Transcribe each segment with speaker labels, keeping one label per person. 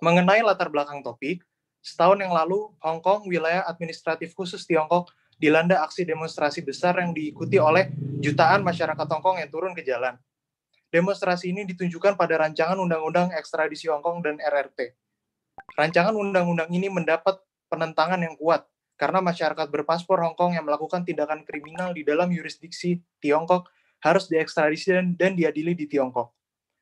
Speaker 1: Mengenai latar belakang topik, setahun yang lalu Hong Kong wilayah administratif khusus Tiongkok dilanda aksi demonstrasi besar yang diikuti oleh jutaan masyarakat Hong Kong yang turun ke jalan. Demonstrasi ini ditunjukkan pada rancangan undang-undang ekstradisi Hong Kong dan RRT. Rancangan undang-undang ini mendapat penentangan yang kuat karena masyarakat berpaspor Hong Kong yang melakukan tindakan kriminal di dalam yurisdiksi Tiongkok harus diekstradisi dan, dan diadili di Tiongkok.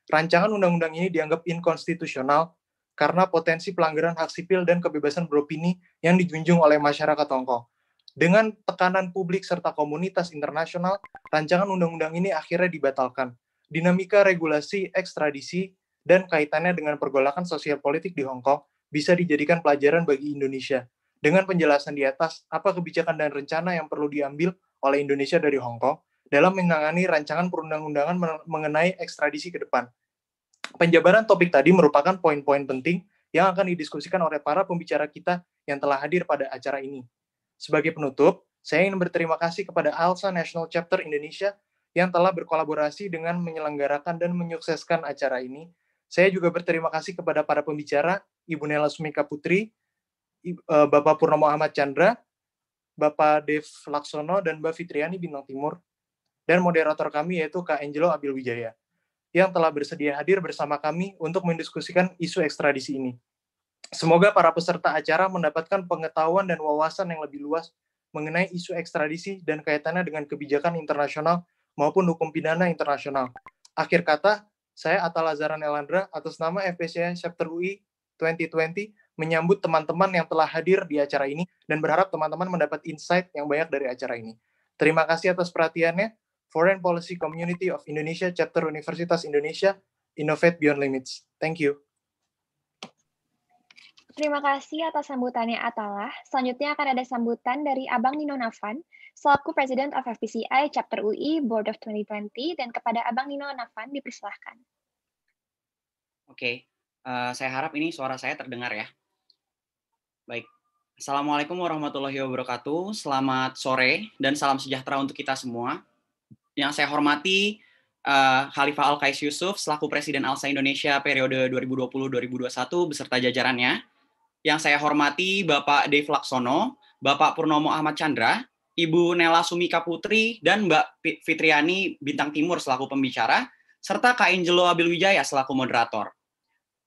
Speaker 1: Rancangan undang-undang ini dianggap inkonstitusional karena potensi pelanggaran hak sipil dan kebebasan beropini yang dijunjung oleh masyarakat Hong Kong. Dengan tekanan publik serta komunitas internasional, rancangan undang-undang ini akhirnya dibatalkan. Dinamika regulasi ekstradisi dan kaitannya dengan pergolakan sosial politik di Hong Kong bisa dijadikan pelajaran bagi Indonesia. Dengan penjelasan di atas, apa kebijakan dan rencana yang perlu diambil oleh Indonesia dari Hong Kong dalam menangani rancangan perundang-undangan mengenai ekstradisi ke depan. Penjabaran topik tadi merupakan poin-poin penting yang akan didiskusikan oleh para pembicara kita yang telah hadir pada acara ini. Sebagai penutup, saya ingin berterima kasih kepada ALSA National Chapter Indonesia yang telah berkolaborasi dengan menyelenggarakan dan menyukseskan acara ini. Saya juga berterima kasih kepada para pembicara, Ibu Nela Sumika Putri, e, Bapak Purnomo Ahmad Chandra, Bapak Dev Laksono, dan Mbak Fitriani Bintang Timur, dan moderator kami yaitu Kak Angelo Abil Wijaya yang telah bersedia hadir bersama kami untuk mendiskusikan isu ekstradisi ini. Semoga para peserta acara mendapatkan pengetahuan dan wawasan yang lebih luas mengenai isu ekstradisi dan kaitannya dengan kebijakan internasional maupun hukum pidana internasional. Akhir kata, saya Atta Lazaran Elandra atas nama FPC Chapter UI 2020 menyambut teman-teman yang telah hadir di acara ini dan berharap teman-teman mendapat insight yang banyak dari acara ini. Terima kasih atas perhatiannya. Foreign Policy Community of Indonesia Chapter Universitas Indonesia, Innovate Beyond Limits. Thank you.
Speaker 2: Terima kasih atas sambutannya Atalah. Selanjutnya akan ada sambutan dari Abang Nino Navan, selaku President of FPCI Chapter UI Board of 2020, dan kepada Abang Nino Navan dipersilahkan.
Speaker 3: Oke, okay. uh, eh, saya harap ini suara saya terdengar ya. Baik, Assalamualaikum warahmatullahi wabarakatuh. Selamat sore dan salam sejahtera untuk kita semua yang saya hormati uh, Khalifah al Kais Yusuf selaku Presiden ALSA Indonesia periode 2020-2021 beserta jajarannya. Yang saya hormati Bapak Dev Laksono, Bapak Purnomo Ahmad Chandra, Ibu Nela Sumika Putri, dan Mbak Fitriani Bintang Timur selaku pembicara, serta Kak Angelo Abil Wijaya selaku moderator.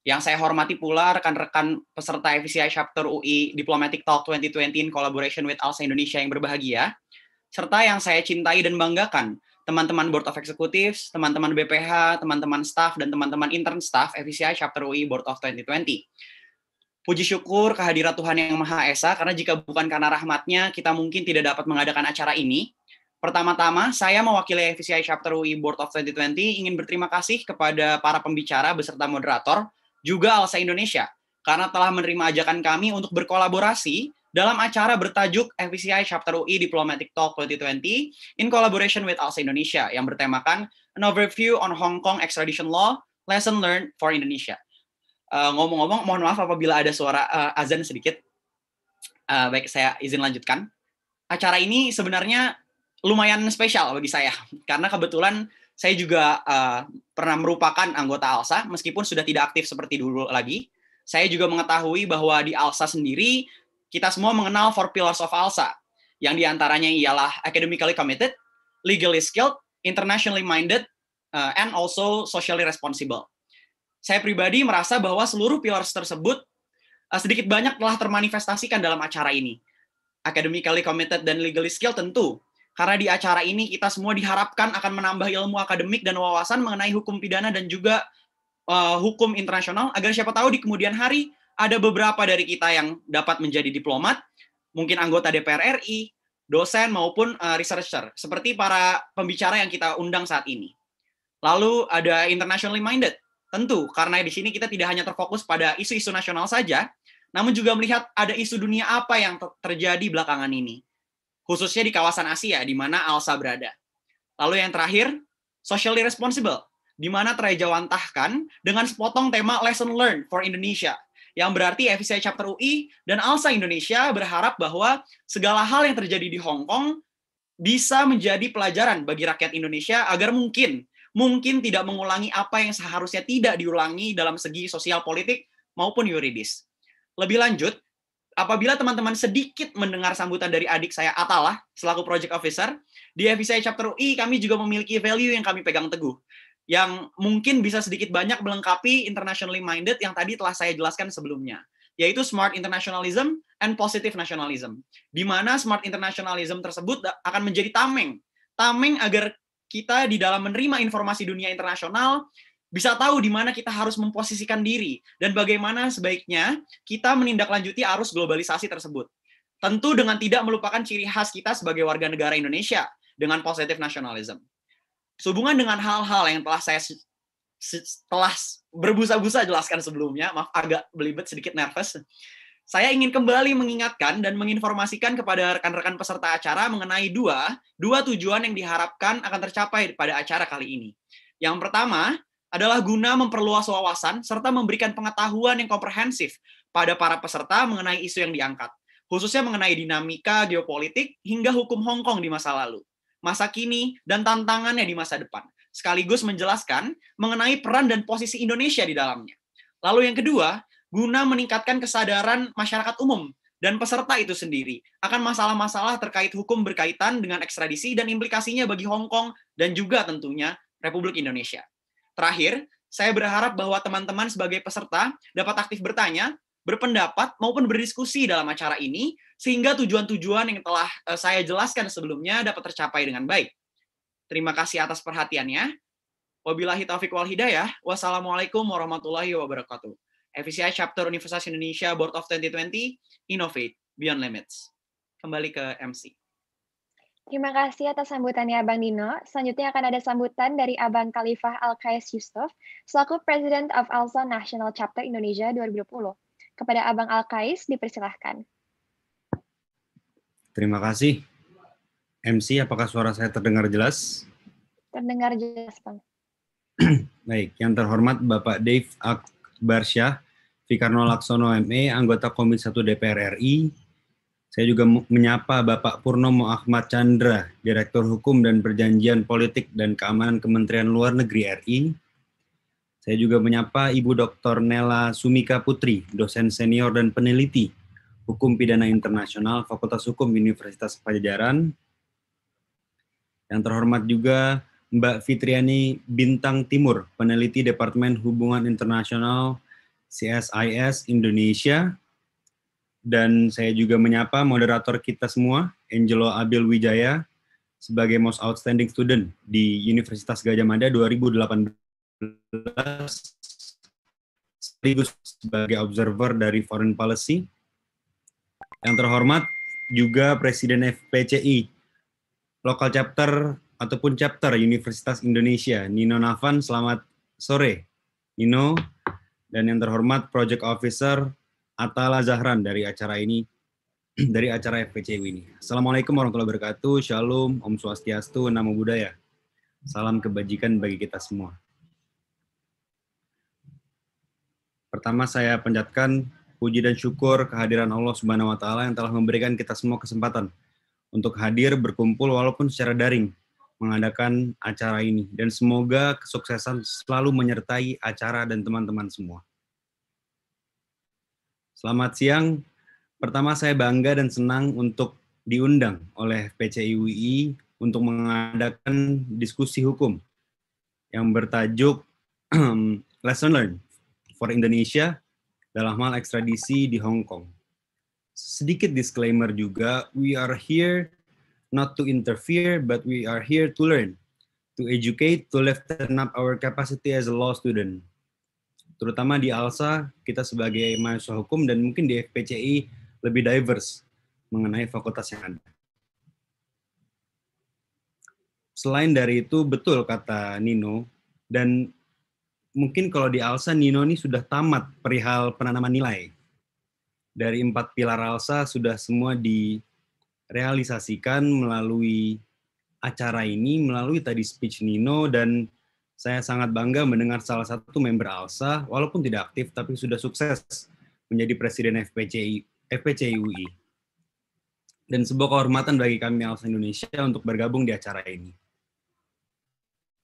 Speaker 3: Yang saya hormati pula rekan-rekan peserta FCI Chapter UI Diplomatic Talk 2020 in collaboration with ALSA Indonesia yang berbahagia, serta yang saya cintai dan banggakan, teman-teman Board of Executives, teman-teman BPH, teman-teman staff, dan teman-teman intern staff FCI Chapter UI Board of 2020. Puji syukur kehadiran Tuhan Yang Maha Esa, karena jika bukan karena rahmatnya, kita mungkin tidak dapat mengadakan acara ini. Pertama-tama, saya mewakili FCI Chapter UI Board of 2020 ingin berterima kasih kepada para pembicara beserta moderator, juga Alsa Indonesia, karena telah menerima ajakan kami untuk berkolaborasi dalam acara bertajuk FPCI Chapter UI Diplomatic Talk 2020 in collaboration with ALSA Indonesia yang bertemakan An Overview on Hong Kong Extradition Law, Lesson Learned for Indonesia. Eh, ngomong-ngomong, uh, mohon maaf apabila ada suara uh, azan sedikit. Uh, baik, saya izin lanjutkan. Acara ini sebenarnya lumayan spesial bagi saya, karena kebetulan saya juga uh, pernah merupakan anggota ALSA, meskipun sudah tidak aktif seperti dulu lagi. Saya juga mengetahui bahwa di ALSA sendiri kita semua mengenal four pillars of ALSA, yang diantaranya ialah academically committed, legally skilled, internationally minded, uh, and also socially responsible. Saya pribadi merasa bahwa seluruh pillars tersebut uh, sedikit banyak telah termanifestasikan dalam acara ini. Academically committed dan legally skilled tentu, karena di acara ini kita semua diharapkan akan menambah ilmu akademik dan wawasan mengenai hukum pidana dan juga uh, hukum internasional agar siapa tahu di kemudian hari ada beberapa dari kita yang dapat menjadi diplomat, mungkin anggota DPR RI, dosen maupun uh, researcher, seperti para pembicara yang kita undang saat ini. Lalu ada internationally minded, tentu karena di sini kita tidak hanya terfokus pada isu-isu nasional saja, namun juga melihat ada isu dunia apa yang terjadi belakangan ini, khususnya di kawasan Asia di mana Alsa berada. Lalu yang terakhir, socially responsible, di mana terjawantahkan dengan sepotong tema lesson learned for Indonesia yang berarti FCI Chapter UI dan ALSA Indonesia berharap bahwa segala hal yang terjadi di Hong Kong bisa menjadi pelajaran bagi rakyat Indonesia agar mungkin mungkin tidak mengulangi apa yang seharusnya tidak diulangi dalam segi sosial politik maupun yuridis. Lebih lanjut, apabila teman-teman sedikit mendengar sambutan dari adik saya Atalah selaku project officer, di FCI chapter UI kami juga memiliki value yang kami pegang teguh, yang mungkin bisa sedikit banyak melengkapi internationally minded yang tadi telah saya jelaskan sebelumnya, yaitu smart internationalism and positive nationalism. Di mana smart internationalism tersebut akan menjadi tameng, tameng agar kita di dalam menerima informasi dunia internasional bisa tahu di mana kita harus memposisikan diri dan bagaimana sebaiknya kita menindaklanjuti arus globalisasi tersebut. Tentu dengan tidak melupakan ciri khas kita sebagai warga negara Indonesia dengan positive nationalism sehubungan dengan hal-hal yang telah saya telah berbusa-busa jelaskan sebelumnya, maaf agak belibet sedikit nervous. Saya ingin kembali mengingatkan dan menginformasikan kepada rekan-rekan peserta acara mengenai dua, dua tujuan yang diharapkan akan tercapai pada acara kali ini. Yang pertama adalah guna memperluas wawasan serta memberikan pengetahuan yang komprehensif pada para peserta mengenai isu yang diangkat, khususnya mengenai dinamika geopolitik hingga hukum Hong Kong di masa lalu masa kini, dan tantangannya di masa depan, sekaligus menjelaskan mengenai peran dan posisi Indonesia di dalamnya. Lalu yang kedua, guna meningkatkan kesadaran masyarakat umum dan peserta itu sendiri akan masalah-masalah terkait hukum berkaitan dengan ekstradisi dan implikasinya bagi Hong Kong dan juga tentunya Republik Indonesia. Terakhir, saya berharap bahwa teman-teman sebagai peserta dapat aktif bertanya berpendapat maupun berdiskusi dalam acara ini sehingga tujuan-tujuan yang telah eh, saya jelaskan sebelumnya dapat tercapai dengan baik. Terima kasih atas perhatiannya. Wabillahi taufik wal hidayah. Wassalamualaikum warahmatullahi wabarakatuh. FCI Chapter Universitas Indonesia Board of 2020 Innovate Beyond Limits. Kembali ke MC.
Speaker 2: Terima kasih atas sambutannya Abang Dino. Selanjutnya akan ada sambutan dari Abang Khalifah Al-Qais Yusuf selaku President of ALSA National Chapter Indonesia 2020. Kepada Abang Alkais, dipersilahkan.
Speaker 4: Terima kasih. MC, apakah suara saya terdengar jelas?
Speaker 2: Terdengar jelas, Bang.
Speaker 4: Baik, yang terhormat Bapak Dave Akbar Syah, Vikarno Laksono ME, anggota Komisi 1 DPR RI. Saya juga menyapa Bapak Purnomo Ahmad Chandra, Direktur Hukum dan Perjanjian Politik dan Keamanan Kementerian Luar Negeri RI, saya juga menyapa Ibu Dr. Nela Sumika Putri, dosen senior dan peneliti Hukum Pidana Internasional Fakultas Hukum Universitas Pajajaran. Yang terhormat juga Mbak Fitriani Bintang Timur, peneliti Departemen Hubungan Internasional CSIS Indonesia. Dan saya juga menyapa moderator kita semua, Angelo Abil Wijaya, sebagai Most Outstanding Student di Universitas Gajah Mada 2018 sekaligus sebagai observer dari foreign policy. Yang terhormat juga Presiden FPCI, lokal chapter ataupun chapter Universitas Indonesia, Nino Navan, selamat sore. Nino, dan yang terhormat Project Officer Atala Zahran dari acara ini, dari acara FPCI ini. Assalamualaikum warahmatullahi wabarakatuh, Shalom, Om Swastiastu, Namo Buddhaya. Salam kebajikan bagi kita semua. Pertama saya panjatkan puji dan syukur kehadiran Allah Subhanahu wa taala yang telah memberikan kita semua kesempatan untuk hadir berkumpul walaupun secara daring mengadakan acara ini dan semoga kesuksesan selalu menyertai acara dan teman-teman semua. Selamat siang. Pertama saya bangga dan senang untuk diundang oleh PCIUI untuk mengadakan diskusi hukum yang bertajuk lesson learned for Indonesia dalam hal ekstradisi di Hong Kong. Sedikit disclaimer juga, we are here not to interfere, but we are here to learn, to educate, to lift up our capacity as a law student. Terutama di ALSA, kita sebagai mahasiswa hukum dan mungkin di FPCI lebih diverse mengenai fakultas yang ada. Selain dari itu, betul kata Nino, dan mungkin kalau di ALSA Nino ini sudah tamat perihal penanaman nilai. Dari empat pilar ALSA sudah semua direalisasikan melalui acara ini, melalui tadi speech Nino, dan saya sangat bangga mendengar salah satu member ALSA, walaupun tidak aktif, tapi sudah sukses menjadi presiden FPCI, FPCI UI. Dan sebuah kehormatan bagi kami ALSA Indonesia untuk bergabung di acara ini.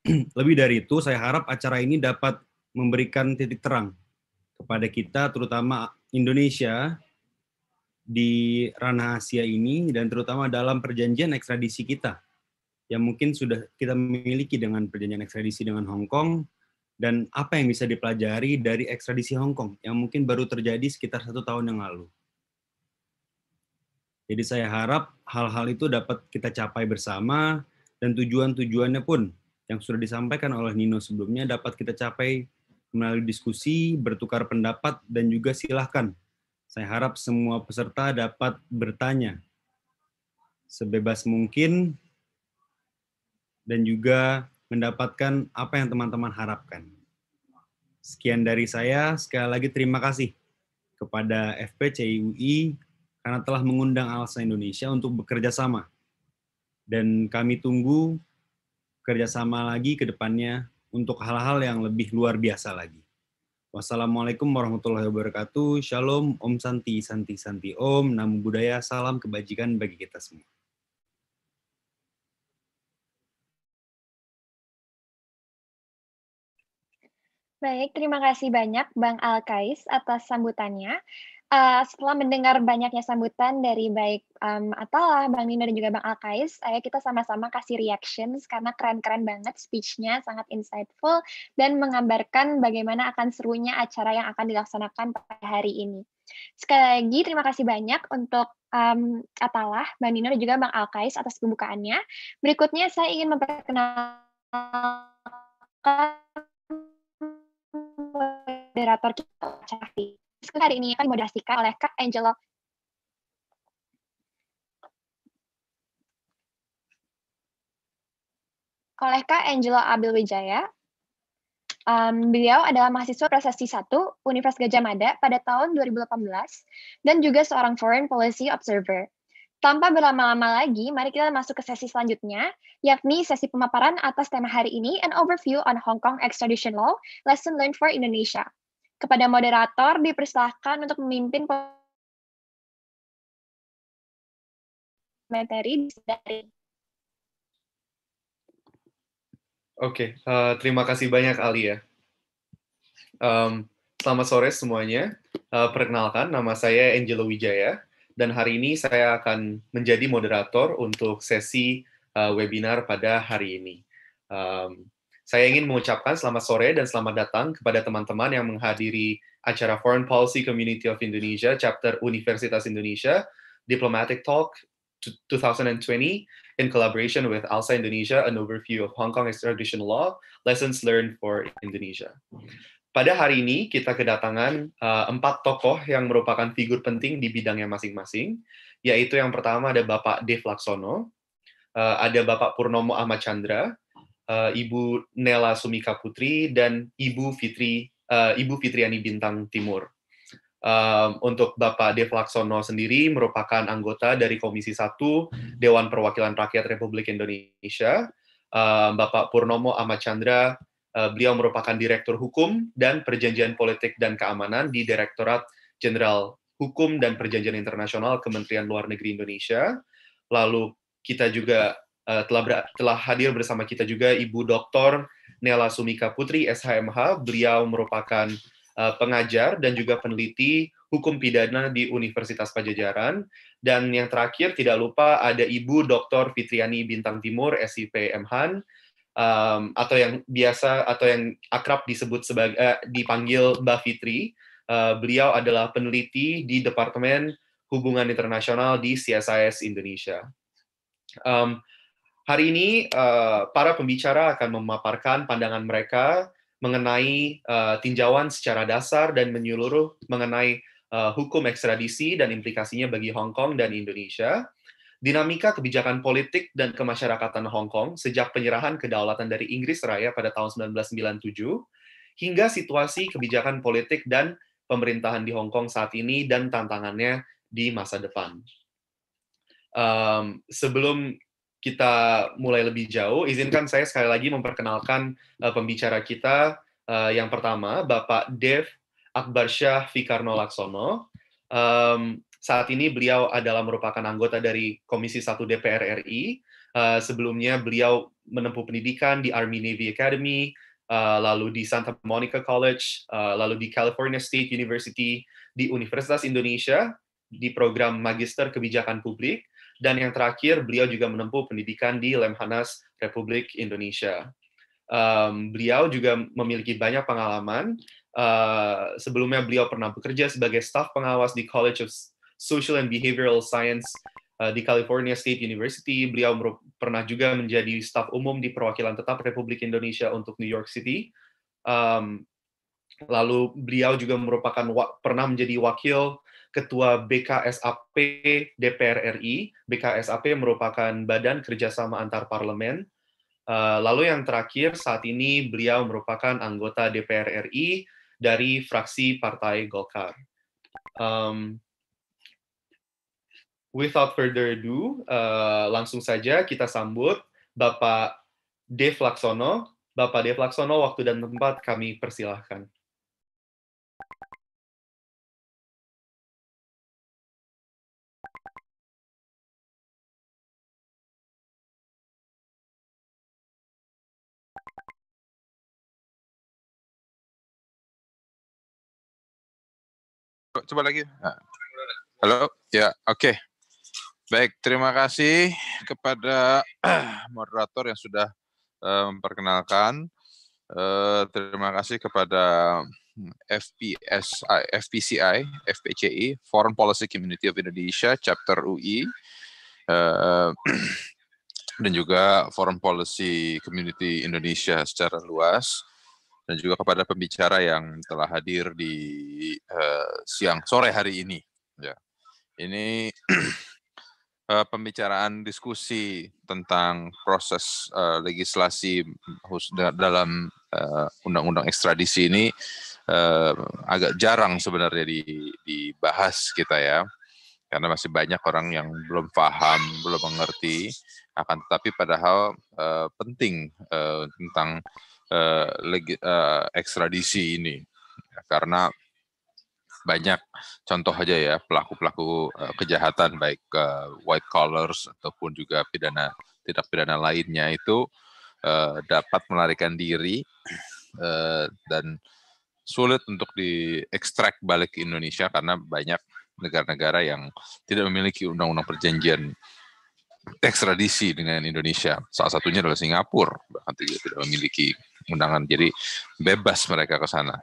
Speaker 4: Lebih dari itu, saya harap acara ini dapat memberikan titik terang kepada kita, terutama Indonesia di ranah Asia ini, dan terutama dalam perjanjian ekstradisi kita yang mungkin sudah kita miliki dengan perjanjian ekstradisi dengan Hong Kong dan apa yang bisa dipelajari dari ekstradisi Hong Kong yang mungkin baru terjadi sekitar satu tahun yang lalu. Jadi saya harap hal-hal itu dapat kita capai bersama dan tujuan-tujuannya pun yang sudah disampaikan oleh Nino sebelumnya dapat kita capai melalui diskusi, bertukar pendapat, dan juga silahkan. Saya harap semua peserta dapat bertanya sebebas mungkin dan juga mendapatkan apa yang teman-teman harapkan. Sekian dari saya, sekali lagi terima kasih kepada FPCUI karena telah mengundang Alsa Indonesia untuk bekerja sama. Dan kami tunggu kerjasama lagi ke depannya untuk hal-hal yang lebih luar biasa lagi. Wassalamualaikum warahmatullahi wabarakatuh. Shalom, Om Santi, Santi, Santi, Om, Namo Buddhaya, salam kebajikan bagi kita semua.
Speaker 2: Baik, terima kasih banyak Bang Alkais atas sambutannya uh, setelah mendengar banyaknya sambutan dari baik um, Atala, Bang Nino dan juga Bang Alkais, ayo kita sama-sama kasih reactions karena keren-keren banget speech-nya, sangat insightful dan menggambarkan bagaimana akan serunya acara yang akan dilaksanakan pada hari ini. Sekali lagi terima kasih banyak untuk um, Atalah, Bang Nino dan juga Bang Alkais atas pembukaannya. Berikutnya saya ingin memperkenalkan moderator kita, Cafi diskusi hari ini akan dimoderasikan oleh Kak Angelo oleh Kak Angelo Abil Wijaya. Um, beliau adalah mahasiswa prestasi 1 Universitas Gajah Mada pada tahun 2018 dan juga seorang Foreign Policy Observer. Tanpa berlama-lama lagi, mari kita masuk ke sesi selanjutnya, yakni sesi pemaparan atas tema hari ini, an overview on Hong Kong extradition law, lesson learned for Indonesia kepada moderator dipersilahkan untuk memimpin
Speaker 5: materi dari
Speaker 6: Oke, okay, uh, eh, terima kasih banyak alia ya. Um, selamat sore semuanya. Uh, perkenalkan, nama saya Angelo Wijaya dan hari ini saya akan menjadi moderator untuk sesi uh, webinar pada hari ini. Um, saya ingin mengucapkan selamat sore dan selamat datang kepada teman-teman yang menghadiri acara Foreign Policy Community of Indonesia Chapter Universitas Indonesia Diplomatic Talk 2020 in collaboration with ALSA Indonesia, an overview of Hong Kong extradition law, lessons learned for Indonesia. Pada hari ini kita kedatangan uh, empat tokoh yang merupakan figur penting di bidangnya masing-masing, yaitu yang pertama ada Bapak Dev Laksono, uh, ada Bapak Purnomo Ahmad Chandra, uh, Ibu Nela Sumika Putri dan Ibu Fitri uh, Ibu Fitriani Bintang Timur. Um, untuk Bapak Dev Laksono sendiri merupakan anggota dari Komisi 1 Dewan Perwakilan Rakyat Republik Indonesia. Um, Bapak Purnomo Ahmad Chandra, uh, beliau merupakan Direktur Hukum dan Perjanjian Politik dan Keamanan di Direktorat Jenderal Hukum dan Perjanjian Internasional Kementerian Luar Negeri Indonesia. Lalu kita juga Eh, telah ber, telah hadir bersama kita juga Ibu Dr. Nela Sumika Putri SHMH. Beliau merupakan uh, pengajar dan juga peneliti hukum pidana di Universitas Pajajaran. Dan yang terakhir tidak lupa ada Ibu Dr. Fitriani Bintang Timur SIP MHAN um, atau yang biasa atau yang akrab disebut sebagai uh, eh, dipanggil Mbak Fitri. Uh, beliau adalah peneliti di Departemen Hubungan Internasional di CSIS Indonesia. Um, Hari ini eh, para pembicara akan memaparkan pandangan mereka mengenai eh, tinjauan secara dasar dan menyeluruh mengenai eh, hukum ekstradisi dan implikasinya bagi Hong Kong dan Indonesia, dinamika kebijakan politik dan kemasyarakatan Hong Kong sejak penyerahan kedaulatan dari Inggris Raya pada tahun 1997 hingga situasi kebijakan politik dan pemerintahan di Hong Kong saat ini dan tantangannya di masa depan. Um, sebelum kita mulai lebih jauh, izinkan saya sekali lagi memperkenalkan uh, pembicara kita uh, yang pertama, Bapak Dev Akbar Syah Fikarno Laksono. Um, saat ini beliau adalah merupakan anggota dari Komisi 1 DPR RI. Uh, eh, sebelumnya beliau menempuh pendidikan di Army Navy Academy, uh, lalu di Santa Monica College, uh, lalu di California State University, di Universitas Indonesia, di program Magister Kebijakan Publik, dan yang terakhir, beliau juga menempuh pendidikan di Lemhanas Republik Indonesia. Um, beliau juga memiliki banyak pengalaman. Uh, sebelumnya beliau pernah bekerja sebagai staf pengawas di College of Social and Behavioral Science uh, di California State University. Beliau pernah juga menjadi staf umum di Perwakilan Tetap Republik Indonesia untuk New York City. Um, lalu beliau juga merupakan pernah menjadi wakil Ketua BKSAP DPR RI. BKSAP merupakan badan kerjasama antar parlemen. Eh, lalu yang terakhir, saat ini beliau merupakan anggota DPR RI dari fraksi Partai Golkar. Um, without further ado, uh, langsung saja kita sambut Bapak Dev Laksono. Bapak Dev Laksono, waktu dan tempat kami persilahkan.
Speaker 7: coba lagi. Nah. Halo, ya, oke. Okay. Baik, terima kasih kepada moderator yang sudah eh, memperkenalkan. Eh, terima kasih kepada hmm, FPSI, FPCI, FPCI, Foreign Policy Community of Indonesia, Chapter UI, eh, dan juga Foreign Policy Community Indonesia secara luas dan juga kepada pembicara yang telah hadir di uh, siang sore hari ini. Ya. Ini uh, pembicaraan diskusi tentang proses uh, legislasi dalam undang undang-undang ekstradisi ini uh, agak jarang sebenarnya di, dibahas kita ya. Karena masih banyak orang yang belum paham, belum mengerti, akan tetapi padahal uh, penting uh, tentang Eh, legi, eh, ekstradisi ini ya, karena banyak contoh aja ya pelaku-pelaku uh, kejahatan baik uh, white collars ataupun juga pidana tidak pidana lainnya itu uh, dapat melarikan diri uh, dan sulit untuk diekstrak balik ke Indonesia karena banyak negara-negara yang tidak memiliki undang-undang perjanjian ekstradisi dengan Indonesia. Salah satunya adalah Singapura, bahkan tidak, tidak memiliki undangan, jadi bebas mereka ke sana.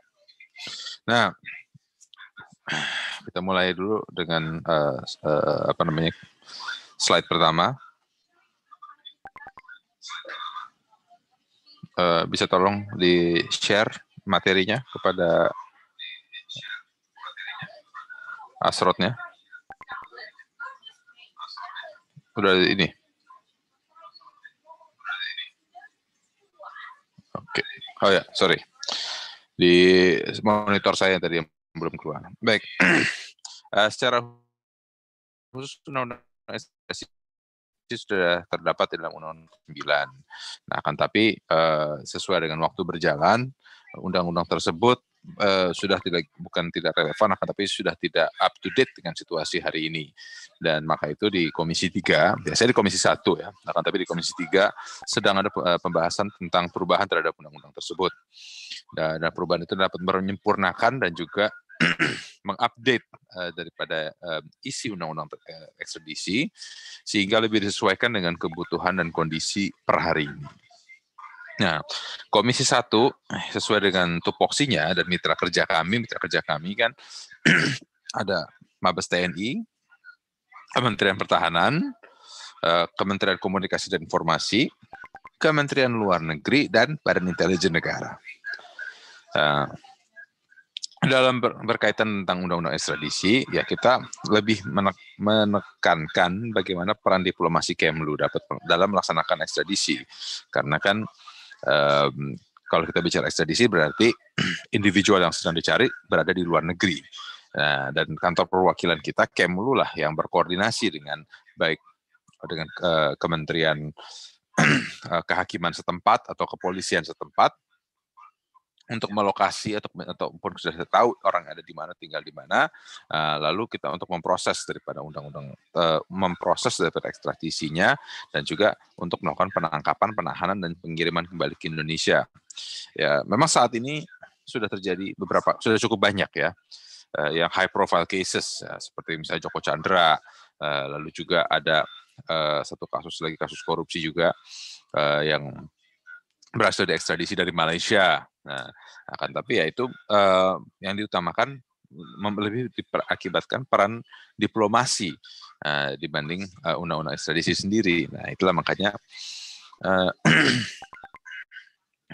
Speaker 7: Nah, kita mulai dulu dengan uh, uh, apa namanya slide pertama. Uh, bisa tolong di share materinya kepada asrotnya. Udah ini. Oke. Okay. Oh ya, sorry. Di monitor saya tadi yang belum keluar. Baik. uh, secara khusus undang-undang sudah terdapat di dalam Undang-Undang 9. Nah, kan tapi uh, sesuai dengan waktu berjalan, undang-undang tersebut uh, sudah tidak bukan tidak relevan akan tapi sudah tidak up to date dengan situasi hari ini. Dan maka itu di Komisi 3, biasanya di Komisi 1 ya, akan tapi di Komisi 3 sedang ada eh, pembahasan tentang perubahan terhadap undang-undang tersebut. dan perubahan itu dapat menyempurnakan dan juga mengupdate uh, daripada uh, isi undang-undang ekstradisi sehingga lebih disesuaikan dengan kebutuhan dan kondisi per hari ini. Nah, Komisi Satu eh, sesuai dengan tupoksinya dan mitra kerja kami, mitra kerja kami kan ada Mabes TNI, Kementerian Pertahanan, eh, Kementerian Komunikasi dan Informasi, Kementerian Luar Negeri, dan Badan Intelijen Negara. Eh, dalam berkaitan tentang undang-undang ekstradisi, ya kita lebih menekankan bagaimana peran diplomasi Kemlu dapat dalam melaksanakan ekstradisi, karena kan um, kalau kita bicara ekstradisi berarti individual yang sedang dicari berada di luar negeri. Nah, dan kantor perwakilan kita Kemlu lah yang berkoordinasi dengan baik eh, dengan uh, Kementerian eh, Kehakiman setempat atau kepolisian setempat untuk ya. melokasi atau ataupun sudah tahu orang ada di mana tinggal di mana eh, lalu kita untuk memproses daripada undang-undang eh, memproses daripada ekstradisinya dan juga untuk melakukan penangkapan penahanan dan pengiriman kembali ke Indonesia ya memang saat ini sudah terjadi beberapa sudah cukup banyak ya eh, yang high profile cases ya, seperti misalnya Joko Chandra lalu juga ada satu kasus lagi kasus korupsi juga uh, yang berhasil diekstradisi dari Malaysia Nah, akan tapi ya itu uh, yang diutamakan lebih diperakibatkan peran diplomasi uh, dibanding eh, undang-undang ekstradisi sendiri. Nah, itulah makanya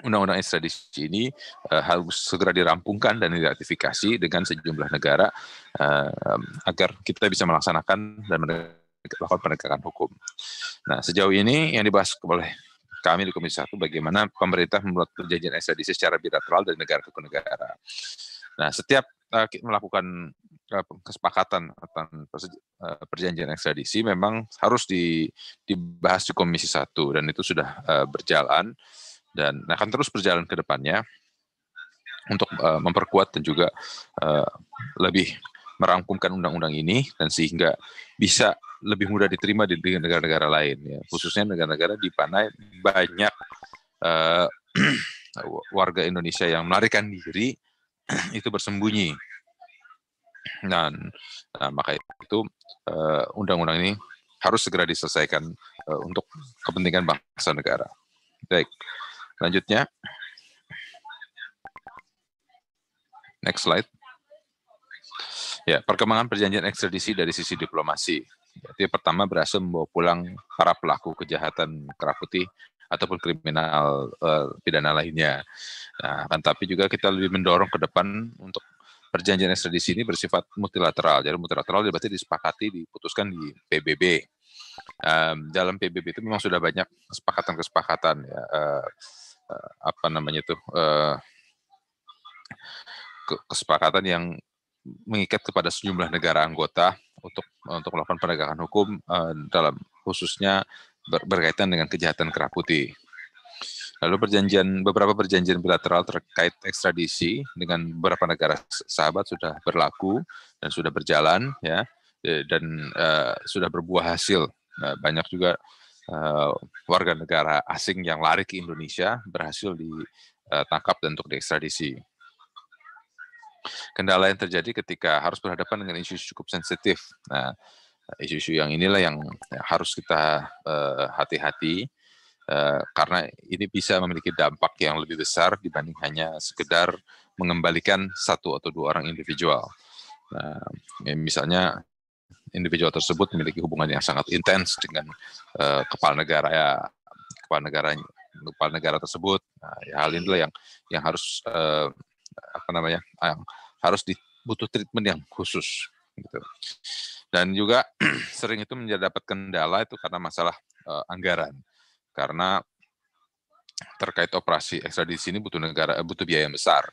Speaker 7: undang-undang ekstradisi ini uh, harus segera dirampungkan dan diratifikasi dengan sejumlah negara uh, agar kita bisa melaksanakan dan melakukan penegakan hukum. Nah, sejauh ini yang dibahas oleh kami di Komisi Satu bagaimana pemerintah membuat perjanjian ekstradisi secara bilateral dari negara ke negara. Nah, setiap uh, melakukan eh, kesepakatan tentang eh, perjanjian ekstradisi memang harus dibahas di Komisi Satu dan itu sudah berjalan dan akan terus berjalan ke depannya untuk memperkuat dan juga lebih merangkumkan undang-undang ini dan sehingga bisa lebih mudah diterima di negara-negara lain ya khususnya negara-negara di mana banyak uh, warga Indonesia yang melarikan diri itu bersembunyi dan nah, maka itu eh, undang-undang uh, ini harus segera diselesaikan uh, untuk kepentingan bangsa negara baik selanjutnya. next slide ya perkembangan perjanjian ekstradisi dari sisi diplomasi Berarti pertama berhasil membawa pulang para pelaku kejahatan kerah putih ataupun kriminal uh, pidana lainnya. Nah, kan tapi juga kita lebih mendorong ke depan untuk perjanjian ekstradisi ini bersifat multilateral. Jadi multilateral berarti disepakati, diputuskan di PBB. Um, dalam PBB itu memang sudah banyak kesepakatan-kesepakatan ya uh, uh, apa namanya itu, uh, kesepakatan yang mengikat kepada sejumlah negara anggota untuk eh, untuk melakukan penegakan hukum uh, dalam khususnya ber, berkaitan dengan kejahatan kerah putih. Lalu perjanjian beberapa perjanjian bilateral terkait ekstradisi dengan beberapa negara sahabat sudah berlaku dan sudah berjalan ya eh, dan uh, sudah berbuah hasil. Nah, banyak juga uh, warga negara asing yang lari ke Indonesia berhasil ditangkap dan untuk diekstradisi. Kendala yang terjadi ketika harus berhadapan dengan isu-isu cukup sensitif. Nah, isu-isu yang inilah yang ya, harus kita eh, hati-hati uh, karena ini bisa memiliki dampak yang lebih besar dibanding hanya sekedar mengembalikan satu atau dua orang individual. Nah, misalnya individual tersebut memiliki hubungan yang sangat intens dengan uh, kepala negara ya, kepala negara kepala negara tersebut. Nah, ya hal inilah yang yang harus uh, apa namanya yang harus di, treatment yang khusus gitu dan juga sering itu menjadi dapat kendala itu karena masalah uh, anggaran karena terkait operasi ekstradisi ini butuh negara eh, butuh biaya yang besar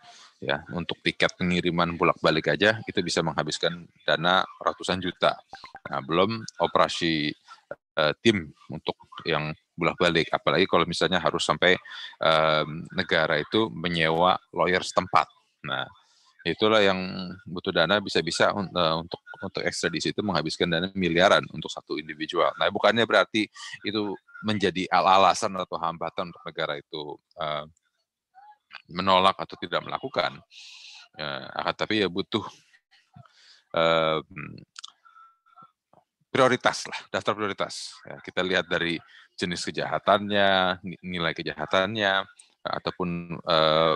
Speaker 7: ya untuk tiket pengiriman bolak-balik aja itu bisa menghabiskan dana ratusan juta nah belum operasi uh, tim untuk yang bolak-balik apalagi kalau misalnya harus sampai um, negara itu menyewa lawyer setempat nah itulah yang butuh dana bisa-bisa untuk untuk ekstradisi itu menghabiskan dana miliaran untuk satu individual. Nah, bukannya berarti itu menjadi alasan atau hambatan untuk negara itu uh, menolak atau tidak melakukan. Uh, tapi ya butuh uh, prioritas lah, daftar prioritas. Ya, kita lihat dari jenis kejahatannya, nilai kejahatannya, ataupun uh,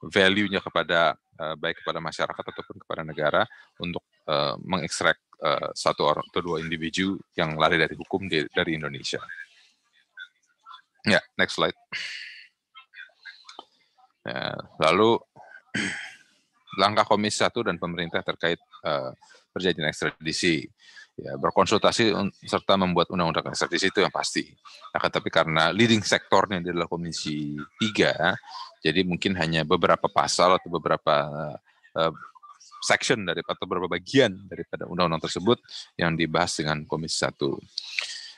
Speaker 7: value-nya kepada uh, baik kepada masyarakat ataupun kepada negara untuk uh, mengekstrak uh, satu orang atau dua individu yang lari dari hukum di, dari Indonesia. Ya, yeah, next slide. Ya, lalu langkah Komisi satu dan pemerintah terkait uh, perjanjian ekstradisi ya, berkonsultasi serta membuat undang-undang di situ yang pasti. Nah, tapi karena leading sektornya adalah Komisi 3, jadi mungkin hanya beberapa pasal atau beberapa uh, section dari atau beberapa bagian daripada undang-undang tersebut yang dibahas dengan Komisi 1. Uh,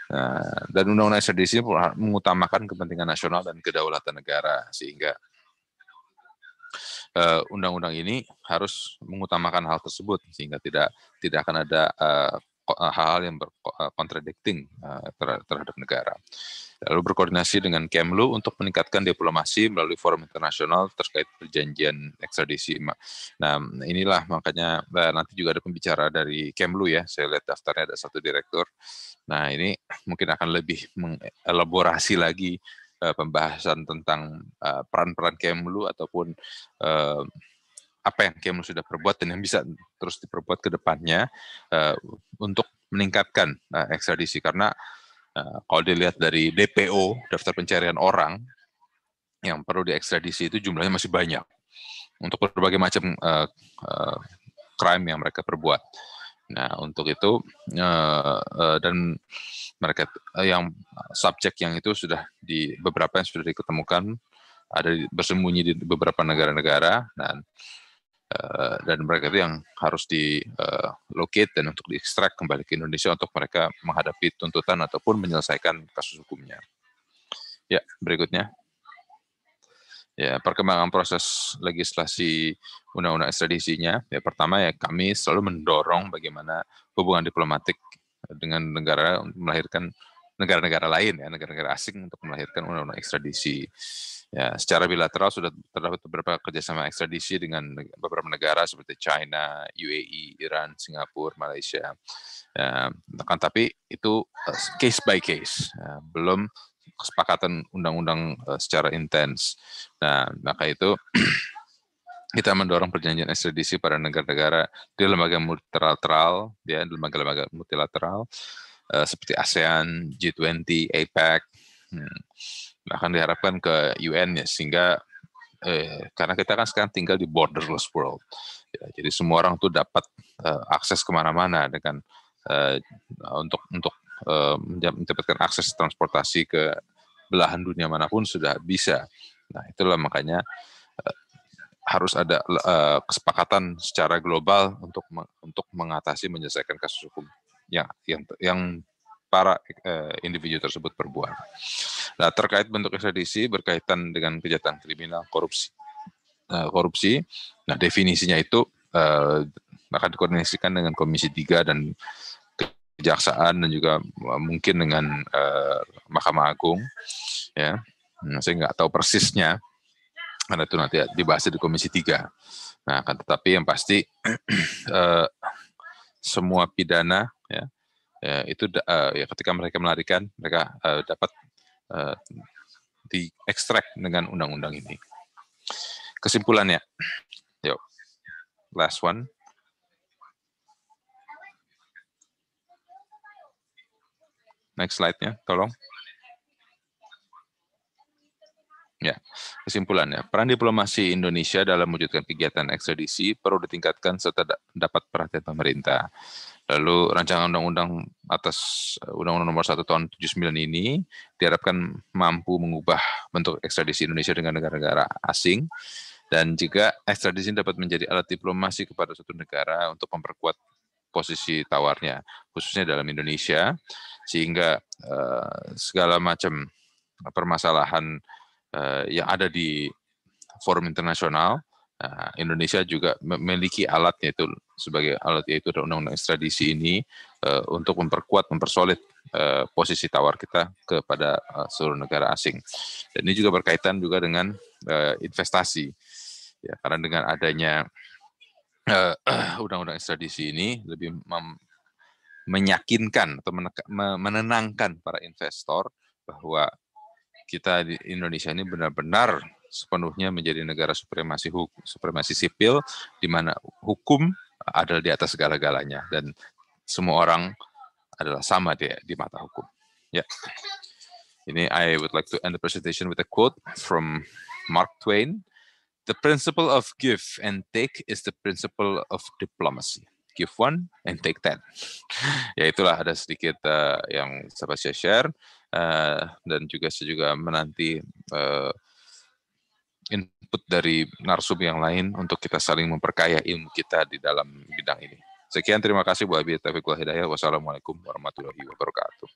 Speaker 7: nah, dan undang-undang di sini mengutamakan kepentingan nasional dan kedaulatan negara sehingga eh, undang-undang ini harus mengutamakan hal tersebut sehingga tidak tidak akan ada eh, Eh, hal-hal yang berkontradikting eh, eh, terhadap negara. Lalu berkoordinasi dengan Kemlu untuk meningkatkan diplomasi melalui forum internasional terkait perjanjian ekstradisi. Nah, inilah makanya nanti juga ada pembicara dari Kemlu ya. Saya lihat daftarnya ada satu direktur. Nah, ini mungkin akan lebih mengelaborasi lagi pembahasan tentang peran-peran Kemlu ataupun apa yang kamu sudah perbuat dan yang bisa terus diperbuat ke depannya uh, untuk meningkatkan uh, ekstradisi karena uh, kalau dilihat dari DPO daftar pencarian orang yang perlu diekstradisi itu jumlahnya masih banyak untuk berbagai macam uh, uh, crime yang mereka perbuat. Nah, untuk itu uh, uh, dan mereka uh, yang subjek yang itu sudah di beberapa yang sudah diketemukan ada bersembunyi di beberapa negara-negara dan -negara. Eh, dan mereka itu yang harus di eh, locate dan untuk diekstrak kembali ke Indonesia untuk mereka menghadapi tuntutan ataupun menyelesaikan kasus hukumnya. Ya, berikutnya. Ya, perkembangan proses legislasi undang-undang ekstradisinya, ya pertama ya kami selalu mendorong bagaimana hubungan diplomatik dengan negara melahirkan negara-negara lain ya, negara-negara asing untuk melahirkan undang-undang ekstradisi Ya, secara bilateral sudah terdapat beberapa kerjasama ekstradisi dengan beberapa negara seperti China, UAE, Iran, Singapura, Malaysia. Ya, kan tapi itu eh, case by case, ya, belum kesepakatan undang-undang eh, secara intens. Nah, maka itu kita mendorong perjanjian ekstradisi pada negara-negara di lembaga multilateral, ya, di lembaga-lembaga multilateral eh, seperti ASEAN, G20, APEC. Ya. Nah, akan diharapkan ke UN ya sehingga eh, karena kita kan sekarang tinggal di borderless world ya, jadi semua orang tuh dapat eh, akses kemana-mana dengan eh, untuk untuk eh, mendapatkan akses transportasi ke belahan dunia manapun sudah bisa nah itulah makanya eh, harus ada eh, kesepakatan secara global untuk untuk mengatasi menyelesaikan kasus hukum yang yang yang para eh, individu tersebut berbuat. Nah, terkait bentuk ekstradisi berkaitan dengan kejahatan kriminal korupsi. Eh, korupsi, nah definisinya itu eh, akan dikoordinasikan dengan Komisi 3 dan kejaksaan dan juga eh, mungkin dengan eh, Mahkamah Agung ya. Nah, saya nggak tahu persisnya ada itu nanti dibahas di Komisi 3. Nah, akan tetapi yang pasti eh, semua pidana ya ya, itu uh, ya ketika mereka melarikan mereka uh, dapat uh, diekstrak dengan undang-undang ini. Kesimpulannya, yuk, last one. Next slide-nya, tolong. Ya, kesimpulannya, peran diplomasi Indonesia dalam mewujudkan kegiatan ekstradisi perlu ditingkatkan serta dapat perhatian pemerintah. Lalu rancangan undang-undang atas eh, Undang-Undang Nomor 1 Tahun 79 ini diharapkan mampu mengubah bentuk ekstradisi Indonesia dengan negara-negara asing dan juga ekstradisi dapat menjadi alat diplomasi kepada suatu negara untuk memperkuat posisi tawarnya khususnya dalam Indonesia sehingga uh, segala macam permasalahan uh, yang ada di forum internasional Nah, Indonesia juga memiliki alat yaitu sebagai alat yaitu undang-undang ekstradisi ini uh, untuk memperkuat, mempersolid uh, posisi tawar kita kepada uh, seluruh negara asing. Dan ini juga berkaitan juga dengan uh, investasi, ya, karena dengan adanya undang-undang uh, ekstradisi ini lebih menyakinkan atau menenangkan para investor bahwa kita di Indonesia ini benar-benar sepenuhnya menjadi negara supremasi hukum, supremasi sipil di mana hukum adalah di atas segala-galanya dan semua orang adalah sama di, di mata hukum. Ya. Ini I would like to end the presentation with a quote from Mark Twain. The principle of give and take is the principle of diplomacy. Give one and take ten. ya itulah ada sedikit uh, yang saya share uh, dan juga saya juga menanti uh, input dari narsum yang lain untuk kita saling memperkaya ilmu kita di dalam bidang ini. Sekian terima kasih Bu Abi Taufik Hidayah. Wassalamualaikum warahmatullahi wabarakatuh.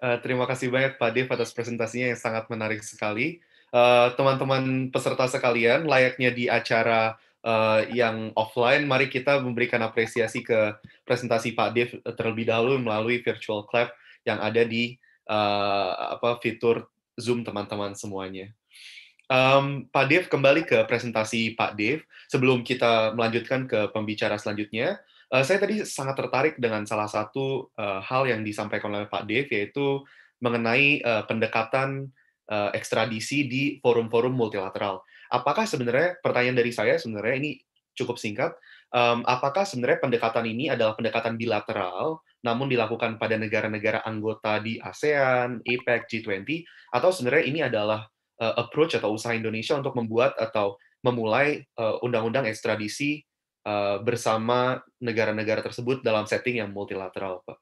Speaker 6: Eh, terima kasih banyak Pak Dev atas presentasinya yang sangat menarik sekali. Eh, teman-teman peserta sekalian, layaknya di acara eh, yang offline, mari kita memberikan apresiasi ke presentasi Pak Dev terlebih dahulu melalui virtual clap yang ada di apa fitur Zoom teman-teman semuanya. Um, Pak Dev, kembali ke presentasi Pak Dev. Sebelum kita melanjutkan ke pembicara selanjutnya, uh, saya tadi sangat tertarik dengan salah satu uh, hal yang disampaikan oleh Pak Dev, yaitu mengenai uh, pendekatan uh, ekstradisi di forum-forum multilateral. Apakah sebenarnya, pertanyaan dari saya sebenarnya ini cukup singkat, um, apakah sebenarnya pendekatan ini adalah pendekatan bilateral, namun dilakukan pada negara-negara anggota di ASEAN, APEC, G20, atau sebenarnya ini adalah uh, approach atau usaha Indonesia untuk membuat atau memulai eh, undang-undang ekstradisi uh, bersama negara-negara tersebut dalam setting yang multilateral, Pak?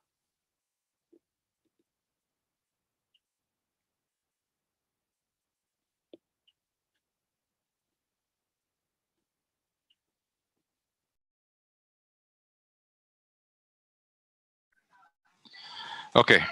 Speaker 5: Oke,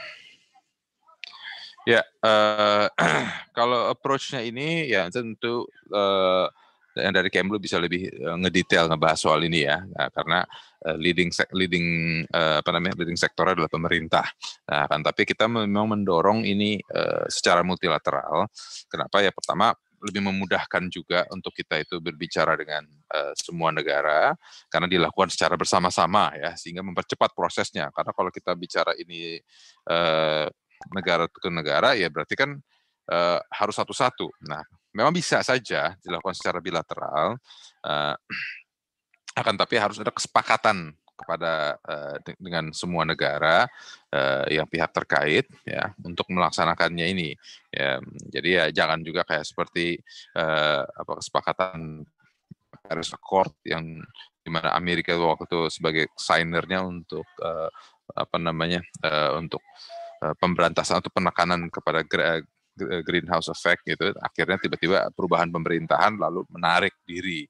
Speaker 7: Ya, uh, kalau approach-nya ini ya tentu uh, yang dari Kemlu bisa lebih uh, ngedetail ngebahas soal ini ya nah, karena uh, leading leading uh, apa namanya leading sektor adalah pemerintah nah kan tapi kita memang mendorong ini uh, secara multilateral kenapa ya pertama lebih memudahkan juga untuk kita itu berbicara dengan uh, semua negara karena dilakukan secara bersama-sama ya sehingga mempercepat prosesnya karena kalau kita bicara ini uh, negara ke negara ya berarti kan uh, harus satu-satu. Nah, memang bisa saja dilakukan secara bilateral, uh, akan tapi harus ada kesepakatan kepada uh, dengan semua negara uh, yang pihak terkait ya untuk melaksanakannya ini. Ya, jadi ya jangan juga kayak seperti uh, apa kesepakatan Paris Accord yang dimana Amerika waktu itu sebagai signernya untuk uh, apa namanya uh, untuk Eh, pemberantasan atau penekanan kepada eh, eh, greenhouse effect gitu akhirnya tiba-tiba perubahan pemerintahan lalu menarik diri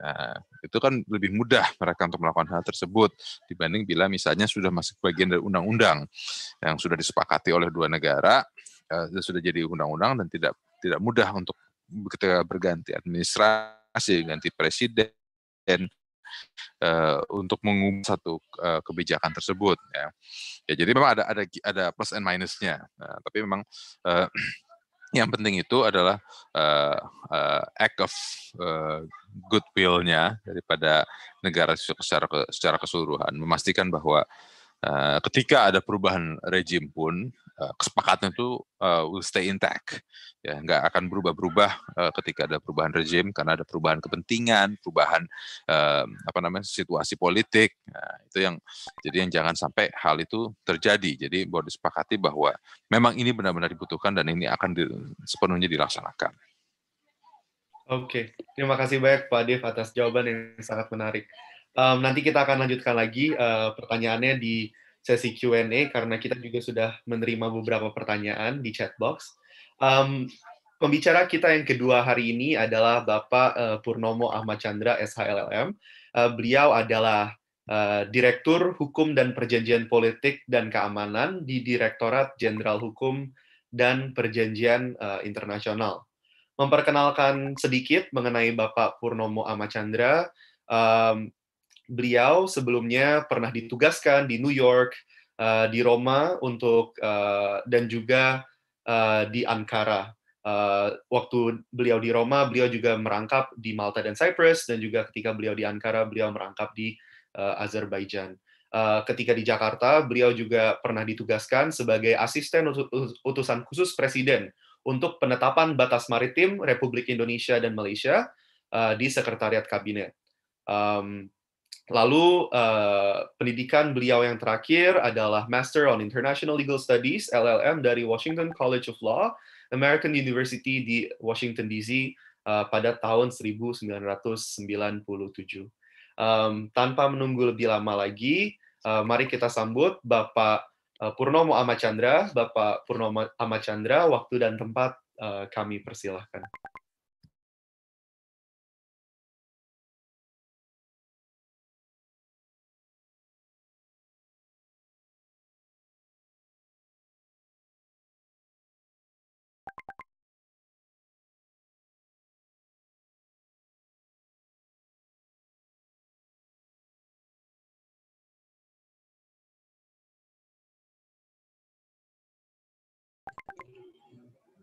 Speaker 7: nah, itu kan lebih mudah mereka untuk melakukan hal tersebut dibanding bila misalnya sudah masuk bagian dari undang-undang yang sudah disepakati oleh dua negara sudah jadi undang-undang dan tidak tidak mudah untuk ketika berganti administrasi ganti presiden uh, untuk mengubah satu uh, kebijakan tersebut ya. ya jadi memang ada ada ada plus and minusnya nah, tapi memang uh, yang penting itu adalah uh, uh, act of uh, goodwill-nya daripada negara secara secara keseluruhan memastikan bahwa Eh, ketika ada perubahan rejim pun uh, kesepakatan itu eh, will stay intact ya nggak akan berubah-berubah ketika ada perubahan rejim karena ada perubahan kepentingan perubahan apa namanya situasi politik nah, itu yang jadi yang jangan sampai hal itu terjadi jadi boleh disepakati bahwa memang ini benar-benar dibutuhkan dan ini akan di, sepenuhnya dilaksanakan
Speaker 6: Oke, terima kasih banyak Pak Dev atas jawaban yang sangat menarik. Um, nanti kita akan lanjutkan lagi uh, pertanyaannya di sesi Q&A karena kita juga sudah menerima beberapa pertanyaan di chat box. Um, pembicara kita yang kedua hari ini adalah Bapak uh, Purnomo Ahmad Chandra SHLLM. Uh, eh, beliau adalah uh, Direktur Hukum dan Perjanjian Politik dan Keamanan di Direktorat Jenderal Hukum dan Perjanjian uh, Internasional. Memperkenalkan sedikit mengenai Bapak Purnomo Ahmad Chandra, um, beliau sebelumnya pernah ditugaskan di New York, uh, di Roma untuk uh, dan juga uh, di Ankara. Uh, waktu beliau di Roma, beliau juga merangkap di Malta dan Cyprus, dan juga ketika beliau di Ankara, beliau merangkap di uh, Azerbaijan. Uh, ketika di Jakarta, beliau juga pernah ditugaskan sebagai asisten utusan khusus presiden untuk penetapan batas maritim Republik Indonesia dan Malaysia uh, di Sekretariat Kabinet. Um, Lalu uh, pendidikan beliau yang terakhir adalah Master on International Legal Studies (LLM) dari Washington College of Law, American University di Washington DC uh, eh, pada tahun 1997. Um, tanpa menunggu lebih lama lagi, uh, mari kita sambut Bapak uh, Purnomo Amachandra. Bapak Purnomo Amachandra, waktu dan tempat uh, kami persilahkan.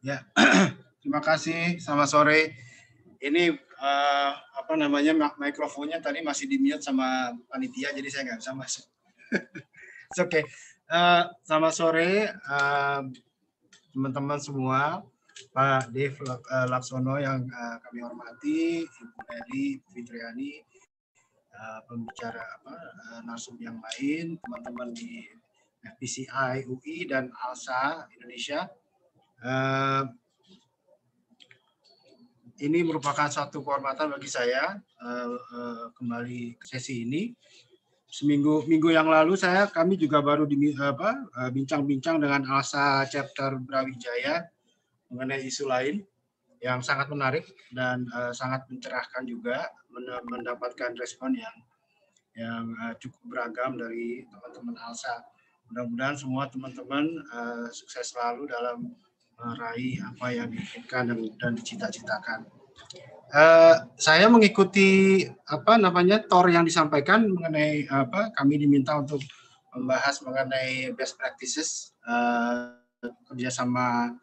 Speaker 5: Ya, terima kasih. Sama sore.
Speaker 8: Ini uh, apa namanya mikrofonnya tadi masih di sama panitia, jadi saya nggak bisa masuk. Oke, okay. uh, selamat sore eh, teman-teman uh, semua. Pak Dev Laksono yang uh, kami hormati, Ibu Eli Fitriani, uh, pembicara apa uh, narsum yang lain, teman-teman di FPCI UI dan ALSA Indonesia. Eh, ini merupakan satu kehormatan bagi saya eh, eh, kembali ke sesi ini. Seminggu minggu yang lalu saya kami juga baru di, bincang-bincang dengan Alsa Chapter Brawijaya mengenai isu lain yang sangat menarik dan sangat mencerahkan juga mendapatkan respon yang yang cukup beragam dari teman-teman Alsa. Mudah-mudahan semua teman-teman sukses selalu dalam meraih apa yang diinginkan dan, dan dicita-citakan. Uh, saya mengikuti apa namanya tor yang disampaikan mengenai eh, apa kami diminta untuk membahas mengenai best practices uh, kerjasama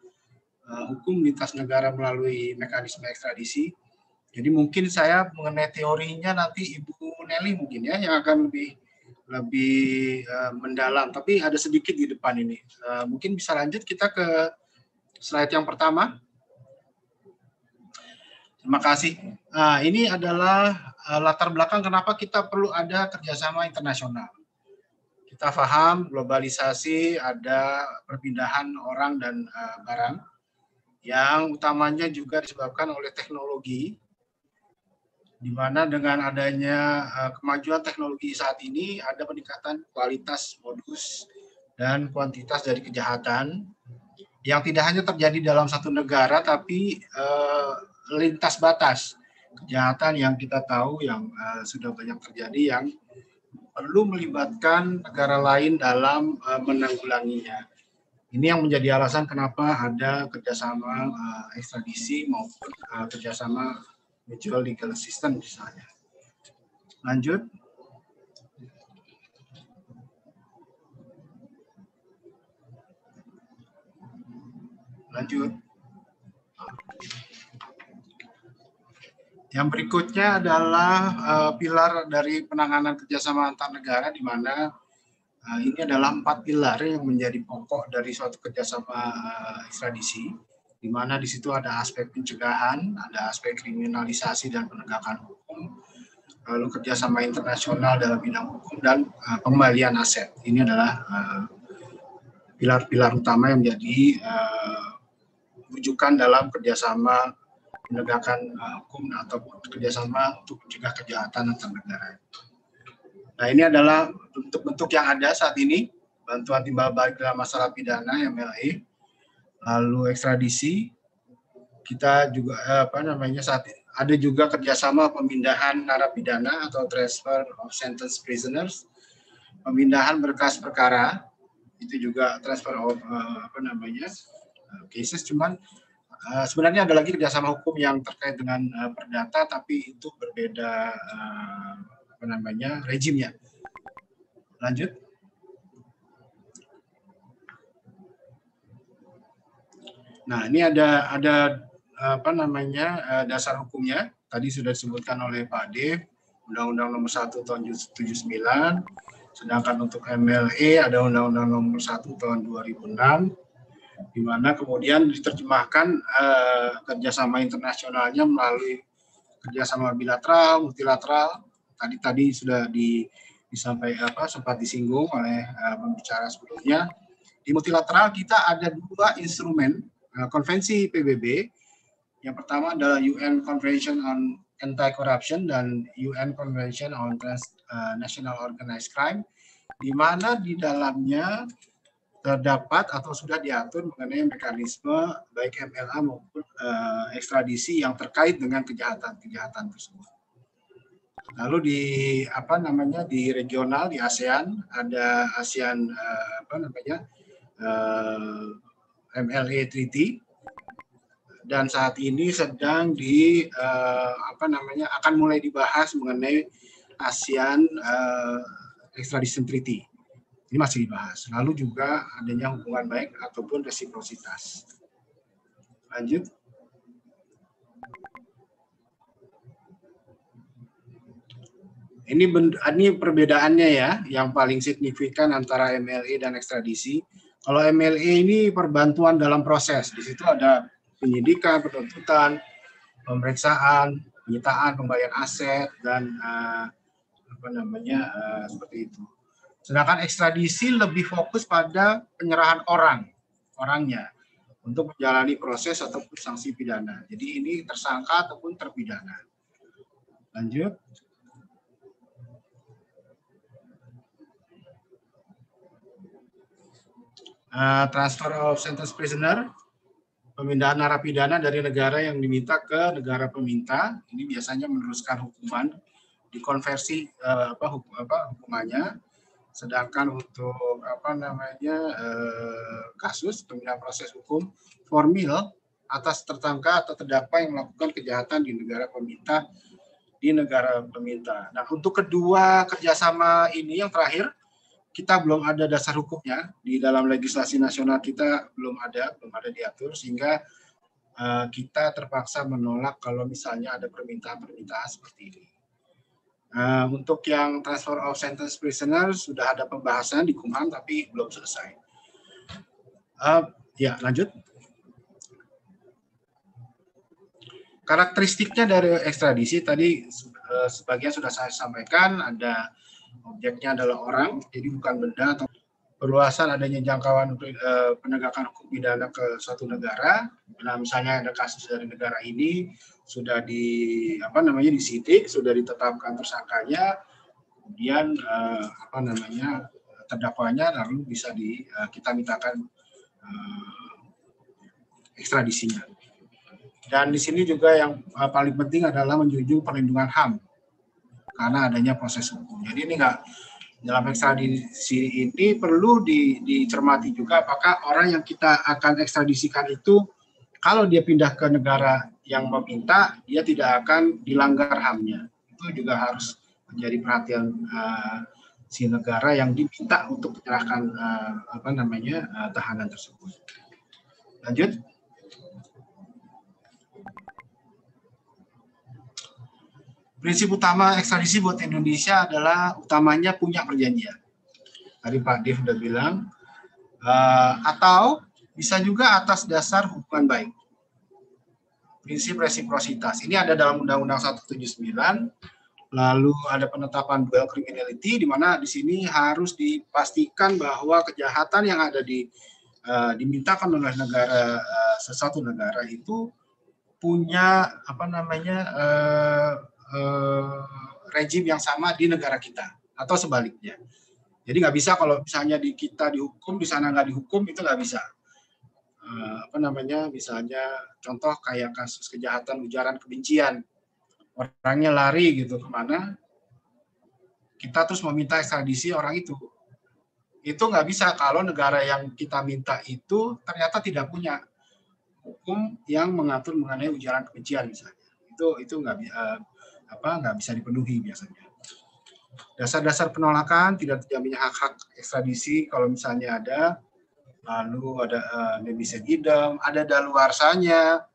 Speaker 8: uh, hukum lintas negara melalui mekanisme ekstradisi. Jadi mungkin saya mengenai teorinya nanti Ibu Nelly mungkin ya yang akan lebih lebih uh, mendalam. Tapi ada sedikit di depan ini. Uh, mungkin bisa lanjut kita ke slide yang pertama. Terima kasih. Nah, ini adalah ah, latar belakang kenapa kita perlu ada kerjasama internasional. Kita paham globalisasi ada perpindahan orang dan ah, barang yang utamanya juga disebabkan oleh teknologi di mana dengan adanya ah, kemajuan teknologi saat ini ada peningkatan kualitas modus dan kuantitas dari kejahatan yang tidak hanya terjadi dalam satu negara tapi uh, lintas batas kejahatan yang kita tahu yang uh, sudah banyak terjadi yang perlu melibatkan negara lain dalam uh, menanggulanginya. Ini yang menjadi alasan kenapa ada kerjasama uh, ekstradisi maupun uh, kerjasama mutual legal assistance misalnya. Lanjut. lanjut yang berikutnya adalah uh, pilar dari penanganan kerjasama antar negara di mana uh, ini adalah empat pilar yang menjadi pokok dari suatu kerjasama uh, ekstradisi di mana di situ ada aspek pencegahan, ada aspek kriminalisasi dan penegakan hukum, lalu kerjasama internasional dalam bidang hukum dan uh, pengembalian aset. Ini adalah pilar-pilar uh, utama yang menjadi uh, rujukan dalam kerjasama penegakan eh, hukum ataupun kerjasama untuk mencegah kejahatan antar negara. Nah ini adalah bentuk-bentuk yang ada saat ini bantuan timbal balik dalam masalah pidana yang MLI, lalu ekstradisi. Kita juga eh, apa namanya saat ada juga kerjasama pemindahan narapidana atau transfer of sentence prisoners, pemindahan berkas perkara itu juga transfer of eh, apa namanya Eh, cases cuman uh, sebenarnya ada lagi kerjasama hukum yang terkait dengan uh, perdata tapi itu berbeda uh, apa namanya rejimnya lanjut nah ini ada ada apa namanya uh, dasar hukumnya tadi sudah disebutkan oleh Pak D, Undang-Undang Nomor 1 Tahun 79 sedangkan untuk MLE ada Undang-Undang Nomor 1 Tahun 2006 di mana kemudian diterjemahkan eh, kerjasama internasionalnya melalui kerjasama bilateral, multilateral. Tadi tadi sudah di, disampaikan apa sempat disinggung oleh eh, pembicara sebelumnya. Di multilateral kita ada dua instrumen eh, konvensi PBB. Yang pertama adalah UN Convention on Anti-Corruption dan UN Convention on eh, National Organized Crime, di mana di dalamnya terdapat atau sudah diatur mengenai mekanisme baik MLA maupun uh, ekstradisi yang terkait dengan kejahatan-kejahatan tersebut. Lalu di apa namanya di regional di ASEAN ada ASEAN uh, apa namanya uh, eh, MLA Treaty dan saat ini sedang di uh, apa namanya akan mulai dibahas mengenai ASEAN uh, Extradition Treaty ini masih dibahas. Lalu juga adanya hubungan baik ataupun
Speaker 5: resiprositas.
Speaker 8: Lanjut. Ini, ini perbedaannya ya, yang paling signifikan antara MLE dan ekstradisi. Kalau MLE ini perbantuan dalam proses, di situ ada penyidikan, penuntutan, pemeriksaan, penyitaan, pembayaran aset, dan uh,
Speaker 5: apa namanya
Speaker 8: uh, seperti itu. Sedangkan ekstradisi lebih fokus pada penyerahan orang, orangnya untuk menjalani proses ataupun sanksi pidana. Jadi ini tersangka ataupun
Speaker 5: terpidana.
Speaker 8: Lanjut. Uh, transfer of sentence prisoner, pemindahan narapidana dari negara yang diminta ke negara peminta. Ini biasanya meneruskan hukuman, dikonversi uh, apa, hukum, apa, hukumannya Sedangkan untuk apa namanya eh, kasus pembinaan proses hukum formal atas tertangka atau terdakwa yang melakukan kejahatan di negara peminta di negara peminta. Nah, untuk kedua kerjasama ini yang terakhir kita belum ada dasar hukumnya di dalam legislasi nasional kita belum ada belum ada diatur sehingga eh, kita terpaksa menolak kalau misalnya ada permintaan-permintaan seperti ini. Uh, untuk yang transfer of sentence prisoner sudah ada pembahasan di Kumham tapi belum selesai. Uh, ya lanjut. Karakteristiknya dari ekstradisi tadi uh, sebagian sudah saya sampaikan ada objeknya adalah orang jadi bukan benda atau perluasan adanya jangkauan untuk uh, penegakan hukum pidana ke suatu negara. Nah, misalnya ada kasus dari negara ini sudah di apa namanya disidik, sudah ditetapkan tersangkanya, kemudian uh, apa namanya terdakwanya lalu bisa di uh, kita mintakan ekstradisinya. Dan di sini juga yang paling penting adalah menjunjung perlindungan HAM karena adanya proses hukum. Jadi ini enggak dalam ekstradisi ini perlu di, dicermati juga apakah orang yang kita akan ekstradisikan itu kalau dia pindah ke negara yang meminta dia tidak akan dilanggar hamnya itu juga harus menjadi perhatian uh, si negara yang diminta untuk menyerahkan uh, apa namanya uh, tahanan tersebut lanjut prinsip utama ekstradisi buat Indonesia adalah utamanya punya perjanjian. Tadi Pak Dev sudah bilang, uh, atau bisa juga atas dasar hubungan baik. Prinsip resiprositas. Ini ada dalam Undang-Undang 179, lalu ada penetapan dual criminality, di mana di sini harus dipastikan bahwa kejahatan yang ada di uh, dimintakan oleh negara uh, sesuatu negara itu punya apa namanya uh, eh, rejim yang sama di negara kita atau sebaliknya. Jadi nggak bisa kalau misalnya di kita dihukum di sana nggak dihukum itu nggak bisa. Eh, apa namanya misalnya contoh kayak kasus kejahatan ujaran kebencian orangnya lari gitu kemana kita terus meminta ekstradisi orang itu itu nggak bisa kalau negara yang kita minta itu ternyata tidak punya hukum yang mengatur mengenai ujaran kebencian misalnya itu itu nggak uh, apa nggak bisa dipenuhi biasanya. Dasar-dasar penolakan tidak terjaminnya hak-hak ekstradisi kalau misalnya ada, lalu ada uh, eh, bisa idem, ada daluarsanya,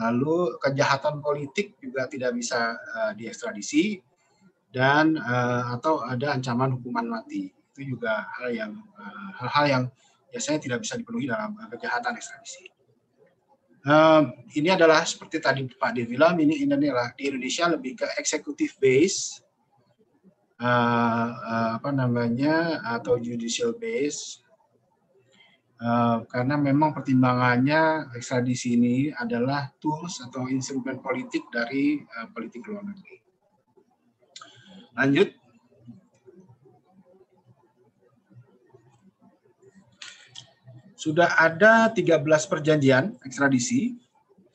Speaker 8: lalu kejahatan politik juga tidak bisa uh, diekstradisi dan uh, atau ada ancaman hukuman mati itu juga hal yang hal-hal uh, yang biasanya tidak bisa dipenuhi dalam kejahatan ekstradisi. Uh, ini adalah seperti tadi Pak Devi bilang, ini Indonesia di Indonesia lebih ke executive base, uh, uh, apa namanya, atau judicial base. Uh, karena memang pertimbangannya di sini adalah tools atau instrumen politik dari
Speaker 5: uh, politik luar negeri.
Speaker 8: Lanjut. sudah ada 13 perjanjian ekstradisi.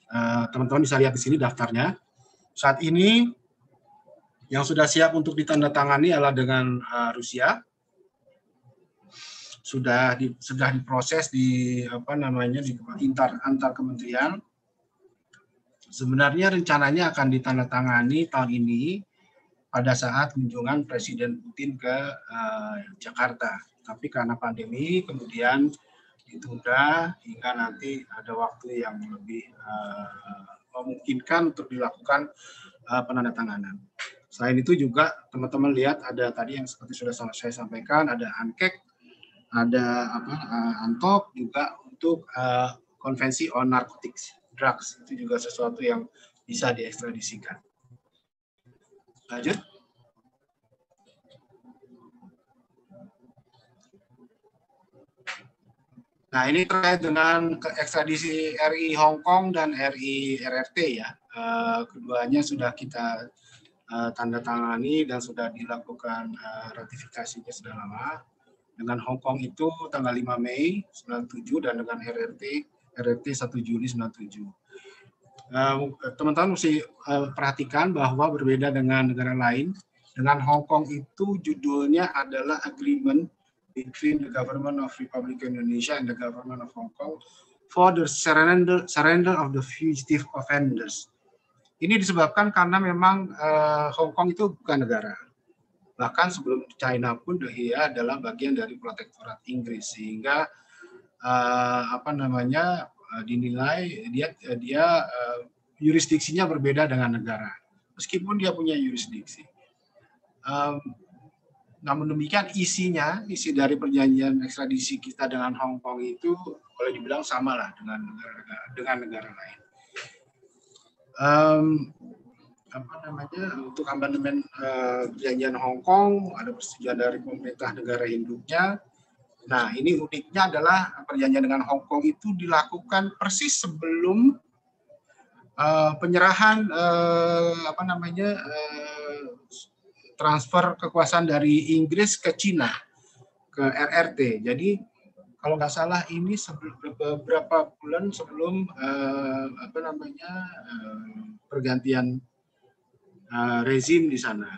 Speaker 8: Eh, teman-teman bisa lihat di sini daftarnya. Saat ini yang sudah siap untuk ditandatangani adalah dengan eh, Rusia. Sudah di, sudah diproses di apa namanya di antar antar kementerian. Sebenarnya rencananya akan ditandatangani tahun ini pada saat kunjungan Presiden Putin ke uh, Jakarta. Tapi karena pandemi kemudian ditunda hingga nanti ada waktu yang lebih uh, memungkinkan untuk dilakukan uh, penandatanganan. Selain itu juga teman-teman lihat ada tadi yang seperti sudah saya sampaikan ada ANKEK, ada apa uh, ANTOK juga untuk uh, konvensi on narcotics drugs itu juga sesuatu yang bisa diekstradisikan.
Speaker 5: Lanjut. Nah, ini terkait dengan
Speaker 8: ekstradisi RI Hong Kong dan RI RRT ya. Eh, keduanya sudah kita eh, tanda tangani dan sudah dilakukan eh, ratifikasinya sudah lama. Dengan Hong Kong itu tanggal 5 Mei 97 dan dengan RRT RRT 1 Juli 97. Teman-teman mesti perhatikan bahwa berbeda dengan negara lain, dengan Hong Kong itu judulnya adalah agreement between the government of Republic Indonesia and the government of Hong Kong for the surrender surrender of the fugitive offenders. Ini disebabkan karena memang uh, Hong Kong itu bukan negara. Bahkan sebelum China pun dia adalah bagian dari protektorat Inggris sehingga uh, apa namanya uh, dinilai dia dia uh, yurisdiksinya berbeda dengan negara. Meskipun dia punya yurisdiksi. Um, namun demikian isinya, isi dari perjanjian ekstradisi kita dengan Hong Kong itu boleh dibilang sama lah dengan negara dengan negara lain. Um, apa namanya untuk amandemen uh, perjanjian Hong Kong ada persetujuan dari pemerintah negara induknya. Nah ini uniknya adalah perjanjian dengan Hong Kong itu dilakukan persis sebelum uh, penyerahan uh, apa namanya
Speaker 5: uh,
Speaker 8: transfer kekuasaan dari Inggris ke Cina
Speaker 9: ke RRT.
Speaker 8: Jadi kalau nggak salah ini beberapa bulan sebelum eh, apa namanya eh, pergantian eh, rezim di sana.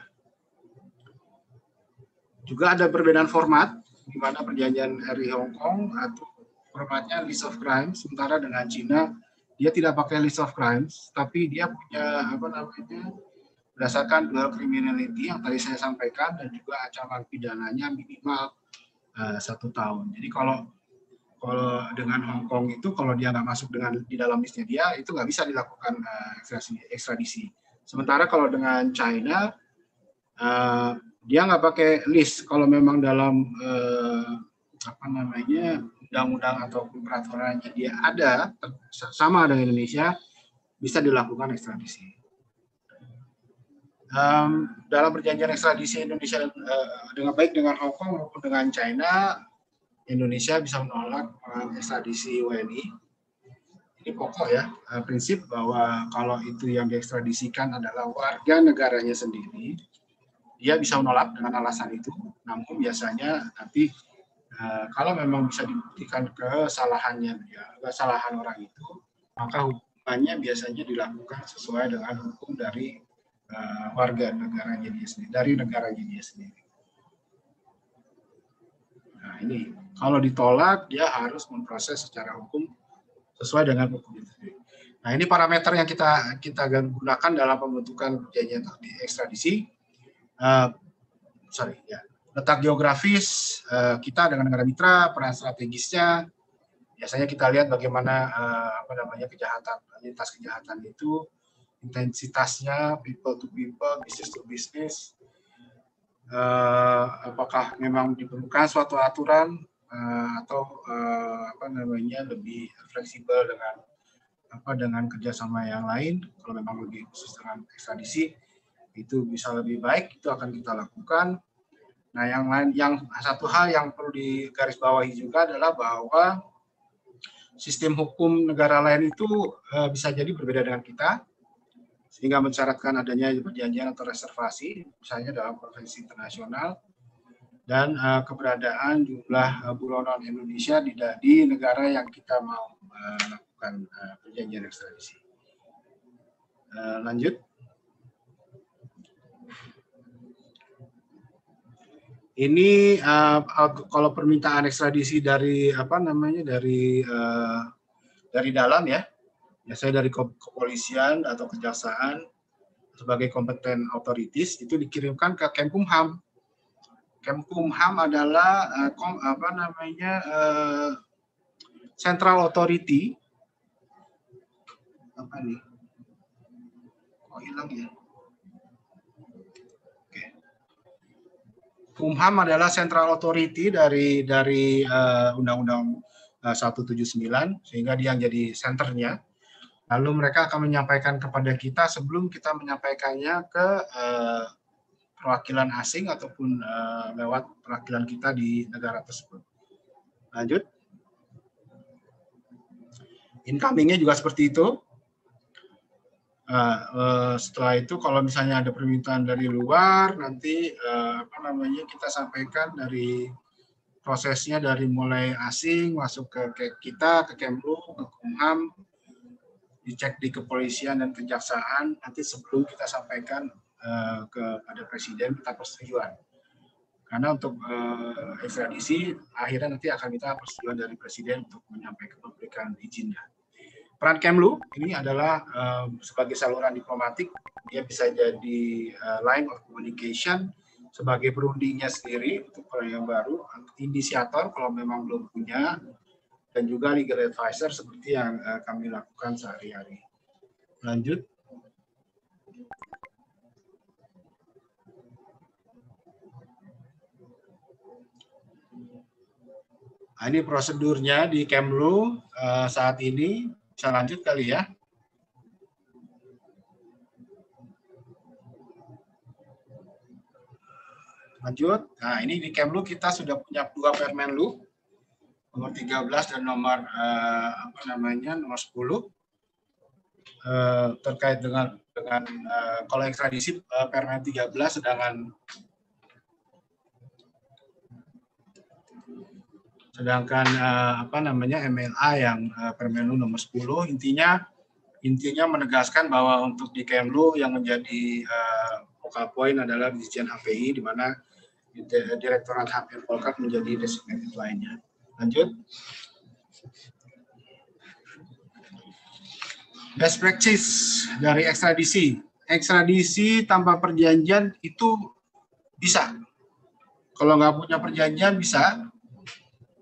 Speaker 8: Juga ada perbedaan format di mana perjanjian RI Hong Kong atau formatnya list of crimes sementara dengan Cina dia tidak pakai list of crimes tapi dia punya apa namanya berdasarkan dual criminality yang tadi saya sampaikan dan juga ancaman pidananya minimal eh, satu tahun. Jadi kalau kalau dengan Hong Kong itu kalau dia nggak masuk dengan di dalam listnya dia itu nggak bisa dilakukan uh, ekstradisi, Sementara kalau dengan China uh, dia nggak pakai list kalau memang dalam uh, apa namanya undang-undang atau peraturannya dia ada sama dengan Indonesia bisa dilakukan ekstradisi um, dalam perjanjian ekstradisi Indonesia uh, dengan baik dengan Hong Kong maupun dengan China, Indonesia bisa menolak uh, ekstradisi WNI. Ini pokok ya uh, prinsip bahwa kalau itu yang diekstradisikan adalah warga negaranya sendiri, dia bisa menolak dengan alasan itu. Namun biasanya nanti uh, kalau memang bisa dibuktikan kesalahannya, ya, kesalahan orang itu, maka hukumannya biasanya dilakukan sesuai dengan hukum dari uh, warga negaranya dia sendiri, dari negara dia sendiri. Nah ini, kalau ditolak dia harus memproses secara hukum sesuai dengan hukum itu Nah ini parameter yang kita kita gunakan dalam pembentukan perjanjian ekstradisi. Uh, eh, sorry ya letak geografis uh, kita dengan negara mitra, peran strategisnya. Biasanya kita lihat bagaimana uh, apa namanya kejahatan lintas kejahatan itu intensitasnya people to people, business to business. Uh, apakah memang diperlukan suatu aturan uh, atau uh, apa namanya lebih fleksibel dengan apa dengan kerjasama yang lain? Kalau memang lebih khusus dengan ekstradisi itu bisa lebih baik, itu akan kita lakukan. Nah, yang lain, yang satu hal yang perlu digarisbawahi juga adalah bahwa sistem hukum negara lain itu uh, bisa jadi berbeda dengan kita sehingga mensyaratkan adanya perjanjian atau reservasi, misalnya dalam konvensi internasional, dan uh, keberadaan jumlah uh, eh, buronan Indonesia di, di negara yang kita mau
Speaker 5: uh, lakukan uh, perjanjian ekstradisi.
Speaker 8: Uh, lanjut. Ini uh, kalau permintaan ekstradisi dari apa namanya dari uh, dari dalam ya ya saya dari kepolisian atau kejaksaan sebagai kompeten otoritis itu dikirimkan ke Kemkumham. Kemkumham adalah uh, kom, apa namanya uh, central authority apa nih? oh, hilang ya? Oke. Kumham adalah central authority dari dari Undang eh, undang-undang uh, 179 sehingga dia yang jadi senternya Lalu mereka akan menyampaikan kepada kita sebelum kita menyampaikannya ke eh, perwakilan asing ataupun eh, lewat perwakilan kita di negara tersebut. Lanjut. Incomingnya juga seperti itu. Nah, eh, setelah itu kalau misalnya ada permintaan dari luar nanti eh, apa namanya kita sampaikan dari prosesnya dari mulai asing masuk ke kita ke Kemlu ke Kumham dicek di kepolisian dan kejaksaan nanti sebelum kita sampaikan uh, kepada presiden kita persetujuan karena untuk uh, ekstradisi akhirnya nanti akan kita persetujuan dari presiden untuk menyampaikan memberikan izinnya peran Kemlu ini adalah uh, sebagai saluran diplomatik dia bisa jadi uh, line of communication sebagai perundingnya sendiri untuk orang yang baru inisiator kalau memang belum punya dan juga legal advisor seperti yang uh, kami lakukan sehari-hari. Lanjut. Nah, ini prosedurnya di Kemlu uh, eh, saat ini. Bisa lanjut kali ya. Lanjut. Nah, ini di Kemlu kita sudah punya dua permen Permenlu nomor 13 dan nomor eh, apa namanya nomor 10 eh, terkait dengan dengan eh, kalau ekstradisi eh, Permen 13 sedangkan sedangkan eh, apa namanya MLA yang eh, Permenlu nomor 10 intinya intinya menegaskan bahwa untuk di Kemlu yang menjadi eh, focal point adalah Dirjen HPI di mana eh, Direktorat
Speaker 5: HPI Polkap menjadi designated lainnya. Lanjut.
Speaker 8: Best practice dari ekstradisi. Ekstradisi tanpa perjanjian itu bisa. Kalau nggak punya perjanjian bisa.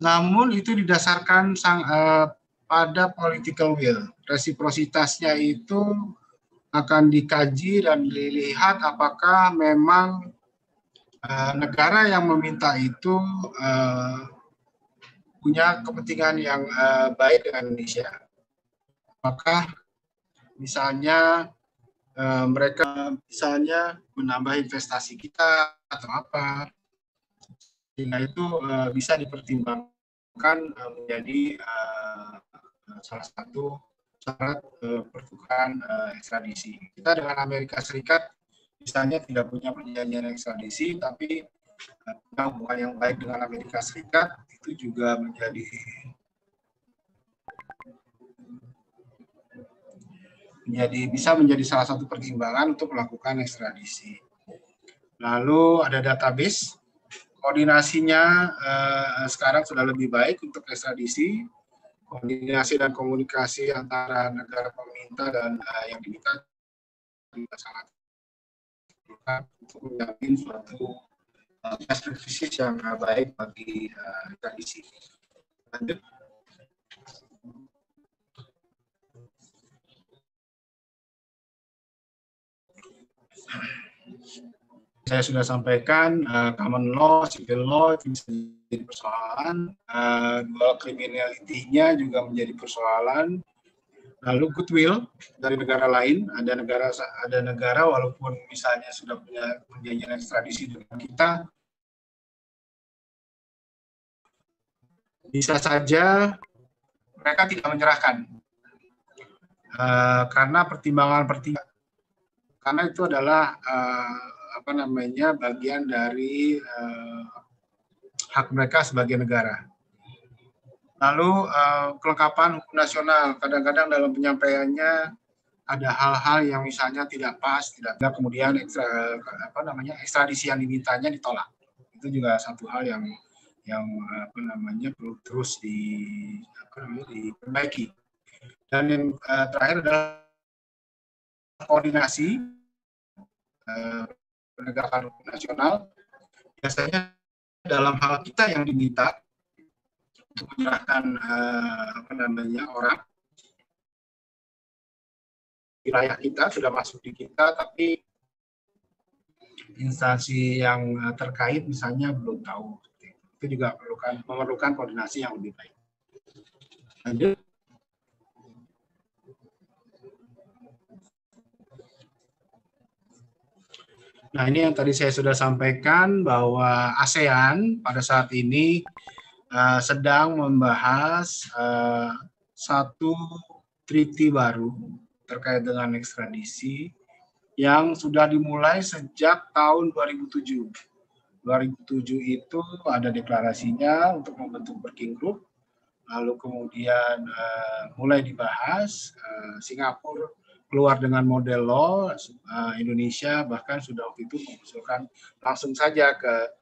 Speaker 8: Namun itu didasarkan sang, uh, pada political will. Resiprositasnya itu akan dikaji dan dilihat apakah memang uh, negara yang meminta itu uh, punya kepentingan yang uh, baik dengan Indonesia. Maka misalnya uh, mereka misalnya menambah investasi kita atau apa, sehingga itu uh, bisa dipertimbangkan uh, menjadi uh, salah satu syarat uh, pertukaran uh, ekstradisi. Kita dengan Amerika Serikat misalnya tidak punya perjanjian ekstradisi, tapi hubungan nah, yang baik dengan Amerika Serikat itu juga menjadi menjadi bisa menjadi salah satu pertimbangan untuk melakukan ekstradisi. Lalu ada database koordinasinya eh, sekarang sudah lebih baik untuk ekstradisi koordinasi dan
Speaker 5: komunikasi antara negara peminta dan eh, yang diminta sangat untuk menjamin suatu master fisik yang baik bagi uh, tradisi. Lanjut. Saya sudah sampaikan uh, common law, civil law itu menjadi
Speaker 8: persoalan, uh, eh, dual kriminalitinya juga menjadi persoalan, Lalu goodwill dari negara lain, ada negara ada negara
Speaker 5: walaupun misalnya sudah punya perjanjian ekstradisi dengan kita, bisa saja mereka tidak menyerahkan
Speaker 8: uh, karena pertimbangan-pertimbangan karena itu adalah uh, apa namanya bagian dari uh, hak mereka sebagai negara. Lalu uh, kelengkapan hukum nasional, kadang-kadang dalam penyampaiannya ada hal-hal yang misalnya tidak pas, tidak ada kemudian ekstra, apa namanya ekstradisi yang dimintanya ditolak. Itu juga satu hal yang yang apa namanya perlu terus di apa namanya diperbaiki.
Speaker 5: Dan yang uh, terakhir adalah koordinasi uh, penegakan hukum nasional. Biasanya dalam hal kita yang diminta menyerahkan uh, eh, apa namanya orang wilayah kita sudah masuk di kita tapi instansi yang eh, terkait misalnya belum tahu
Speaker 8: itu juga memerlukan memerlukan koordinasi yang lebih baik lanjut Nah, ini yang tadi saya sudah sampaikan bahwa ASEAN pada saat ini Eh, sedang membahas uh, satu treaty baru terkait dengan ekstradisi yang sudah dimulai sejak tahun 2007. 2007 itu ada deklarasinya untuk membentuk working group, lalu kemudian uh, mulai dibahas. Uh, Singapura keluar dengan model law, uh, Indonesia bahkan sudah waktu itu mengusulkan langsung saja ke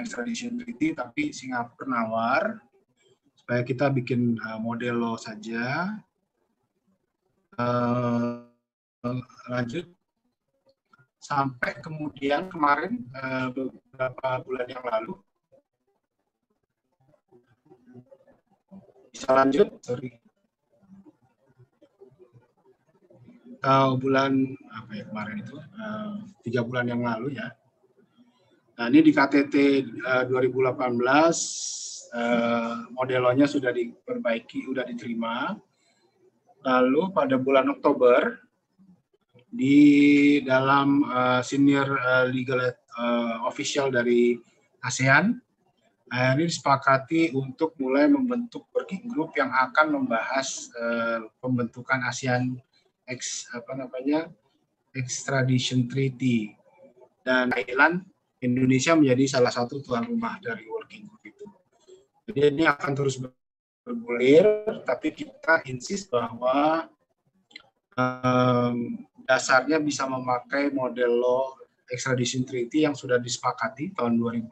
Speaker 8: extradition treaty tapi Singapura nawar supaya kita bikin uh, model law saja uh, lanjut sampai kemudian kemarin uh, beberapa bulan yang lalu
Speaker 5: bisa lanjut sorry
Speaker 8: uh, bulan
Speaker 5: apa ya kemarin itu uh,
Speaker 8: tiga bulan yang lalu ya Nah, ini di KTT uh, 2018 uh, modelnya sudah diperbaiki, sudah diterima. Lalu pada bulan Oktober di dalam uh, senior uh, legal uh, official dari ASEAN akhirnya disepakati untuk mulai membentuk working group yang akan membahas uh, pembentukan ASEAN ex apa namanya extradition treaty dan Thailand Indonesia menjadi salah satu tuan rumah dari working group itu. Jadi ini akan terus bergulir, tapi kita insis bahwa um, dasarnya bisa memakai model law extradition treaty yang sudah disepakati tahun 2018.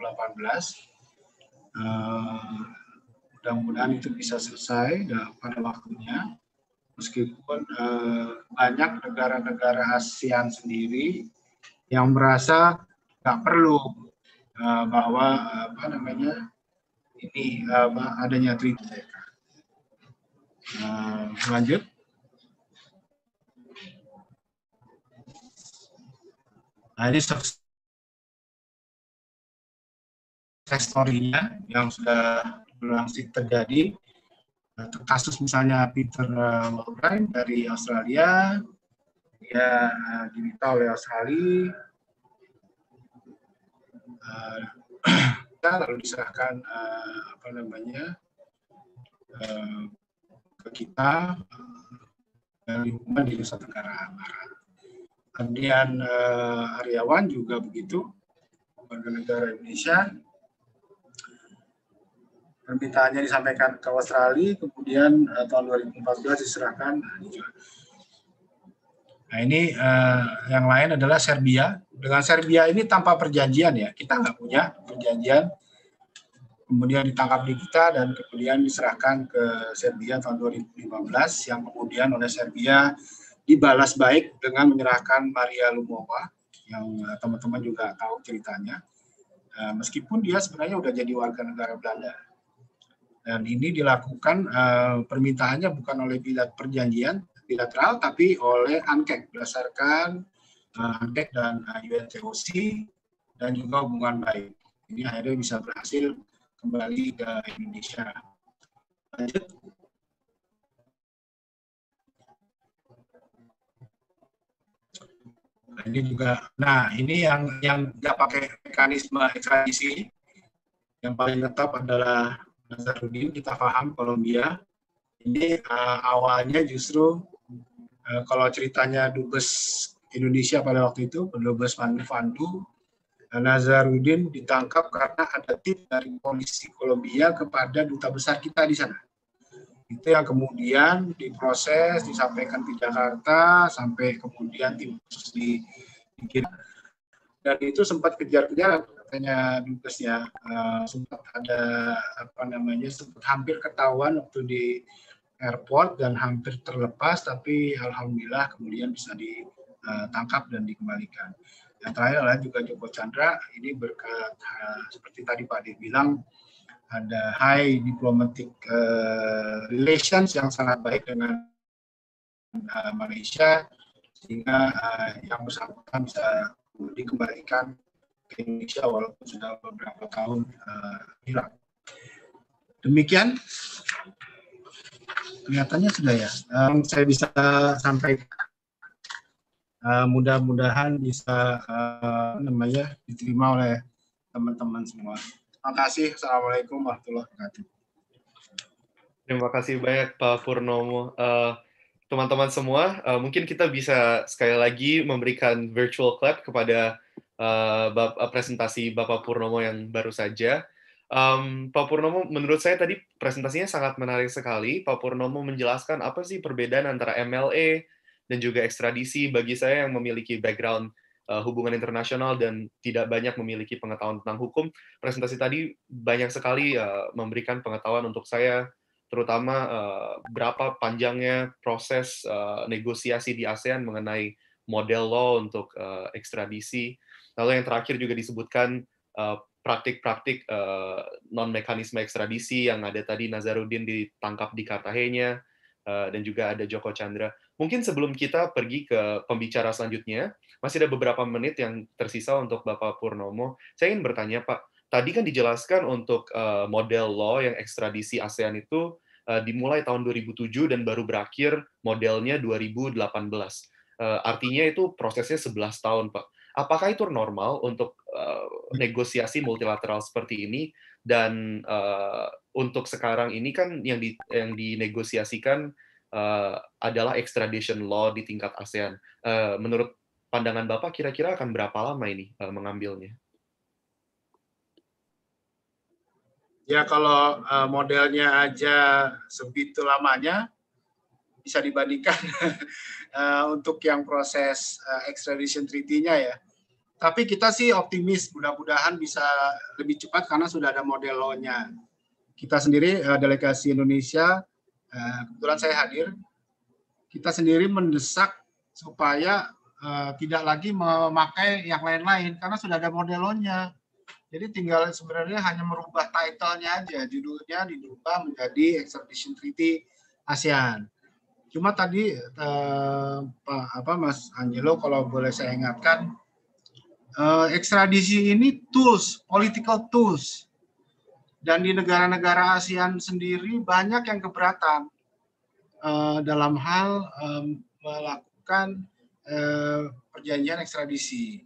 Speaker 8: Uh, eh, mudah-mudahan itu bisa selesai ya, pada waktunya. Meskipun uh, banyak negara-negara ASEAN sendiri yang merasa nggak perlu uh, bahwa apa
Speaker 5: namanya ini eh, apa, adanya TK. Uh, nah, lanjut. Nah, ini success story-nya yang sudah berlangsung terjadi. Nah, kasus misalnya
Speaker 8: Peter Walgrine eh, dari Australia, dia diminta oleh Australia Eh, kita lalu diserahkan uh, apa namanya uh, ke kita uh, dari Huma di Nusa Tenggara Barat.
Speaker 5: Kemudian
Speaker 8: uh, Aryawan juga begitu warga negara Indonesia permintaannya disampaikan ke Australia, kemudian uh, tahun 2014 diserahkan nah, Nah ini eh, yang lain adalah Serbia. Dengan Serbia ini tanpa perjanjian ya, kita nggak punya perjanjian. Kemudian ditangkap di kita dan kemudian diserahkan ke Serbia tahun 2015 yang kemudian oleh Serbia dibalas baik dengan menyerahkan Maria Lumova yang eh, teman-teman juga tahu ceritanya. Eh, meskipun dia sebenarnya sudah jadi warga negara Belanda. Dan ini dilakukan eh, permintaannya bukan oleh bilat perjanjian, bilateral tapi oleh ANKEK berdasarkan uh, ANKEK dan uh, eh, UNTOC dan juga hubungan baik. Ini akhirnya bisa berhasil
Speaker 5: kembali ke Indonesia. Lanjut. Nah, ini juga, nah ini yang yang nggak pakai mekanisme ekstradisi.
Speaker 8: Yang paling tetap adalah Nazarudin, kita paham Kolombia. Ini uh, awalnya justru Eh, kalau ceritanya dubes Indonesia pada waktu itu dubes Manfandu eh, Nazarudin ditangkap karena ada tip dari polisi Kolombia kepada duta besar kita di sana. Itu yang kemudian diproses, disampaikan di Jakarta, sampai kemudian tim khusus di, di dan itu sempat kejar kejar katanya dubesnya uh, eh, sempat ada apa namanya sempat hampir ketahuan waktu di airport dan hampir terlepas tapi alhamdulillah kemudian bisa ditangkap eh, dan dikembalikan. Yang terakhir adalah juga Joko Chandra ini berkat eh, seperti tadi Pak Adi bilang ada high diplomatic eh, relations yang sangat baik dengan Malaysia sehingga yang bersangkutan bisa dikembalikan ke Indonesia walaupun sudah beberapa tahun hilang. Demikian Kelihatannya sudah ya. Um, saya bisa sampai Uh, eh, mudah-mudahan bisa uh, namanya diterima oleh teman-teman semua. Terima kasih. Assalamualaikum warahmatullahi wabarakatuh.
Speaker 6: Terima kasih banyak Pak Purnomo. Uh, teman-teman semua, uh, mungkin kita bisa sekali lagi memberikan virtual clap kepada uh, bap presentasi Bapak Purnomo yang baru saja. Um, Pak Purnomo, menurut saya tadi presentasinya sangat menarik sekali. Pak Purnomo menjelaskan apa sih perbedaan antara MLA dan juga ekstradisi bagi saya yang memiliki background uh, hubungan internasional dan tidak banyak memiliki pengetahuan tentang hukum. Presentasi tadi banyak sekali uh, memberikan pengetahuan untuk saya, terutama uh, berapa panjangnya proses uh, negosiasi di ASEAN mengenai model law untuk uh, ekstradisi. Lalu yang terakhir juga disebutkan praktik-praktik uh, eh, non mekanisme ekstradisi yang ada tadi Nazarudin ditangkap di Cartagena uh, eh, dan juga ada Joko Chandra. Mungkin sebelum kita pergi ke pembicara selanjutnya, masih ada beberapa menit yang tersisa untuk Bapak Purnomo. Saya ingin bertanya Pak, tadi kan dijelaskan untuk uh, model law yang ekstradisi ASEAN itu uh, dimulai tahun 2007 dan baru berakhir modelnya 2018. Uh, artinya itu prosesnya 11 tahun Pak Apakah itu normal untuk uh, negosiasi multilateral seperti ini dan uh, untuk sekarang ini kan yang di yang dinegosiasikan uh, adalah extradition law di tingkat ASEAN. Uh, menurut pandangan Bapak kira-kira akan berapa lama ini uh, mengambilnya?
Speaker 8: Ya kalau uh, modelnya aja segitu lamanya bisa dibandingkan eh, untuk yang proses uh, extradition treaty-nya ya. Tapi kita sih optimis mudah-mudahan bisa lebih cepat karena sudah ada model law-nya. Kita sendiri eh, delegasi Indonesia kebetulan saya hadir. Kita sendiri mendesak supaya uh, tidak lagi memakai yang lain-lain karena sudah ada model Jadi tinggal sebenarnya hanya merubah title-nya aja, judulnya dirubah menjadi extradition treaty ASEAN Cuma tadi eh, apa Mas Angelo kalau boleh saya ingatkan eh, ekstradisi ini tools, political tools.
Speaker 9: Dan di negara-negara
Speaker 8: ASEAN sendiri banyak yang keberatan eh, dalam hal eh, melakukan eh, perjanjian ekstradisi.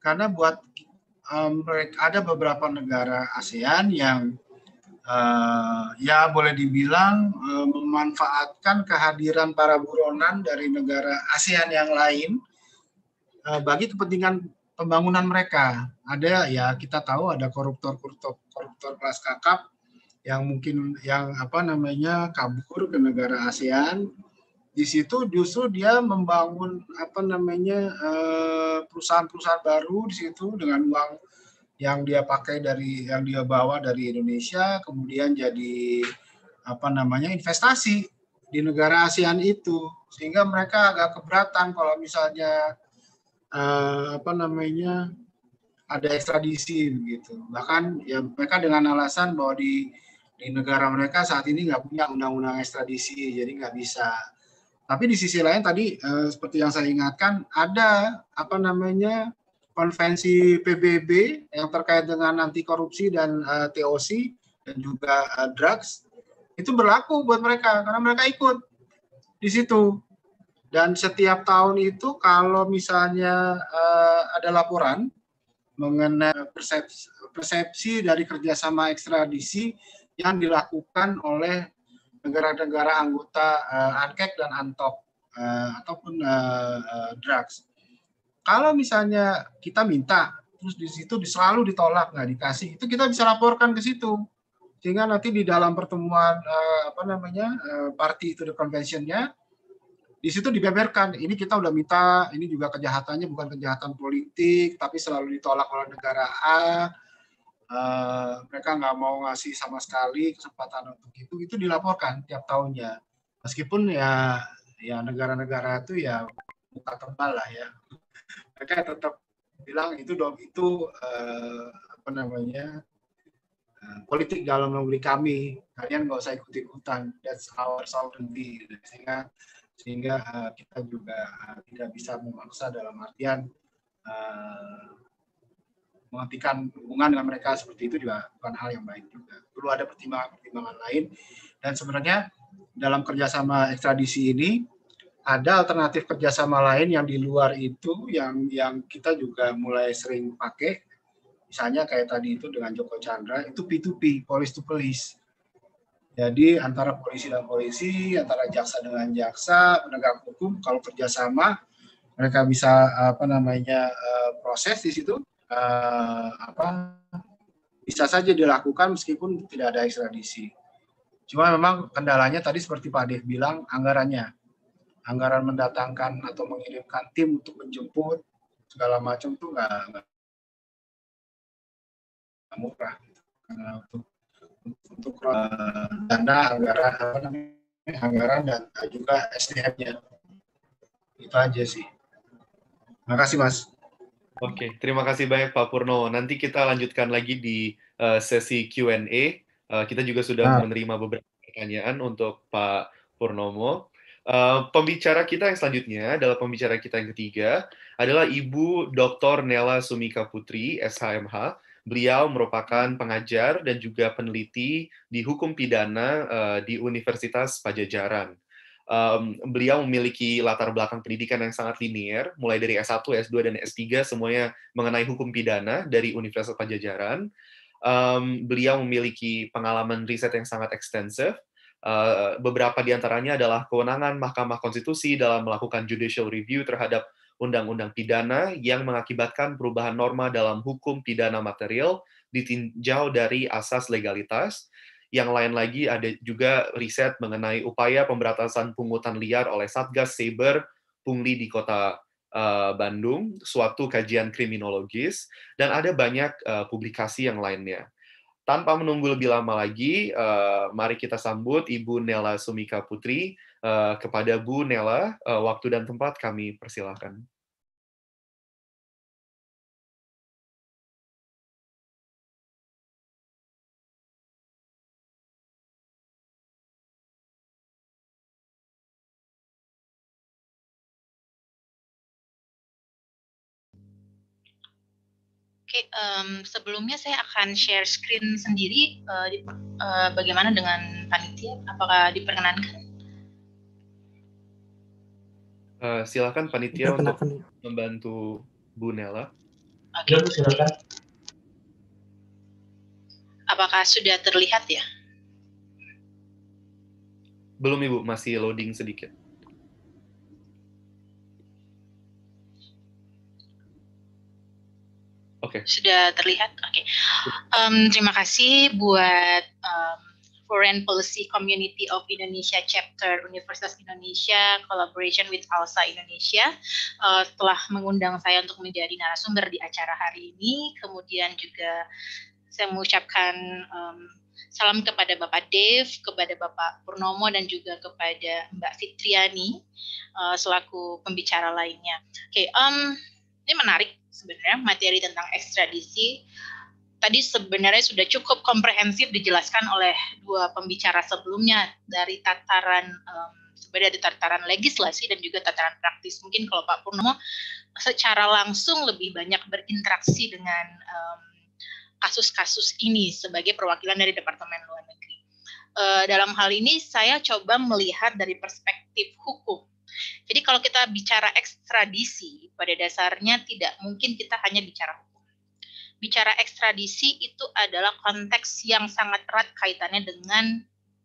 Speaker 8: Karena buat eh, ada beberapa negara ASEAN yang Eh, ya boleh dibilang uh, memanfaatkan kehadiran para buronan dari negara ASEAN yang lain uh, bagi kepentingan pembangunan mereka. Ada ya kita tahu ada koruptor-koruptor koruptor kelas kakap yang mungkin yang apa namanya kabur ke negara ASEAN. Di situ justru dia membangun apa namanya perusahaan-perusahaan baru di situ dengan uang yang dia pakai dari yang dia bawa dari Indonesia kemudian jadi apa namanya investasi di negara ASEAN itu sehingga mereka agak keberatan kalau misalnya eh, apa namanya ada ekstradisi begitu bahkan ya mereka dengan alasan bahwa di di negara mereka saat ini nggak punya undang-undang ekstradisi jadi nggak bisa tapi di sisi lain tadi eh, seperti yang saya ingatkan ada apa namanya konvensi PBB yang terkait dengan anti korupsi dan uh, eh, TOC dan juga uh, drugs itu berlaku buat mereka karena mereka ikut di situ dan setiap tahun itu kalau misalnya uh, ada laporan mengenai persepsi, persepsi dari kerjasama ekstradisi yang dilakukan oleh negara-negara anggota uh, ANKEK dan ANTOP uh, ataupun uh, uh, drugs kalau misalnya kita minta, terus di situ selalu ditolak nggak dikasih, itu kita bisa laporkan ke situ. Sehingga nanti di dalam pertemuan uh, apa namanya uh, party itu the conventionnya, di situ dibeberkan ini kita udah minta ini juga kejahatannya bukan kejahatan politik tapi selalu ditolak oleh negara A uh, mereka nggak mau ngasih sama sekali kesempatan untuk itu itu dilaporkan tiap tahunnya meskipun ya ya negara-negara itu ya buka tebal lah ya mereka tetap bilang itu dong itu uh, apa namanya uh, politik dalam negeri kami kalian nggak usah ikut ikutan that's our sovereignty sehingga sehingga uh, kita juga uh, tidak bisa memaksa dalam artian uh, menghentikan hubungan dengan mereka seperti itu juga bukan hal yang baik juga perlu ada pertimbangan pertimbangan lain dan sebenarnya dalam kerjasama ekstradisi ini ada alternatif kerjasama lain yang di luar itu yang yang kita juga mulai sering pakai misalnya kayak tadi itu dengan Joko Chandra itu P2P police to police jadi antara polisi dan polisi antara jaksa dengan jaksa penegak hukum kalau kerjasama mereka bisa apa namanya eh, proses di situ eh, apa bisa saja dilakukan meskipun tidak ada ekstradisi cuma memang kendalanya tadi seperti Pak Dev bilang anggarannya anggaran mendatangkan atau mengirimkan tim untuk menjemput segala
Speaker 5: macam tuh nggak murah gitu. karena untuk untuk uh, dana anggaran apa namanya anggaran dan
Speaker 8: juga SDM-nya itu aja sih. Terima kasih mas.
Speaker 6: Oke, okay, terima kasih banyak Pak Purno. Nanti kita lanjutkan lagi di uh, sesi Q&A. Uh, eh, kita juga sudah nah. menerima beberapa pertanyaan untuk Pak Purnomo. Eh, pembicara kita yang selanjutnya adalah pembicara kita yang ketiga adalah Ibu Dr. Nela Sumika Putri, SHMH. Beliau merupakan pengajar dan juga peneliti di hukum pidana uh, di Universitas Pajajaran. Um, beliau memiliki latar belakang pendidikan yang sangat linier, mulai dari S1, S2, dan S3 semuanya mengenai hukum pidana dari Universitas Pajajaran. Um, beliau memiliki pengalaman riset yang sangat ekstensif, Eh, beberapa di antaranya adalah kewenangan Mahkamah Konstitusi dalam melakukan judicial review terhadap undang-undang pidana yang mengakibatkan perubahan norma dalam hukum pidana material ditinjau dari asas legalitas. Yang lain lagi ada juga riset mengenai upaya pemberantasan pungutan liar oleh Satgas Saber Pungli di kota eh, Bandung, suatu kajian kriminologis, dan ada banyak eh, publikasi yang lainnya tanpa menunggu lebih lama lagi, uh, mari kita sambut Ibu Nela Sumika Putri. Uh, kepada Bu Nela, uh, waktu dan tempat kami persilahkan.
Speaker 9: Oke, okay, um, sebelumnya saya akan share screen sendiri. Uh, di, uh, bagaimana dengan panitia? Apakah diperkenankan?
Speaker 6: Uh, silakan panitia untuk membantu Bu Nella. Oke, okay. Iya, silakan.
Speaker 9: Apakah sudah terlihat ya?
Speaker 6: Belum Ibu, masih loading sedikit.
Speaker 9: Oke. Okay. Sudah terlihat. Oke. Okay. Um, terima kasih buat um, Foreign Policy Community of Indonesia Chapter Universitas Indonesia collaboration with ALSA Indonesia uh, telah mengundang saya untuk menjadi narasumber di acara hari ini. Kemudian juga saya mengucapkan um, salam kepada Bapak Dev, kepada Bapak Purnomo, dan juga kepada Mbak Fitriani uh, selaku pembicara lainnya. Oke, okay, um, ini menarik sebenarnya materi tentang ekstradisi tadi sebenarnya sudah cukup komprehensif dijelaskan oleh dua pembicara sebelumnya dari tataran um, sebenarnya di tataran legislasi dan juga tataran praktis mungkin kalau Pak Purnomo secara langsung lebih banyak berinteraksi dengan kasus-kasus um, ini sebagai perwakilan dari Departemen Luar Negeri uh, dalam hal ini saya coba melihat dari perspektif hukum jadi kalau kita bicara ekstradisi, pada dasarnya tidak mungkin kita hanya bicara hukum. Bicara ekstradisi itu adalah konteks yang sangat erat kaitannya dengan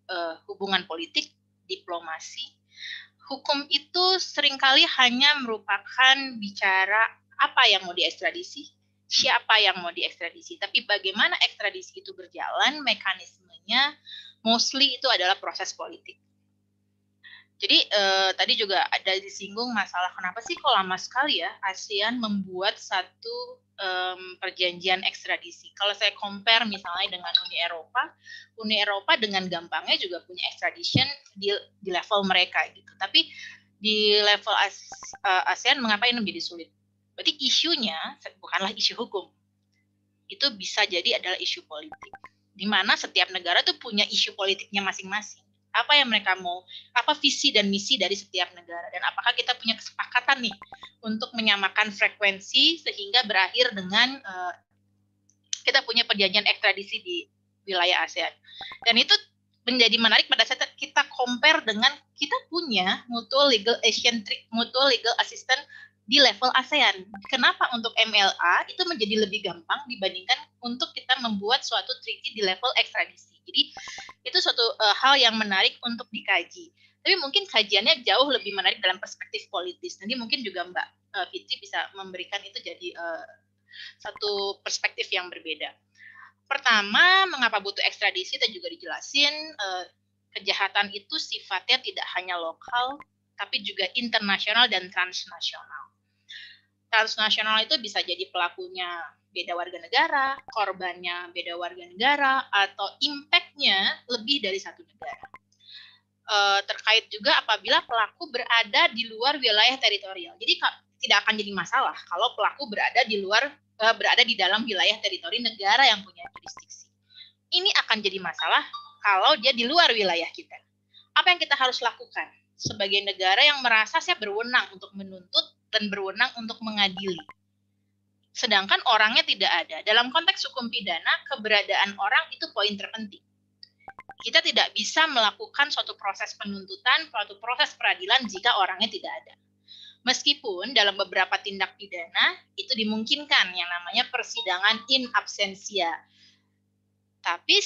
Speaker 9: uh, hubungan politik, diplomasi. Hukum itu seringkali hanya merupakan bicara apa yang mau diekstradisi, siapa yang mau diekstradisi, tapi bagaimana ekstradisi itu berjalan, mekanismenya mostly itu adalah proses politik. Jadi eh, tadi juga ada disinggung masalah kenapa sih kok lama sekali ya ASEAN membuat satu um, perjanjian ekstradisi. Kalau saya compare misalnya dengan Uni Eropa, Uni Eropa dengan gampangnya juga punya extradition di, di level mereka gitu. Tapi di level eh, ASEAN mengapa ini menjadi sulit? Berarti isunya bukanlah isu hukum. Itu bisa jadi adalah isu politik. Di mana setiap negara tuh punya isu politiknya masing-masing apa yang mereka mau, apa visi dan misi dari setiap negara, dan apakah kita punya kesepakatan nih untuk menyamakan frekuensi sehingga berakhir dengan uh, kita punya perjanjian ekstradisi di wilayah ASEAN. Dan itu menjadi menarik pada saat kita compare dengan kita punya mutual legal Asian mutual legal assistant di level ASEAN. Kenapa untuk MLA itu menjadi lebih gampang dibandingkan untuk kita membuat suatu treaty di level ekstradisi? Jadi itu suatu uh, hal yang menarik untuk dikaji. Tapi mungkin kajiannya jauh lebih menarik dalam perspektif politis. Nanti mungkin juga Mbak uh, Fitri bisa memberikan itu jadi uh, satu perspektif yang berbeda. Pertama, mengapa butuh ekstradisi? dan juga dijelasin. Uh, kejahatan itu sifatnya tidak hanya lokal, tapi juga internasional dan transnasional. Transnasional itu bisa jadi pelakunya beda warga negara, korbannya beda warga negara, atau impactnya lebih dari satu negara. E, terkait juga apabila pelaku berada di luar wilayah teritorial. Jadi tidak akan jadi masalah kalau pelaku berada di luar e, berada di dalam wilayah teritori negara yang punya jurisdiksi. Ini akan jadi masalah kalau dia di luar wilayah kita. Apa yang kita harus lakukan sebagai negara yang merasa saya berwenang untuk menuntut dan berwenang untuk mengadili. Sedangkan orangnya tidak ada. Dalam konteks hukum pidana, keberadaan orang itu poin terpenting. Kita tidak bisa melakukan suatu proses penuntutan, suatu proses peradilan jika orangnya tidak ada. Meskipun dalam beberapa tindak pidana itu dimungkinkan yang namanya persidangan in absentia. Tapi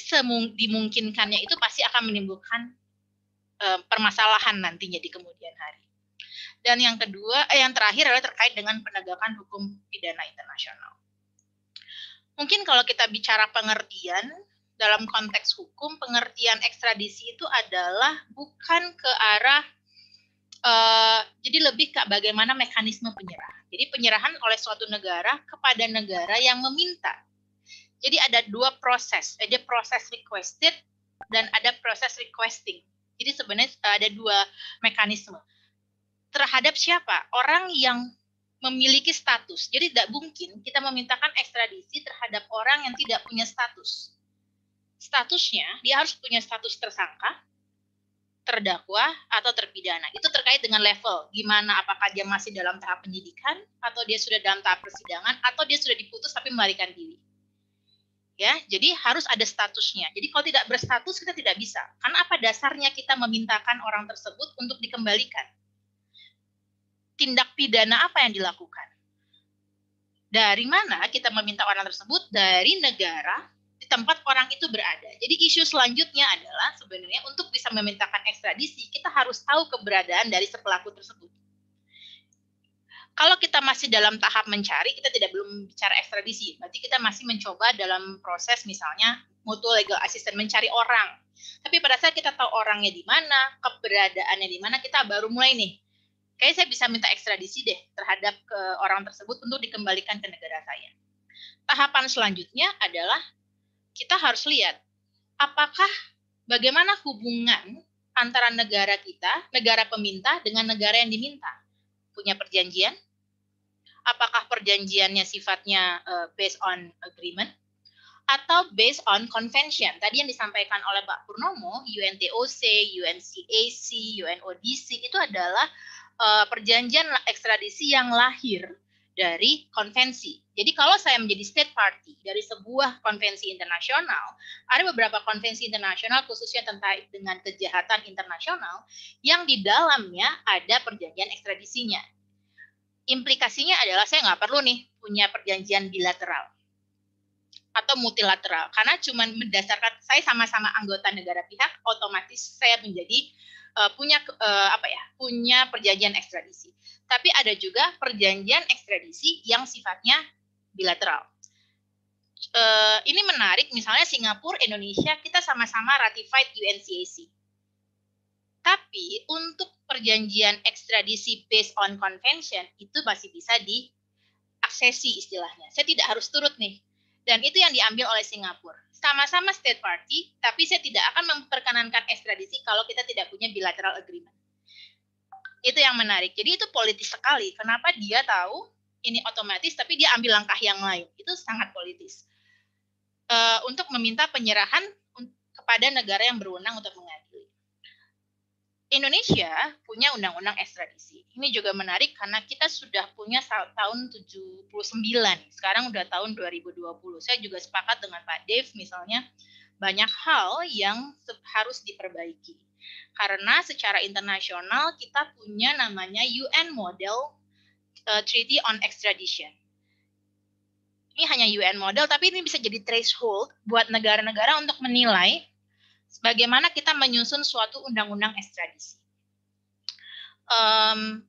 Speaker 9: dimungkinkannya itu pasti akan menimbulkan e, permasalahan nantinya di kemudian hari. Dan yang kedua, eh, yang terakhir adalah terkait dengan penegakan hukum pidana internasional. Mungkin kalau kita bicara pengertian, dalam konteks hukum, pengertian ekstradisi itu adalah bukan ke arah Uh, jadi lebih ke bagaimana mekanisme penyerahan. Jadi penyerahan oleh suatu negara kepada negara yang meminta. Jadi ada dua proses, ada proses requested dan ada proses requesting. Jadi sebenarnya eh, ada dua mekanisme terhadap siapa? Orang yang memiliki status. Jadi tidak mungkin kita memintakan ekstradisi terhadap orang yang tidak punya status. Statusnya, dia harus punya status tersangka, terdakwa, atau terpidana. Itu terkait dengan level. Gimana, apakah dia masih dalam tahap penyidikan atau dia sudah dalam tahap persidangan, atau dia sudah diputus tapi melarikan diri. Ya, jadi harus ada statusnya. Jadi kalau tidak berstatus kita tidak bisa. Karena apa dasarnya kita memintakan orang tersebut untuk dikembalikan? tindak pidana apa yang dilakukan. Dari mana kita meminta orang tersebut? Dari negara di tempat orang itu berada. Jadi isu selanjutnya adalah sebenarnya untuk bisa memintakan ekstradisi, kita harus tahu keberadaan dari pelaku tersebut. Kalau kita masih dalam tahap mencari, kita tidak belum bicara ekstradisi. Berarti kita masih mencoba dalam proses misalnya mutual legal assistant mencari orang. Tapi pada saat kita tahu orangnya di mana, keberadaannya di mana, kita baru mulai nih Kayaknya saya bisa minta ekstradisi deh terhadap ke orang tersebut untuk dikembalikan ke negara saya. Tahapan selanjutnya adalah kita harus lihat apakah bagaimana hubungan antara negara kita, negara peminta dengan negara yang diminta. Punya perjanjian? Apakah perjanjiannya sifatnya uh, based on agreement atau based on convention? Tadi yang disampaikan oleh Pak Purnomo, UNTOC, UNCAC, UNODC itu adalah uh, perjanjian ekstradisi yang lahir dari konvensi. Jadi kalau saya menjadi state party dari sebuah konvensi internasional, ada beberapa konvensi internasional khususnya tentang dengan kejahatan internasional yang di dalamnya ada perjanjian ekstradisinya. Implikasinya adalah saya nggak perlu nih punya perjanjian bilateral atau multilateral karena cuman mendasarkan saya sama-sama anggota negara pihak otomatis saya menjadi Eh, punya uh, apa ya punya perjanjian ekstradisi tapi ada juga perjanjian ekstradisi yang sifatnya bilateral uh, ini menarik misalnya Singapura Indonesia kita sama-sama ratified UNCAC tapi untuk perjanjian ekstradisi based on convention itu masih bisa diaksesi istilahnya. Saya tidak harus turut nih dan itu yang diambil oleh Singapura. Sama-sama state party, tapi saya tidak akan memperkenankan ekstradisi kalau kita tidak punya bilateral agreement. Itu yang menarik. Jadi itu politis sekali. Kenapa dia tahu ini otomatis, tapi dia ambil langkah yang lain. Itu sangat politis. Uh, untuk meminta penyerahan kepada negara yang berwenang untuk mengadili. Indonesia punya undang-undang ekstradisi. Ini juga menarik karena kita sudah punya tahun 79, sekarang udah tahun 2020. Saya juga sepakat dengan Pak Dave misalnya banyak hal yang harus diperbaiki. Karena secara internasional kita punya namanya UN model uh, Treaty on Extradition. Ini hanya UN model tapi ini bisa jadi threshold buat negara-negara untuk menilai bagaimana kita menyusun suatu undang-undang ekstradisi. Um,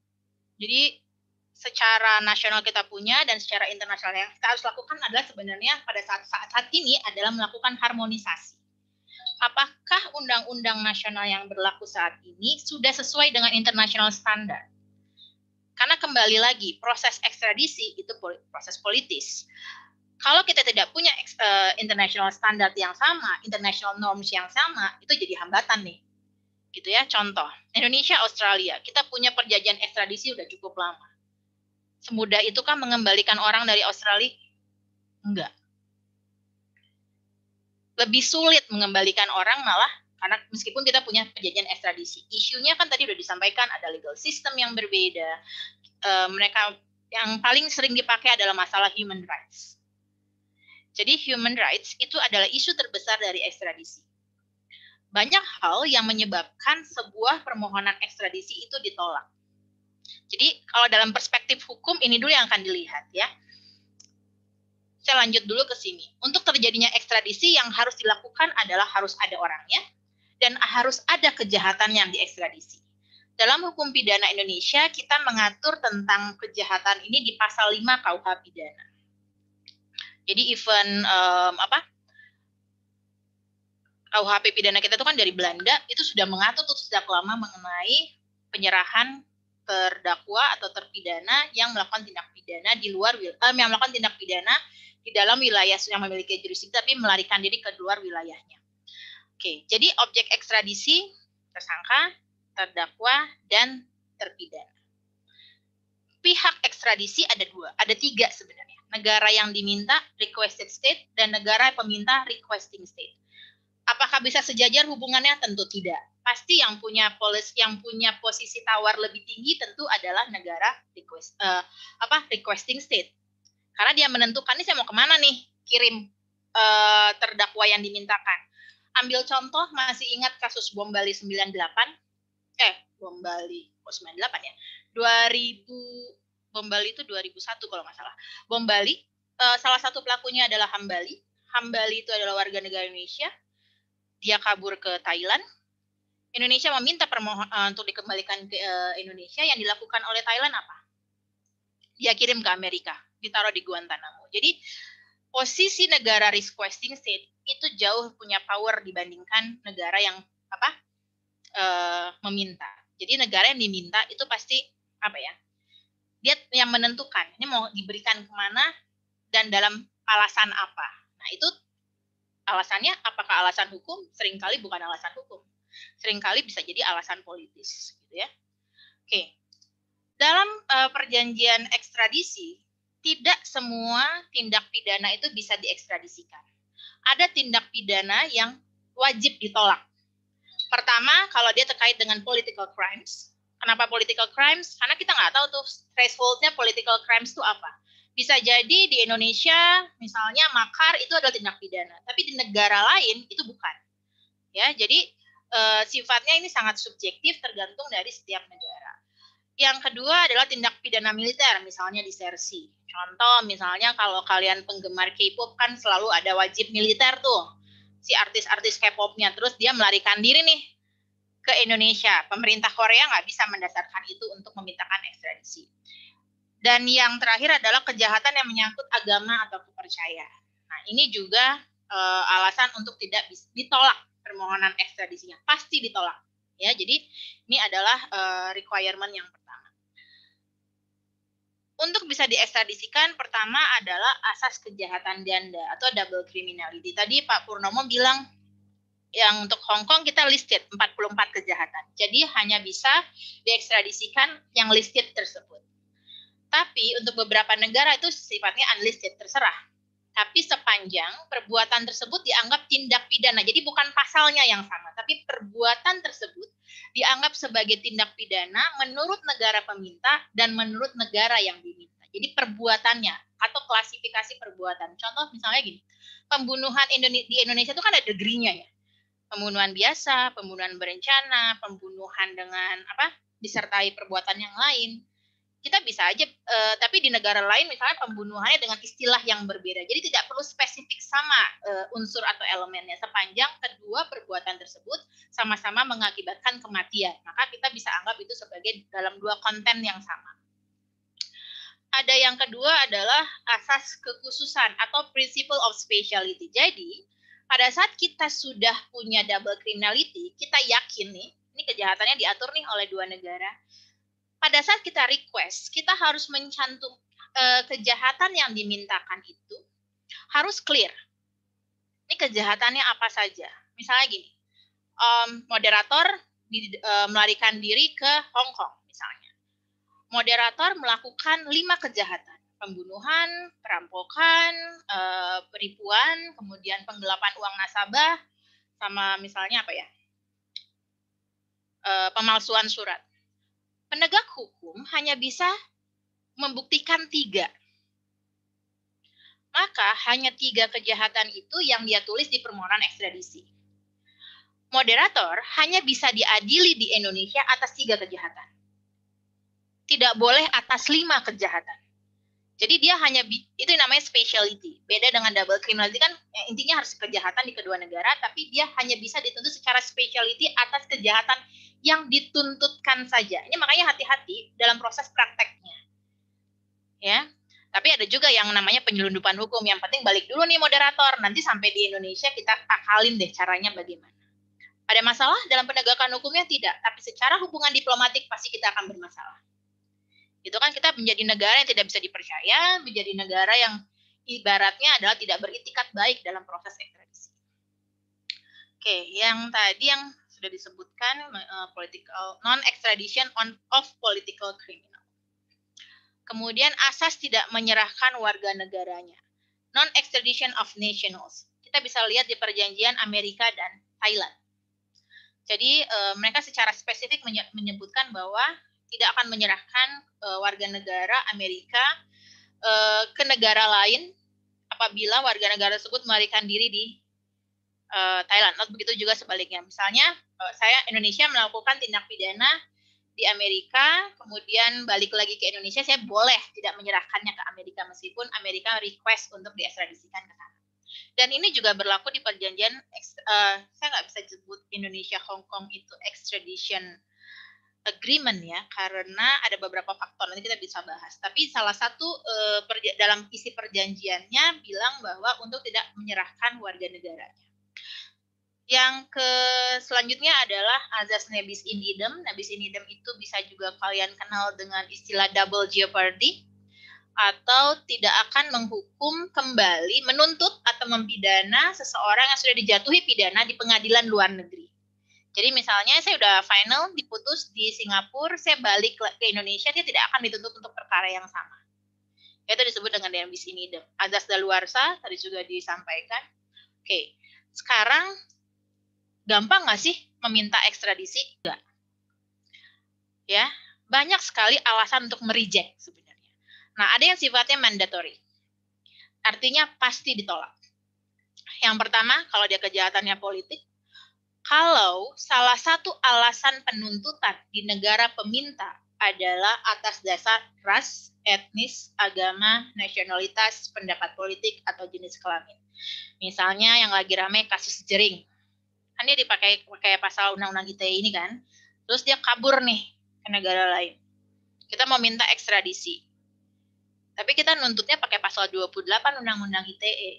Speaker 9: jadi secara nasional kita punya dan secara internasional yang kita harus lakukan adalah sebenarnya pada saat saat, saat ini adalah melakukan harmonisasi. Apakah undang-undang nasional yang berlaku saat ini sudah sesuai dengan internasional standar? Karena kembali lagi proses ekstradisi itu proses politis. Kalau kita tidak punya uh, international standard yang sama, international norms yang sama, itu jadi hambatan nih. Gitu ya, contoh. Indonesia, Australia, kita punya perjanjian ekstradisi udah cukup lama. Semudah itu kan mengembalikan orang dari Australia? Enggak. Lebih sulit mengembalikan orang malah karena meskipun kita punya perjanjian ekstradisi, isunya kan tadi udah disampaikan ada legal system yang berbeda. E, mereka yang paling sering dipakai adalah masalah human rights. Jadi human rights itu adalah isu terbesar dari ekstradisi. Banyak hal yang menyebabkan sebuah permohonan ekstradisi itu ditolak. Jadi kalau dalam perspektif hukum ini dulu yang akan dilihat ya. Saya lanjut dulu ke sini. Untuk terjadinya ekstradisi yang harus dilakukan adalah harus ada orangnya dan harus ada kejahatan yang diekstradisi. Dalam hukum pidana Indonesia, kita mengatur tentang kejahatan ini di pasal 5 KUH pidana. Jadi event um, apa KUHP pidana kita itu kan dari Belanda itu sudah mengatur tuh sejak lama mengenai penyerahan terdakwa atau terpidana yang melakukan tindak pidana di luar um, yang melakukan tindak pidana di dalam wilayah yang memiliki jurisdiksi tapi melarikan diri ke luar wilayahnya. Oke, jadi objek ekstradisi tersangka, terdakwa dan terpidana. Pihak ekstradisi ada dua, ada tiga sebenarnya negara yang diminta requested state dan negara peminta requesting state. Apakah bisa sejajar hubungannya? Tentu tidak. Pasti yang punya polis yang punya posisi tawar lebih tinggi tentu adalah negara request uh, apa requesting state. Karena dia menentukan ini saya mau kemana nih kirim uh, terdakwa yang dimintakan. Ambil contoh masih ingat kasus bom Bali 98 eh bom Bali oh 98 ya 2000 bom Bali itu 2001 kalau nggak salah. Bom Bali, eh, salah satu pelakunya adalah Hambali. Hambali itu adalah warga negara Indonesia. Dia kabur ke Thailand. Indonesia meminta permohon eh, untuk dikembalikan ke eh, Indonesia. Yang dilakukan oleh Thailand apa? Dia kirim ke Amerika, ditaruh di Guantanamo. Jadi posisi negara requesting state itu jauh punya power dibandingkan negara yang apa uh, meminta. Jadi negara yang diminta itu pasti apa ya dia yang menentukan ini mau diberikan kemana dan dalam alasan apa. Nah itu alasannya apakah alasan hukum? Seringkali bukan alasan hukum. Seringkali bisa jadi alasan politis, gitu ya. Oke, dalam uh, perjanjian ekstradisi tidak semua tindak pidana itu bisa diekstradisikan. Ada tindak pidana yang wajib ditolak. Pertama, kalau dia terkait dengan political crimes, Kenapa political crimes? Karena kita nggak tahu tuh thresholdnya political crimes itu apa. Bisa jadi di Indonesia misalnya makar itu adalah tindak pidana, tapi di negara lain itu bukan. Ya, jadi e, sifatnya ini sangat subjektif tergantung dari setiap negara. Yang kedua adalah tindak pidana militer, misalnya disersi. Contoh misalnya kalau kalian penggemar K-pop kan selalu ada wajib militer tuh si artis-artis K-popnya terus dia melarikan diri nih ke Indonesia. Pemerintah Korea nggak bisa mendasarkan itu untuk memintakan ekstradisi. Dan yang terakhir adalah kejahatan yang menyangkut agama atau kepercayaan. Nah, ini juga e, alasan untuk tidak ditolak permohonan ekstradisinya. Pasti ditolak. Ya, jadi ini adalah e, requirement yang pertama. Untuk bisa diekstradisikan, pertama adalah asas kejahatan ganda atau double criminality. Tadi Pak Purnomo bilang yang untuk Hong Kong kita listed 44 kejahatan. Jadi hanya bisa diekstradisikan yang listed tersebut. Tapi untuk beberapa negara itu sifatnya unlisted, terserah. Tapi sepanjang perbuatan tersebut dianggap tindak pidana. Jadi bukan pasalnya yang sama, tapi perbuatan tersebut dianggap sebagai tindak pidana menurut negara peminta dan menurut negara yang diminta. Jadi perbuatannya atau klasifikasi perbuatan. Contoh misalnya gini, pembunuhan di Indonesia itu kan ada degree ya pembunuhan biasa, pembunuhan berencana, pembunuhan dengan apa disertai perbuatan yang lain. Kita bisa aja, e, tapi di negara lain misalnya pembunuhannya dengan istilah yang berbeda. Jadi tidak perlu spesifik sama e, unsur atau elemennya sepanjang kedua perbuatan tersebut sama-sama mengakibatkan kematian. Maka kita bisa anggap itu sebagai dalam dua konten yang sama. Ada yang kedua adalah asas kekhususan atau principle of speciality. Jadi pada saat kita sudah punya double criminality, kita yakin nih, ini kejahatannya diatur nih oleh dua negara. Pada saat kita request, kita harus mencantum eh, kejahatan yang dimintakan itu harus clear. Ini kejahatannya apa saja? Misalnya gini, um, moderator di, uh, melarikan diri ke Hong Kong misalnya. Moderator melakukan lima kejahatan pembunuhan, perampokan, peripuan, eh, penipuan, kemudian penggelapan uang nasabah, sama misalnya apa ya, eh, pemalsuan surat. Penegak hukum hanya bisa membuktikan tiga. Maka hanya tiga kejahatan itu yang dia tulis di permohonan ekstradisi. Moderator hanya bisa diadili di Indonesia atas tiga kejahatan. Tidak boleh atas lima kejahatan jadi dia hanya itu namanya speciality. Beda dengan double criminality kan ya, intinya harus kejahatan di kedua negara, tapi dia hanya bisa dituntut secara speciality atas kejahatan yang dituntutkan saja. Ini makanya hati-hati dalam proses prakteknya. Ya. Tapi ada juga yang namanya penyelundupan hukum. Yang penting balik dulu nih moderator. Nanti sampai di Indonesia kita takalin deh caranya bagaimana. Ada masalah dalam penegakan hukumnya tidak, tapi secara hubungan diplomatik pasti kita akan bermasalah. Itu kan kita menjadi negara yang tidak bisa dipercaya, menjadi negara yang ibaratnya adalah tidak beritikat baik dalam proses ekstradisi. Oke, yang tadi yang sudah disebutkan e, political non extradition on of political criminal. Kemudian asas tidak menyerahkan warga negaranya. Non extradition of nationals. Kita bisa lihat di perjanjian Amerika dan Thailand. Jadi e, mereka secara spesifik menyebutkan bahwa tidak akan menyerahkan uh, warga negara Amerika uh, ke negara lain apabila warga negara tersebut melarikan diri di uh, Thailand. Not begitu juga sebaliknya. Misalnya uh, saya Indonesia melakukan tindak pidana di Amerika, kemudian balik lagi ke Indonesia, saya boleh tidak menyerahkannya ke Amerika meskipun Amerika request untuk diekstradisikan ke sana. Dan ini juga berlaku di perjanjian, uh, saya nggak bisa sebut Indonesia Hong Kong itu extradition agreement ya karena ada beberapa faktor nanti kita bisa bahas tapi salah satu eh, perja- dalam isi perjanjiannya bilang bahwa untuk tidak menyerahkan warga negaranya yang ke selanjutnya adalah azas nebis in idem nebis in idem itu bisa juga kalian kenal dengan istilah double jeopardy atau tidak akan menghukum kembali menuntut atau mempidana seseorang yang sudah dijatuhi pidana di pengadilan luar negeri jadi misalnya saya udah final diputus di Singapura, saya balik ke Indonesia, dia tidak akan dituntut untuk perkara yang sama. Itu disebut dengan DMBC NIDEM. Azas daluarsa tadi juga disampaikan. Oke, sekarang gampang nggak sih meminta ekstradisi? Enggak. Ya, banyak sekali alasan untuk merijek sebenarnya. Nah, ada yang sifatnya mandatory. Artinya pasti ditolak. Yang pertama, kalau dia kejahatannya politik, kalau salah satu alasan penuntutan di negara peminta adalah atas dasar ras, etnis, agama, nasionalitas, pendapat politik, atau jenis kelamin. Misalnya yang lagi rame kasus jering. Kan dia dipakai pakai pasal undang-undang ITE ini kan. Terus dia kabur nih ke negara lain. Kita mau minta ekstradisi. Tapi kita nuntutnya pakai pasal 28 Undang-Undang ITE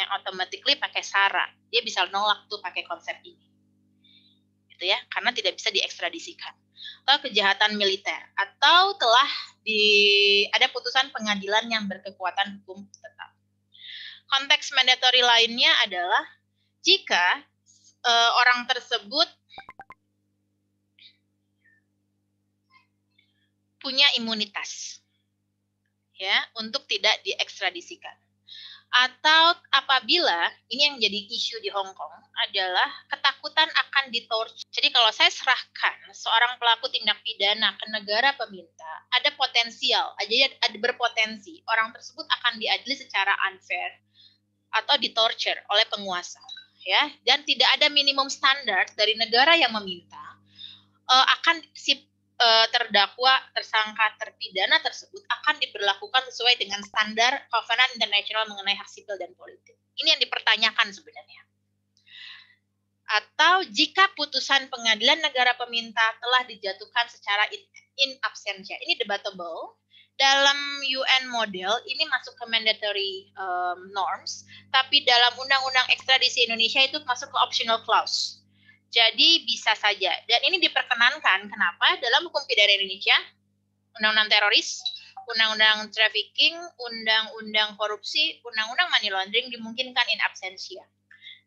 Speaker 9: yang automatically pakai sara. Dia bisa nolak tuh pakai konsep ini gitu ya, karena tidak bisa diekstradisikan. Atau kejahatan militer atau telah di ada putusan pengadilan yang berkekuatan hukum tetap. Konteks mandatory lainnya adalah jika e, orang tersebut punya imunitas ya untuk tidak diekstradisikan atau apabila ini yang jadi isu di Hong Kong adalah ketakutan akan ditorch. Jadi kalau saya serahkan seorang pelaku tindak pidana ke negara peminta, ada potensial, aja ya, ada berpotensi orang tersebut akan diadili secara unfair atau ditorture oleh penguasa, ya. Dan tidak ada minimum standar dari negara yang meminta eh, akan si Eh, terdakwa, tersangka, terpidana tersebut akan diberlakukan sesuai dengan standar Covenant Internasional mengenai hak sipil dan politik. Ini yang dipertanyakan sebenarnya. Atau jika putusan pengadilan negara peminta telah dijatuhkan secara in, in absentia. Ini debatable. Dalam UN model, ini masuk ke mandatory um, norms, tapi dalam undang-undang ekstradisi Indonesia itu masuk ke optional clause jadi bisa saja. Dan ini diperkenankan kenapa? Dalam hukum pidana Indonesia, undang-undang teroris, undang-undang trafficking, undang-undang korupsi, undang-undang money laundering dimungkinkan in absentia.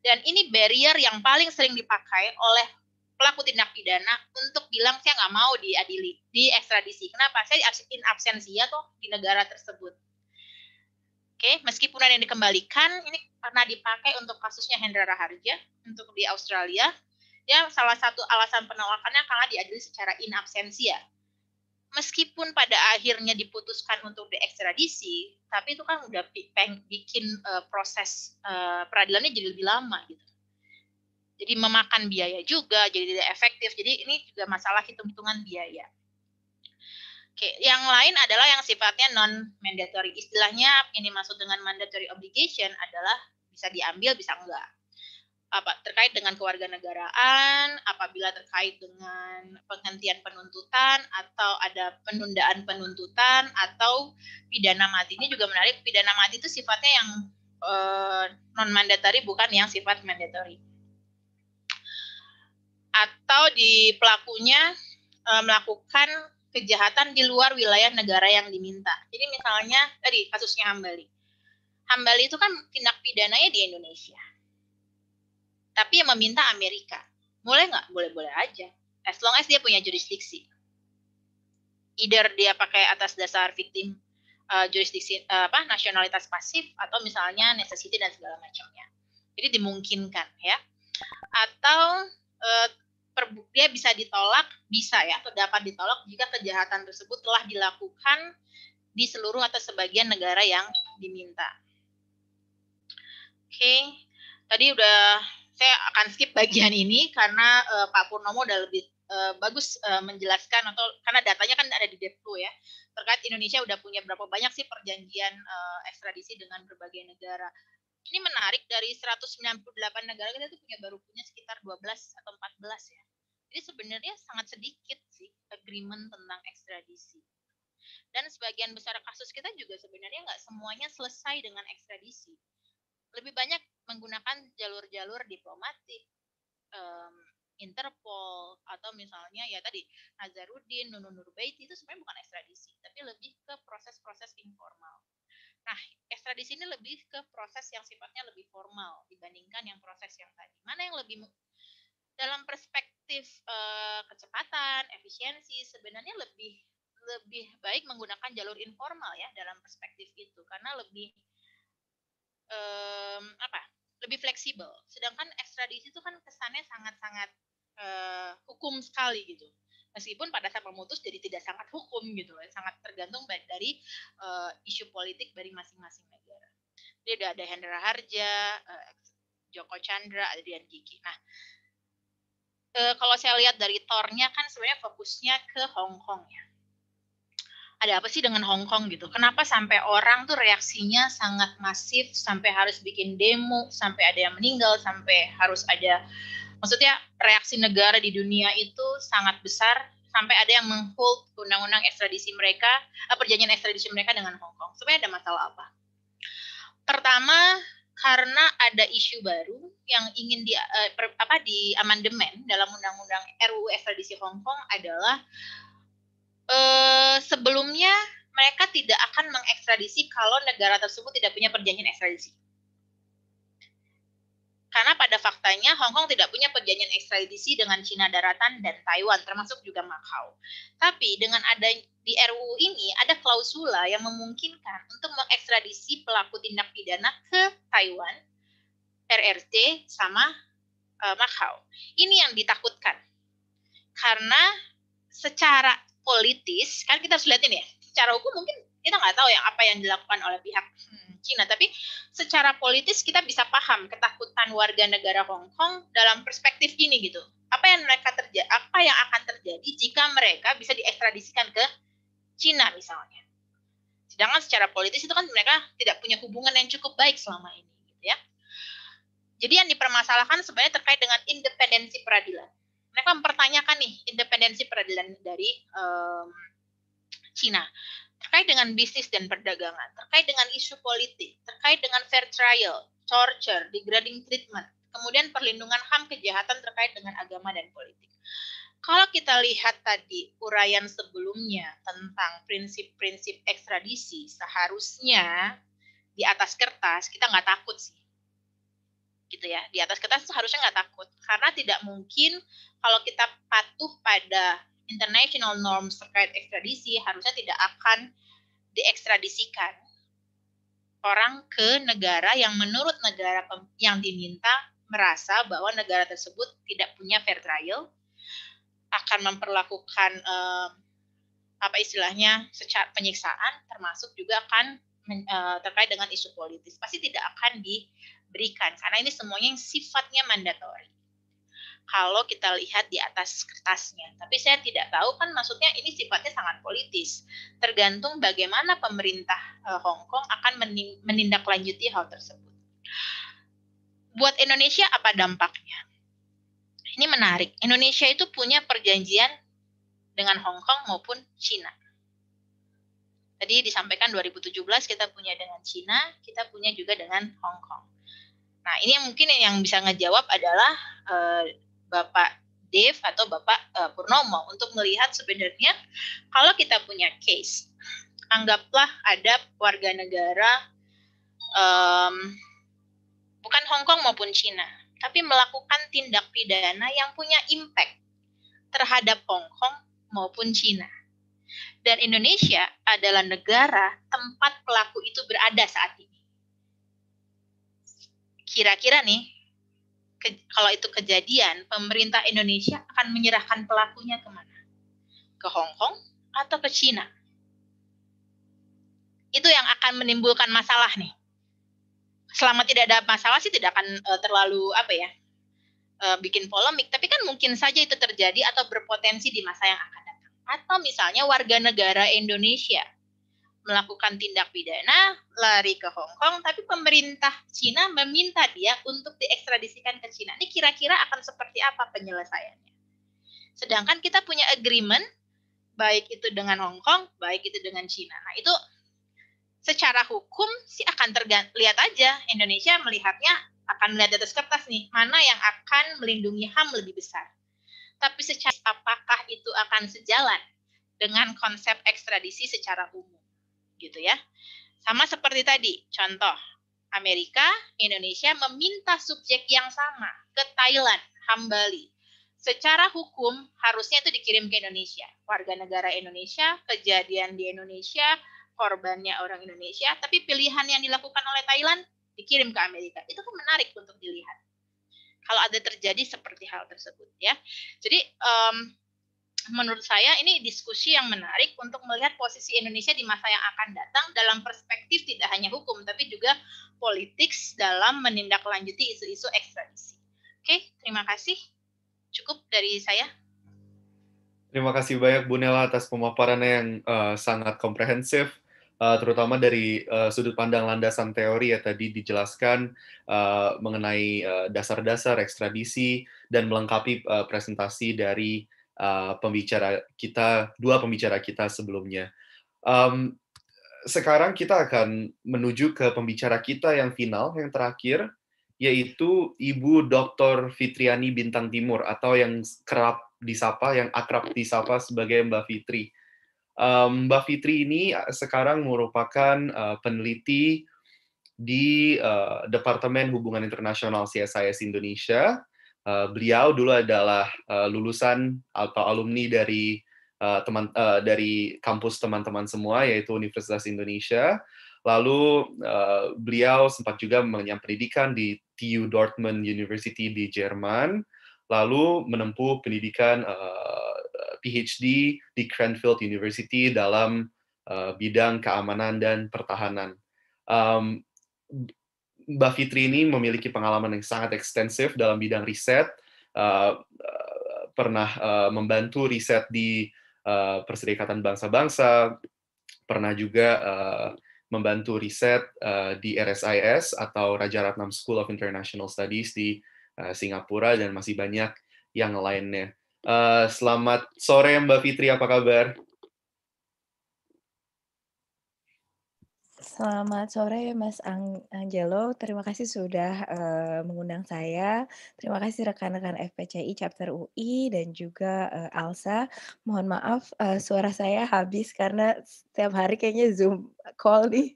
Speaker 9: Dan ini barrier yang paling sering dipakai oleh pelaku tindak pidana untuk bilang saya nggak mau diadili, ekstradisi. Kenapa? Saya in absentia tuh di negara tersebut. Oke, okay. meskipun ada yang dikembalikan, ini pernah dipakai untuk kasusnya Hendra Raharja untuk di Australia. Ya, salah satu alasan penolakannya karena diadili secara in absentia. Ya. Meskipun pada akhirnya diputuskan untuk diekstradisi, tapi itu kan udah bikin uh, proses uh, peradilannya jadi lebih lama gitu. Jadi memakan biaya juga, jadi tidak efektif. Jadi ini juga masalah hitung-hitungan biaya. Oke, yang lain adalah yang sifatnya non mandatory. Istilahnya ini dimaksud dengan mandatory obligation adalah bisa diambil bisa enggak apa terkait dengan kewarganegaraan, apabila terkait dengan penghentian penuntutan atau ada penundaan penuntutan atau pidana mati ini juga menarik. Pidana mati itu sifatnya yang eh, non mandatory bukan yang sifat mandatory. Atau di pelakunya eh, melakukan kejahatan di luar wilayah negara yang diminta. Jadi misalnya tadi kasusnya Hambali. Hambali itu kan tindak pidananya di Indonesia tapi yang meminta Amerika. Boleh nggak? Boleh-boleh aja. As long as dia punya jurisdiksi. Either dia pakai atas dasar victim uh, jurisdiksi uh, apa nasionalitas pasif atau misalnya necessity dan segala macamnya. Jadi dimungkinkan ya. Atau uh, dia bisa ditolak, bisa ya, atau dapat ditolak jika kejahatan tersebut telah dilakukan di seluruh atau sebagian negara yang diminta. Oke, okay. tadi udah saya akan skip bagian ini karena uh, Pak Purnomo udah lebih uh, bagus uh, menjelaskan atau karena datanya kan ada di Depo ya terkait Indonesia udah punya berapa banyak sih perjanjian uh, ekstradisi dengan berbagai negara. Ini menarik dari 198 negara kita tuh punya baru punya sekitar 12 atau 14 ya. Jadi sebenarnya sangat sedikit sih agreement tentang ekstradisi. Dan sebagian besar kasus kita juga sebenarnya nggak semuanya selesai dengan ekstradisi. Lebih banyak menggunakan jalur-jalur diplomatik, um, Interpol atau misalnya ya tadi Nazarudin, Nunu Nurbaiti itu sebenarnya bukan ekstradisi, tapi lebih ke proses-proses informal. Nah, ekstradisi ini lebih ke proses yang sifatnya lebih formal dibandingkan yang proses yang tadi. Mana yang lebih dalam perspektif uh, kecepatan, efisiensi sebenarnya lebih lebih baik menggunakan jalur informal ya dalam perspektif itu karena lebih um, apa lebih fleksibel. Sedangkan ekstradisi itu kan kesannya sangat-sangat uh, hukum sekali gitu. Meskipun pada saat memutus jadi tidak sangat hukum gitu loh, sangat tergantung baik dari uh, isu politik dari masing-masing negara. Jadi udah ada Hendra Harja, uh, Joko Chandra, Adrian Kiki. Nah, uh, kalau saya lihat dari tornya kan sebenarnya fokusnya ke Hong Kong ya ada apa sih dengan Hong Kong gitu? Kenapa sampai orang tuh reaksinya sangat masif sampai harus bikin demo, sampai ada yang meninggal, sampai harus ada maksudnya reaksi negara di dunia itu sangat besar sampai ada yang menghold undang-undang ekstradisi mereka, eh, perjanjian ekstradisi mereka dengan Hong Kong. Supaya ada masalah apa? Pertama, karena ada isu baru yang ingin di eh, apa di amandemen dalam undang-undang RUU ekstradisi Hong Kong adalah eh, sebelumnya mereka tidak akan mengekstradisi kalau negara tersebut tidak punya perjanjian ekstradisi. Karena pada faktanya Hong Kong tidak punya perjanjian ekstradisi dengan Cina daratan dan Taiwan, termasuk juga Macau. Tapi dengan ada di RUU ini ada klausula yang memungkinkan untuk mengekstradisi pelaku tindak pidana ke Taiwan, RRT sama uh, eh, Makau. Ini yang ditakutkan. Karena secara politis, kan kita harus ini ya, secara hukum mungkin kita nggak tahu yang apa yang dilakukan oleh pihak hmm, Cina, tapi secara politis kita bisa paham ketakutan warga negara Hong Kong dalam perspektif ini gitu. Apa yang mereka terjadi, apa yang akan terjadi jika mereka bisa diekstradisikan ke Cina misalnya. Sedangkan secara politis itu kan mereka tidak punya hubungan yang cukup baik selama ini gitu ya. Jadi yang dipermasalahkan sebenarnya terkait dengan independensi peradilan mereka mempertanyakan nih independensi peradilan dari um, Cina terkait dengan bisnis dan perdagangan, terkait dengan isu politik, terkait dengan fair trial, torture, degrading treatment, kemudian perlindungan HAM kejahatan terkait dengan agama dan politik. Kalau kita lihat tadi uraian sebelumnya tentang prinsip-prinsip ekstradisi, seharusnya di atas kertas kita nggak takut sih gitu ya di atas kertas seharusnya nggak takut karena tidak mungkin kalau kita patuh pada international norms terkait ekstradisi, harusnya tidak akan diekstradisikan orang ke negara yang menurut negara yang diminta merasa bahwa negara tersebut tidak punya fair trial akan memperlakukan eh, apa istilahnya secara penyiksaan termasuk juga akan eh, terkait dengan isu politis pasti tidak akan diberikan karena ini semuanya yang sifatnya mandatory kalau kita lihat di atas kertasnya. Tapi saya tidak tahu kan maksudnya ini sifatnya sangat politis. Tergantung bagaimana pemerintah eh, Hong Kong akan menindaklanjuti hal tersebut. Buat Indonesia apa dampaknya? Ini menarik. Indonesia itu punya perjanjian dengan Hong Kong maupun Cina. Tadi disampaikan 2017 kita punya dengan Cina, kita punya juga dengan Hong Kong. Nah, ini yang mungkin yang bisa ngejawab adalah eh, Bapak Dave atau Bapak uh, Purnomo untuk melihat sebenarnya kalau kita punya case, anggaplah ada warga negara um, bukan Hong Kong maupun Cina, tapi melakukan tindak pidana yang punya impact terhadap Hong Kong maupun Cina. Dan Indonesia adalah negara tempat pelaku itu berada saat ini. Kira-kira nih, ke, kalau itu kejadian, pemerintah Indonesia akan menyerahkan pelakunya kemana? Ke Hong Kong atau ke Cina? Itu yang akan menimbulkan masalah nih. Selama tidak ada masalah sih tidak akan uh, terlalu apa ya uh, bikin polemik, tapi kan mungkin saja itu terjadi atau berpotensi di masa yang akan datang. Atau misalnya warga negara Indonesia melakukan tindak pidana, lari ke Hong Kong, tapi pemerintah Cina meminta dia untuk diekstradisikan ke Cina. Ini kira-kira akan seperti apa penyelesaiannya? Sedangkan kita punya agreement, baik itu dengan Hong Kong, baik itu dengan Cina. Nah itu secara hukum sih akan terlihat aja Indonesia melihatnya akan melihat atas kertas nih mana yang akan melindungi HAM lebih besar. Tapi secara apakah itu akan sejalan dengan konsep ekstradisi secara umum? gitu ya. Sama seperti tadi, contoh Amerika, Indonesia meminta subjek yang sama ke Thailand, Hambali. Secara hukum harusnya itu dikirim ke Indonesia. Warga negara Indonesia, kejadian di Indonesia, korbannya orang Indonesia, tapi pilihan yang dilakukan oleh Thailand dikirim ke Amerika. Itu kan menarik untuk dilihat. Kalau ada terjadi seperti hal tersebut ya. Jadi um, menurut saya ini diskusi yang menarik untuk melihat posisi Indonesia di masa yang akan datang dalam perspektif tidak hanya hukum tapi juga politik dalam menindaklanjuti isu-isu ekstradisi. Oke, terima kasih. Cukup dari saya.
Speaker 6: Terima kasih banyak Bu Nela atas pemaparannya yang uh, sangat komprehensif, uh, terutama dari uh, sudut pandang landasan teori ya tadi dijelaskan uh, mengenai dasar-dasar uh, ekstradisi dan melengkapi uh, presentasi dari Eh, pembicara kita dua pembicara kita sebelumnya. Um, sekarang kita akan menuju ke pembicara kita yang final yang terakhir yaitu Ibu Dr. Fitriani Bintang Timur atau yang kerap disapa yang akrab disapa sebagai Mbak Fitri. Um, Mbak Fitri ini sekarang merupakan uh, peneliti di uh, Departemen Hubungan Internasional CSIS Indonesia Eh, beliau dulu adalah uh, lulusan atau alumni dari uh, teman uh, dari kampus teman-teman semua yaitu Universitas Indonesia. Lalu uh, beliau sempat juga mengenyam pendidikan di TU Dortmund University di Jerman. Lalu menempuh pendidikan uh, PhD di Cranfield University dalam uh, bidang keamanan dan pertahanan. Um, Mbak Fitri ini memiliki pengalaman yang sangat ekstensif dalam bidang riset, uh, pernah uh, membantu riset di uh, Perserikatan Bangsa-Bangsa, pernah juga uh, membantu riset uh, di RSIS atau Raja Ratnam School of International Studies di uh, Singapura dan masih banyak yang lainnya. Uh, selamat sore Mbak Fitri, apa kabar?
Speaker 10: Selamat sore Mas Ang Angelo, terima kasih sudah uh, mengundang saya. Terima kasih rekan-rekan FPCI Chapter UI dan juga uh, Alsa. Mohon maaf uh, suara saya habis karena setiap hari kayaknya Zoom call nih.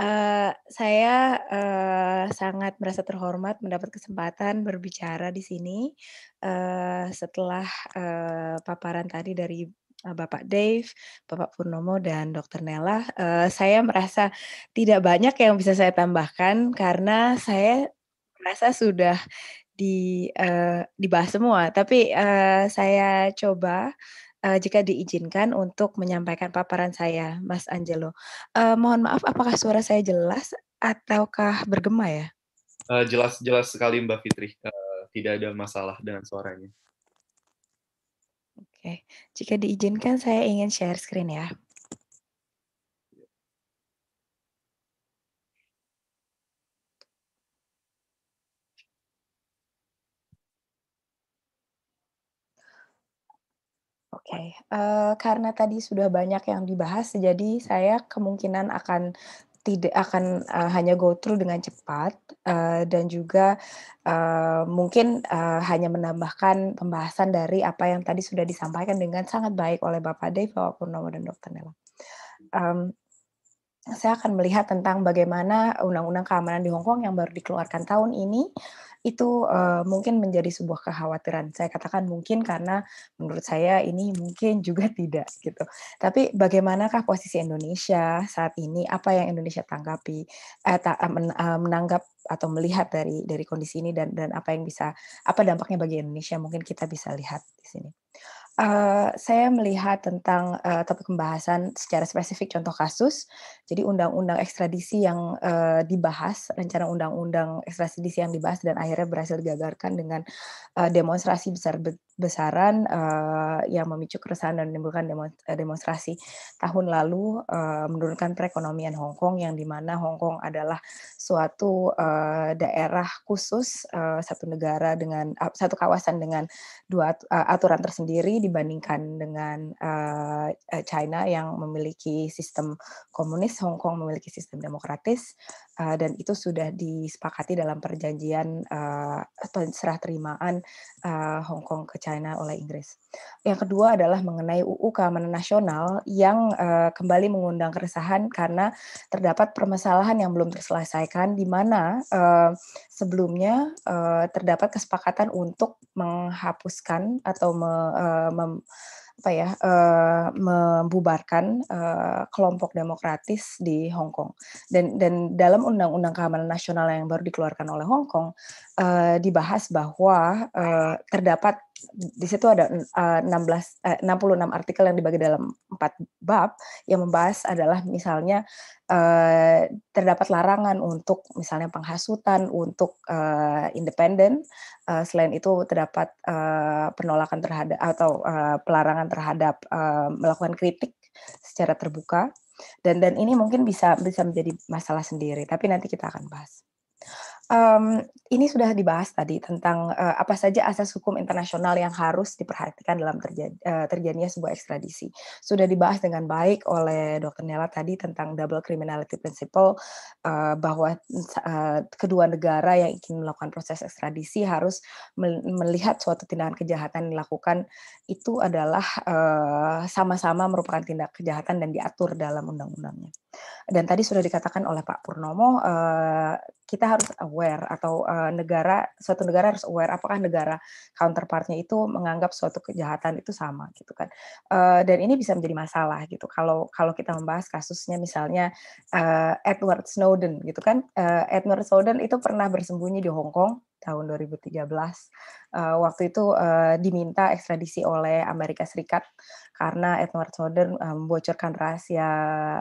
Speaker 10: Uh, saya uh, sangat merasa terhormat mendapat kesempatan berbicara di sini uh, setelah uh, paparan tadi dari Eh, Bapak Dave, Bapak Purnomo, dan Dr. Nella. Uh, eh, saya merasa tidak banyak yang bisa saya tambahkan karena saya merasa sudah di uh, dibahas semua. Tapi uh, saya coba uh, jika diizinkan untuk menyampaikan paparan saya, Mas Angelo. Uh, mohon maaf, apakah suara saya jelas ataukah bergema ya?
Speaker 6: Jelas-jelas uh, sekali Mbak Fitri. Uh, tidak ada masalah dengan
Speaker 10: suaranya. Oke, jika diizinkan saya ingin share screen ya. Oke, okay. uh, eh, karena tadi sudah banyak yang dibahas, jadi saya kemungkinan akan tidak akan uh, hanya go through dengan cepat uh, dan juga uh, mungkin uh, hanya menambahkan pembahasan dari apa yang tadi sudah disampaikan dengan sangat baik oleh Bapak Dave Purnomo dan Dr. Nela. Um, saya akan melihat tentang bagaimana undang-undang keamanan di Hong Kong yang baru dikeluarkan tahun ini itu uh, mungkin menjadi sebuah kekhawatiran. Saya katakan mungkin karena menurut saya ini mungkin juga tidak gitu. Tapi bagaimanakah posisi Indonesia saat ini? Apa yang Indonesia tanggapi eh, ta, eh, men, eh, menanggap atau melihat dari dari kondisi ini dan dan apa yang bisa apa dampaknya bagi Indonesia mungkin kita bisa lihat di sini. Uh, saya melihat tentang uh, topik pembahasan secara spesifik contoh kasus. Jadi undang-undang ekstradisi yang uh, dibahas, rencana undang-undang ekstradisi yang dibahas dan akhirnya berhasil digagalkan dengan uh, demonstrasi besar-besaran uh, yang memicu keresahan dan menimbulkan demonstrasi tahun lalu uh, menurunkan perekonomian Hong Kong yang dimana Hong Kong adalah suatu uh, daerah khusus uh, satu negara dengan uh, satu kawasan dengan dua uh, aturan tersendiri dibandingkan dengan uh, China yang memiliki sistem komunis, Hong Kong memiliki sistem demokratis, Eh, dan itu sudah disepakati dalam perjanjian uh, serah terimaan uh, Hong Kong ke China oleh Inggris. Yang kedua adalah mengenai UU Keamanan Nasional yang uh, kembali mengundang keresahan karena terdapat permasalahan yang belum terselesaikan di mana uh, sebelumnya uh, terdapat kesepakatan untuk menghapuskan atau me, uh, mem, apa ya uh, membubarkan uh, kelompok demokratis di Hong Kong dan dan dalam undang-undang keamanan nasional yang baru dikeluarkan oleh Hong Kong uh, dibahas bahwa uh, terdapat di situ ada uh, 16 uh, 66 artikel yang dibagi dalam empat bab yang membahas adalah misalnya uh, terdapat larangan untuk misalnya penghasutan untuk uh, independen uh, selain itu terdapat uh, penolakan terhadap atau uh, pelarangan terhadap uh, melakukan kritik secara terbuka dan dan ini mungkin bisa bisa menjadi masalah sendiri tapi nanti kita akan bahas um, ini sudah dibahas tadi tentang uh, apa saja asas hukum internasional yang harus diperhatikan dalam terja terjadinya sebuah ekstradisi. Sudah dibahas dengan baik oleh Dr. Nela tadi tentang double criminality principle uh, bahwa uh, kedua negara yang ingin melakukan proses ekstradisi harus melihat suatu tindakan kejahatan yang dilakukan itu adalah sama-sama uh, sama -sama merupakan tindak kejahatan dan diatur dalam undang-undangnya. Dan tadi sudah dikatakan oleh Pak Purnomo, uh, kita harus aware atau uh, negara suatu negara harus aware apakah negara counterpartnya itu menganggap suatu kejahatan itu sama gitu kan. Uh, dan ini bisa menjadi masalah gitu kalau kalau kita membahas kasusnya misalnya uh, Edward Snowden gitu kan. Uh, Edward Snowden itu pernah bersembunyi di Hong Kong tahun 2013. Uh, waktu itu uh, diminta ekstradisi oleh Amerika Serikat karena Edward Snowden eh, membocorkan rahasia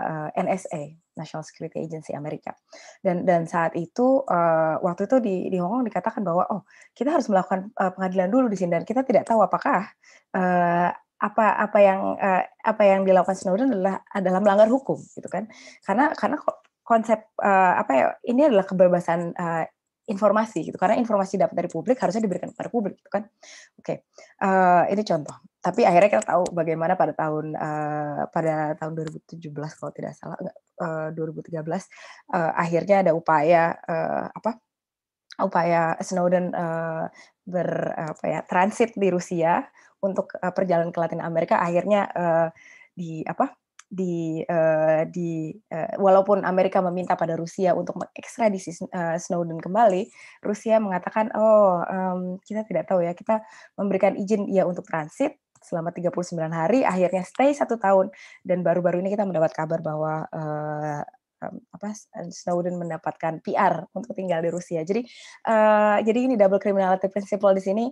Speaker 10: eh, NSA National Security Agency Amerika dan dan saat itu eh, waktu itu di di Hong Kong dikatakan bahwa oh kita harus melakukan pengadilan dulu di sini dan kita tidak tahu apakah apa apa yang apa yang dilakukan Snowden adalah adalah melanggar hukum gitu kan karena karena konsep apa ya ini adalah kebebasan informasi gitu karena informasi dapat dari publik harusnya diberikan kepada publik gitu kan oke okay. uh, eh, ini contoh tapi akhirnya kita tahu bagaimana pada tahun uh, pada tahun 2017 kalau tidak salah uh, 2013 uh, akhirnya ada upaya uh, apa upaya Snowden uh, ber apa ya transit di Rusia untuk uh, perjalanan ke Latin Amerika akhirnya uh, di apa di uh, di uh, walaupun Amerika meminta pada Rusia untuk mengekstradisi uh, Snowden kembali, Rusia mengatakan oh um, kita tidak tahu ya kita memberikan izin ya, untuk transit selama 39 hari, akhirnya stay satu tahun dan baru-baru ini kita mendapat kabar bahwa uh, um, apa Snowden mendapatkan PR untuk tinggal di Rusia. Jadi uh, jadi ini double criminality principle di sini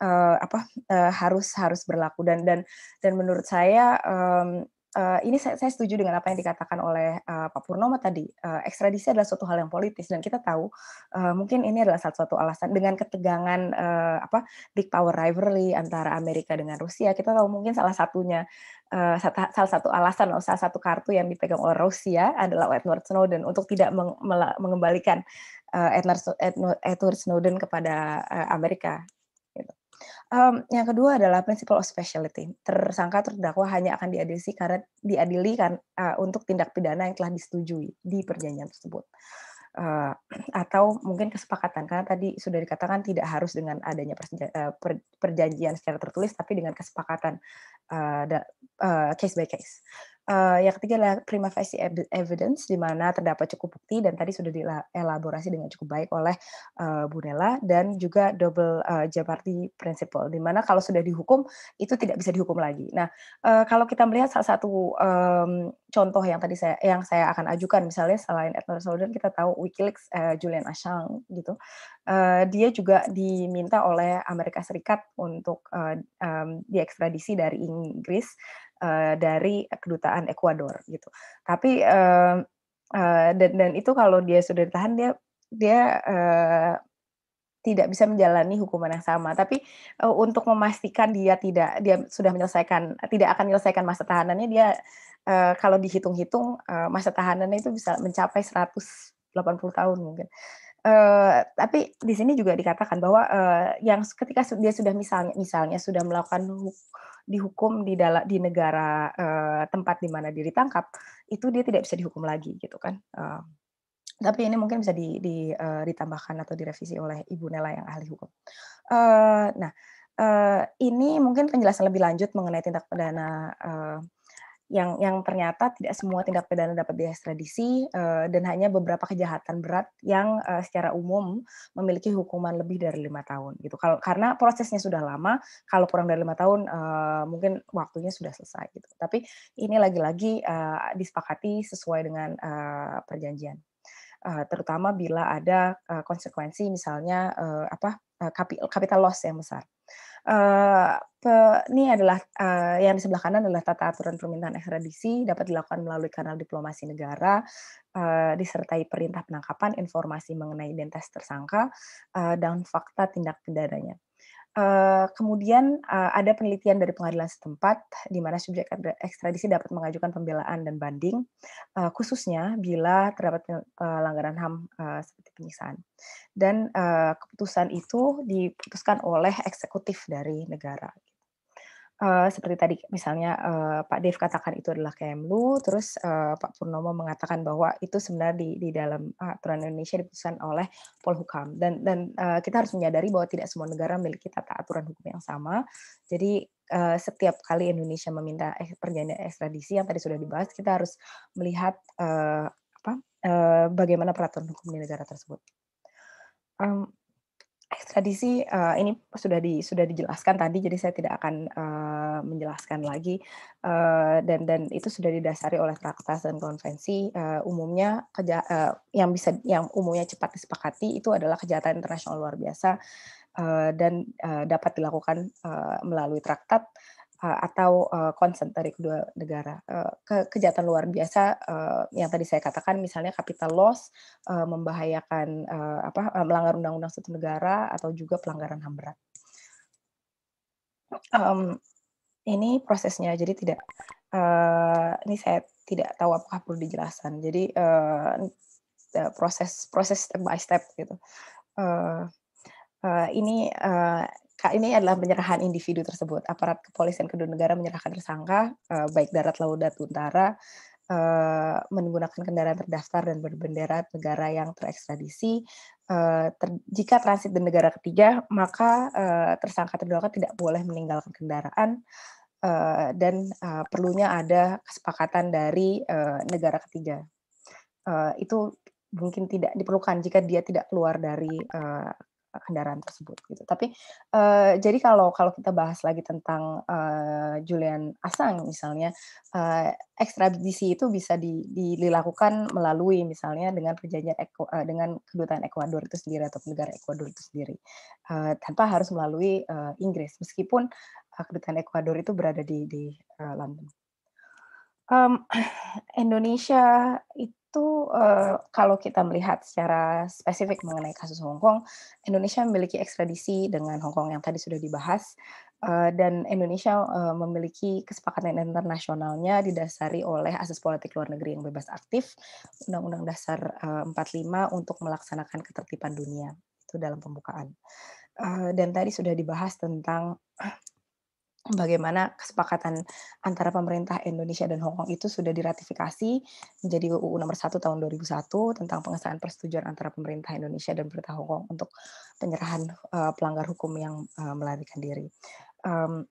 Speaker 10: uh, apa uh, harus harus berlaku dan dan dan menurut saya um, uh, ini saya, saya setuju dengan apa yang dikatakan oleh uh, Pak Purnomo tadi. Uh, ekstradisi adalah suatu hal yang politis dan kita tahu uh, mungkin ini adalah salah satu alasan dengan ketegangan uh, apa big power rivalry antara Amerika dengan Rusia. Kita tahu mungkin salah satunya uh, salah satu alasan atau salah satu kartu yang dipegang oleh Rusia adalah Edward Snowden untuk tidak mengembalikan Edward Snowden kepada Amerika Um, yang kedua adalah principle of speciality. Tersangka terdakwa hanya akan diadili karena diadili kan uh, untuk tindak pidana yang telah disetujui di perjanjian tersebut. Uh, atau mungkin kesepakatan karena tadi sudah dikatakan tidak harus dengan adanya eh, perjanjian secara tertulis tapi dengan kesepakatan uh, uh, case by case. Uh, yang ketiga adalah prima facie evidence, di mana terdapat cukup bukti dan tadi sudah dielaborasi dengan cukup baik oleh uh, Bu Nella dan juga double uh, jeopardy principle, di mana kalau sudah dihukum itu tidak bisa dihukum lagi. Nah, uh, kalau kita melihat salah satu um, contoh yang tadi saya yang saya akan ajukan, misalnya selain Edward Snowden, kita tahu WikiLeaks uh, Julian Assange gitu, Eh, dia juga diminta oleh Amerika Serikat untuk uh, um, diekstradisi dari Inggris uh, dari kedutaan Ekuador gitu. Tapi uh, uh, dan dan itu kalau dia sudah ditahan dia dia uh, tidak bisa menjalani hukuman yang sama. Tapi uh, untuk memastikan dia tidak dia sudah menyelesaikan tidak akan menyelesaikan masa tahanannya dia uh, kalau dihitung-hitung uh, masa tahanannya itu bisa mencapai 180 tahun mungkin. Eh, tapi di sini juga dikatakan bahwa uh, yang ketika dia sudah misalnya misalnya sudah melakukan dihukum di dalam di negara uh, tempat di mana dia ditangkap itu dia tidak bisa dihukum lagi gitu kan uh, tapi ini mungkin bisa di, di uh, ditambahkan atau direvisi oleh Ibu Nela yang ahli hukum uh, nah uh, ini mungkin penjelasan lebih lanjut mengenai tindak pidana uh, yang yang ternyata tidak semua tindak pidana dapat diekstradisi uh, dan hanya beberapa kejahatan berat yang uh, secara umum memiliki hukuman lebih dari lima tahun gitu kalau karena prosesnya sudah lama kalau kurang dari lima tahun uh, mungkin waktunya sudah selesai gitu tapi ini lagi-lagi uh, disepakati sesuai dengan uh, perjanjian uh, terutama bila ada uh, konsekuensi misalnya uh, apa uh, capital loss yang besar pe, ini adalah uh, yang di sebelah kanan adalah tata aturan permintaan ekstradisi dapat dilakukan melalui kanal diplomasi negara uh, disertai perintah penangkapan informasi mengenai identitas tersangka uh, dan fakta tindak pidananya. Eh, kemudian uh, ada penelitian dari pengadilan setempat di mana subjek ekstradisi dapat mengajukan pembelaan dan banding, uh, khususnya bila terdapat pelanggaran HAM uh, seperti penyiksaan. Dan uh, keputusan itu diputuskan oleh eksekutif dari negara. Eh, seperti tadi misalnya uh, Pak Dev katakan itu adalah Kemlu, terus uh, Pak Purnomo mengatakan bahwa itu sebenarnya di, di dalam aturan Indonesia diputuskan oleh Polhukam dan dan uh, kita harus menyadari bahwa tidak semua negara memiliki tata aturan hukum yang sama. Jadi uh, setiap kali Indonesia meminta perjanjian ekstradisi yang tadi sudah dibahas, kita harus melihat uh, apa uh, bagaimana peraturan hukum di negara tersebut. Um, ekstradisi uh, eh, ini sudah di sudah dijelaskan tadi jadi saya tidak akan uh, menjelaskan lagi uh, dan dan itu sudah didasari oleh traktat dan konvensi uh, umumnya keja uh, yang bisa yang umumnya cepat disepakati itu adalah kejahatan internasional luar biasa uh, dan uh, dapat dilakukan uh, melalui traktat Eh, atau konsen eh, dari kedua negara. Eh, ke kejahatan luar biasa yang tadi saya katakan misalnya capital loss membahayakan apa melanggar undang-undang satu negara atau juga pelanggaran HAM berat. Um, ini prosesnya jadi tidak uh, ini saya tidak tahu apakah perlu dijelaskan Jadi uh, proses proses step by step gitu. Uh, uh, ini ini adalah penyerahan individu tersebut. Aparat kepolisian kedua negara menyerahkan tersangka uh, baik darat, laut, dan utara uh, menggunakan kendaraan terdaftar dan berbendera negara yang terekstradisi. Uh, ter, jika transit di negara ketiga, maka uh, tersangka terdakwa tidak boleh meninggalkan kendaraan uh, dan uh, perlunya ada kesepakatan dari uh, negara ketiga. Uh, itu mungkin tidak diperlukan jika dia tidak keluar dari uh, kendaraan tersebut gitu. Tapi uh, jadi kalau kalau kita bahas lagi tentang uh, Julian Assange misalnya uh, ekstradisi itu bisa di, di, dilakukan melalui misalnya dengan perjanjian Eko, uh, dengan kedutaan Ekuador itu sendiri atau negara Ekuador itu sendiri uh, tanpa harus melalui uh, Inggris meskipun uh, kedutaan Ekuador itu berada di di uh, London. Um, Indonesia itu itu uh, kalau kita melihat secara spesifik mengenai kasus Hong Kong, Indonesia memiliki ekstradisi dengan Hong Kong yang tadi sudah dibahas uh, dan Indonesia uh, memiliki kesepakatan internasionalnya didasari oleh asas politik luar negeri yang bebas aktif, Undang-Undang Dasar uh, 45 untuk melaksanakan ketertiban dunia. Itu dalam pembukaan. Uh, dan tadi sudah dibahas tentang bagaimana kesepakatan antara pemerintah Indonesia dan Hong Kong itu sudah diratifikasi menjadi UU nomor 1 tahun 2001 tentang pengesahan persetujuan antara pemerintah Indonesia dan pemerintah Hong Kong untuk penyerahan uh, pelanggar hukum yang uh, melarikan diri. Um,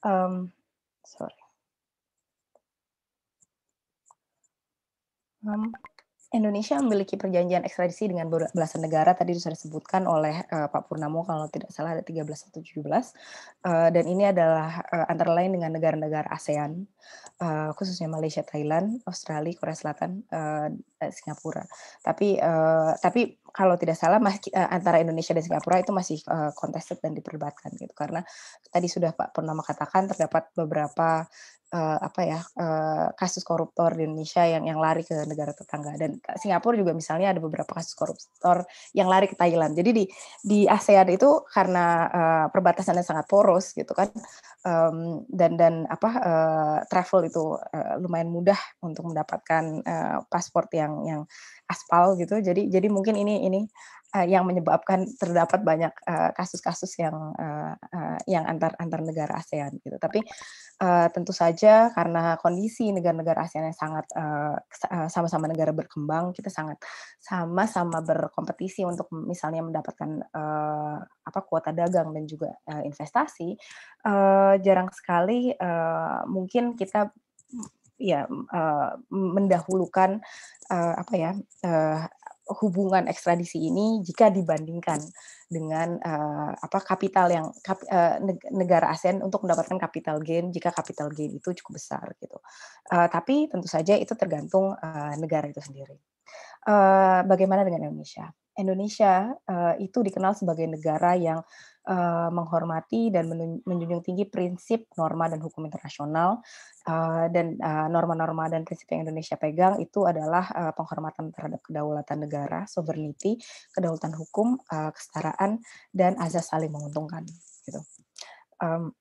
Speaker 10: um, sorry. Um, Indonesia memiliki perjanjian ekstradisi dengan belasan negara tadi sudah disebutkan oleh uh, Pak Purnamo kalau tidak salah ada 13 atau 17 uh, eh, dan ini adalah uh, antara lain dengan negara-negara ASEAN, uh, khususnya Malaysia, Thailand, Australia, Korea Selatan, uh, Singapura. Tapi uh, tapi kalau tidak salah mas, uh, antara Indonesia dan Singapura itu masih uh, contested dan diperdebatkan gitu karena tadi sudah Pak Purnama katakan terdapat beberapa uh, apa ya uh, kasus koruptor di Indonesia yang yang lari ke negara tetangga dan Singapura juga misalnya ada beberapa kasus koruptor yang lari ke Thailand. Jadi di di ASEAN itu karena uh, perbatasannya sangat poros gitu kan um, dan dan apa uh, travel itu uh, lumayan mudah untuk mendapatkan uh, eh, paspor yang yang aspal gitu. Jadi jadi mungkin ini ini uh, yang menyebabkan terdapat banyak eh, kasus-kasus uh, yang uh, uh, yang antar antar negara ASEAN gitu. Tapi uh, tentu saja karena kondisi negara-negara ASEAN yang sangat sama-sama uh, negara berkembang, kita sangat sama-sama berkompetisi untuk misalnya mendapatkan uh, apa kuota dagang dan juga uh, investasi. Uh, jarang sekali uh, mungkin kita ya uh, mendahulukan uh, apa ya uh, hubungan ekstradisi ini jika dibandingkan dengan uh, apa kapital yang kap, uh, negara ASEAN untuk mendapatkan capital gain jika capital gain itu cukup besar gitu. Uh, tapi tentu saja itu tergantung uh, negara itu sendiri. Eh, bagaimana dengan Indonesia? Indonesia uh, itu dikenal sebagai negara yang uh, menghormati dan menjunjung tinggi prinsip norma dan hukum internasional uh, dan norma-norma uh, dan prinsip yang Indonesia pegang itu adalah uh, penghormatan terhadap kedaulatan negara, sovereignty, kedaulatan hukum, uh, kesetaraan dan azas saling menguntungkan. Gitu. Um,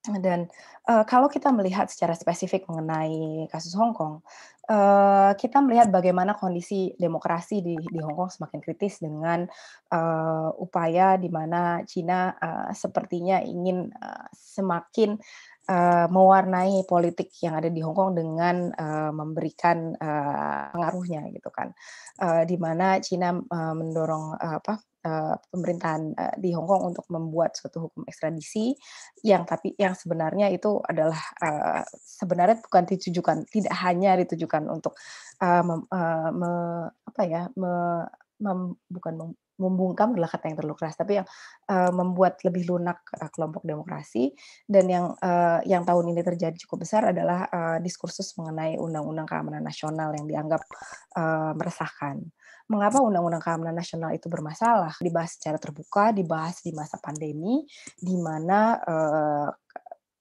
Speaker 10: dan uh, kalau kita melihat secara spesifik mengenai kasus Hong Kong, uh, kita melihat bagaimana kondisi demokrasi di, di Hong Kong semakin kritis dengan uh, upaya di mana Cina uh, sepertinya ingin uh, semakin uh, mewarnai politik yang ada di Hong Kong dengan uh, memberikan uh, pengaruhnya gitu kan, uh, di mana Cina uh, mendorong uh, apa Eh, pemerintahan eh, di Hong Kong untuk membuat suatu hukum ekstradisi yang tapi yang sebenarnya itu adalah eh, sebenarnya bukan ditujukan tidak hanya ditujukan untuk apa ya mem, bukan membungkam adalah kata yang terlalu keras, tapi yang uh, membuat lebih lunak uh, kelompok demokrasi dan yang uh, yang tahun ini terjadi cukup besar adalah uh, diskursus mengenai undang-undang keamanan nasional yang dianggap uh, meresahkan. Mengapa undang-undang keamanan nasional itu bermasalah? Dibahas secara terbuka, dibahas di masa pandemi, di mana uh,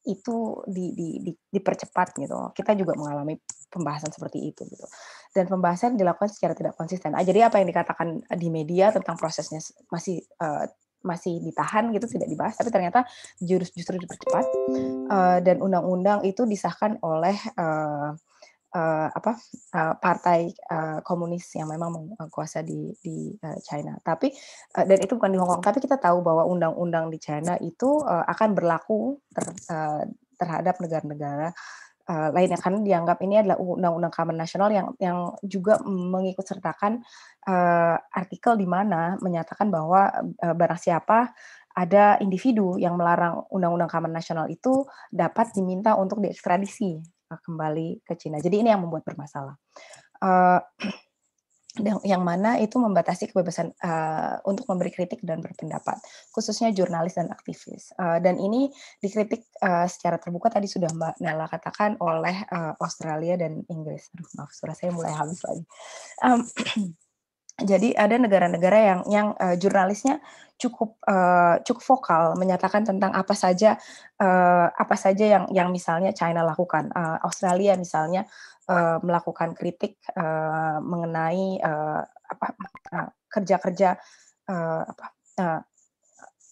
Speaker 10: itu di, di, di, dipercepat gitu. Kita juga mengalami pembahasan seperti itu gitu. Dan pembahasan dilakukan secara tidak konsisten. Ah, jadi apa yang dikatakan eh, di media tentang prosesnya masih uh, masih ditahan gitu tidak dibahas tapi ternyata jurus justru dipercepat uh, dan undang-undang itu disahkan oleh uh, uh, apa uh, partai uh, komunis yang memang menguasai di di uh, China. Tapi uh, dan itu bukan di Hong Kong, tapi kita tahu bahwa undang-undang di China itu uh, akan berlaku ter, uh, terhadap negara-negara Eh, lainnya karena dianggap ini adalah undang-undang keamanan nasional yang yang juga mengikutsertakan uh, eh, artikel di mana menyatakan bahwa uh, barang siapa ada individu yang melarang undang-undang keamanan nasional itu dapat diminta untuk diekstradisi uh, kembali ke Cina. Jadi ini yang membuat bermasalah. Uh, yang mana itu membatasi kebebasan uh, untuk memberi kritik dan berpendapat, khususnya jurnalis dan aktivis. Uh, dan ini dikritik uh, secara terbuka tadi sudah Mbak Nella katakan oleh uh, Australia dan Inggris. Aduh, maaf, suara saya mulai habis lagi. Um, jadi ada negara-negara yang yang uh, jurnalisnya cukup uh, cukup vokal menyatakan tentang apa saja uh, apa saja yang yang misalnya China lakukan uh, Australia misalnya Eh, melakukan kritik uh, mengenai uh, apa kerja-kerja uh, apa uh,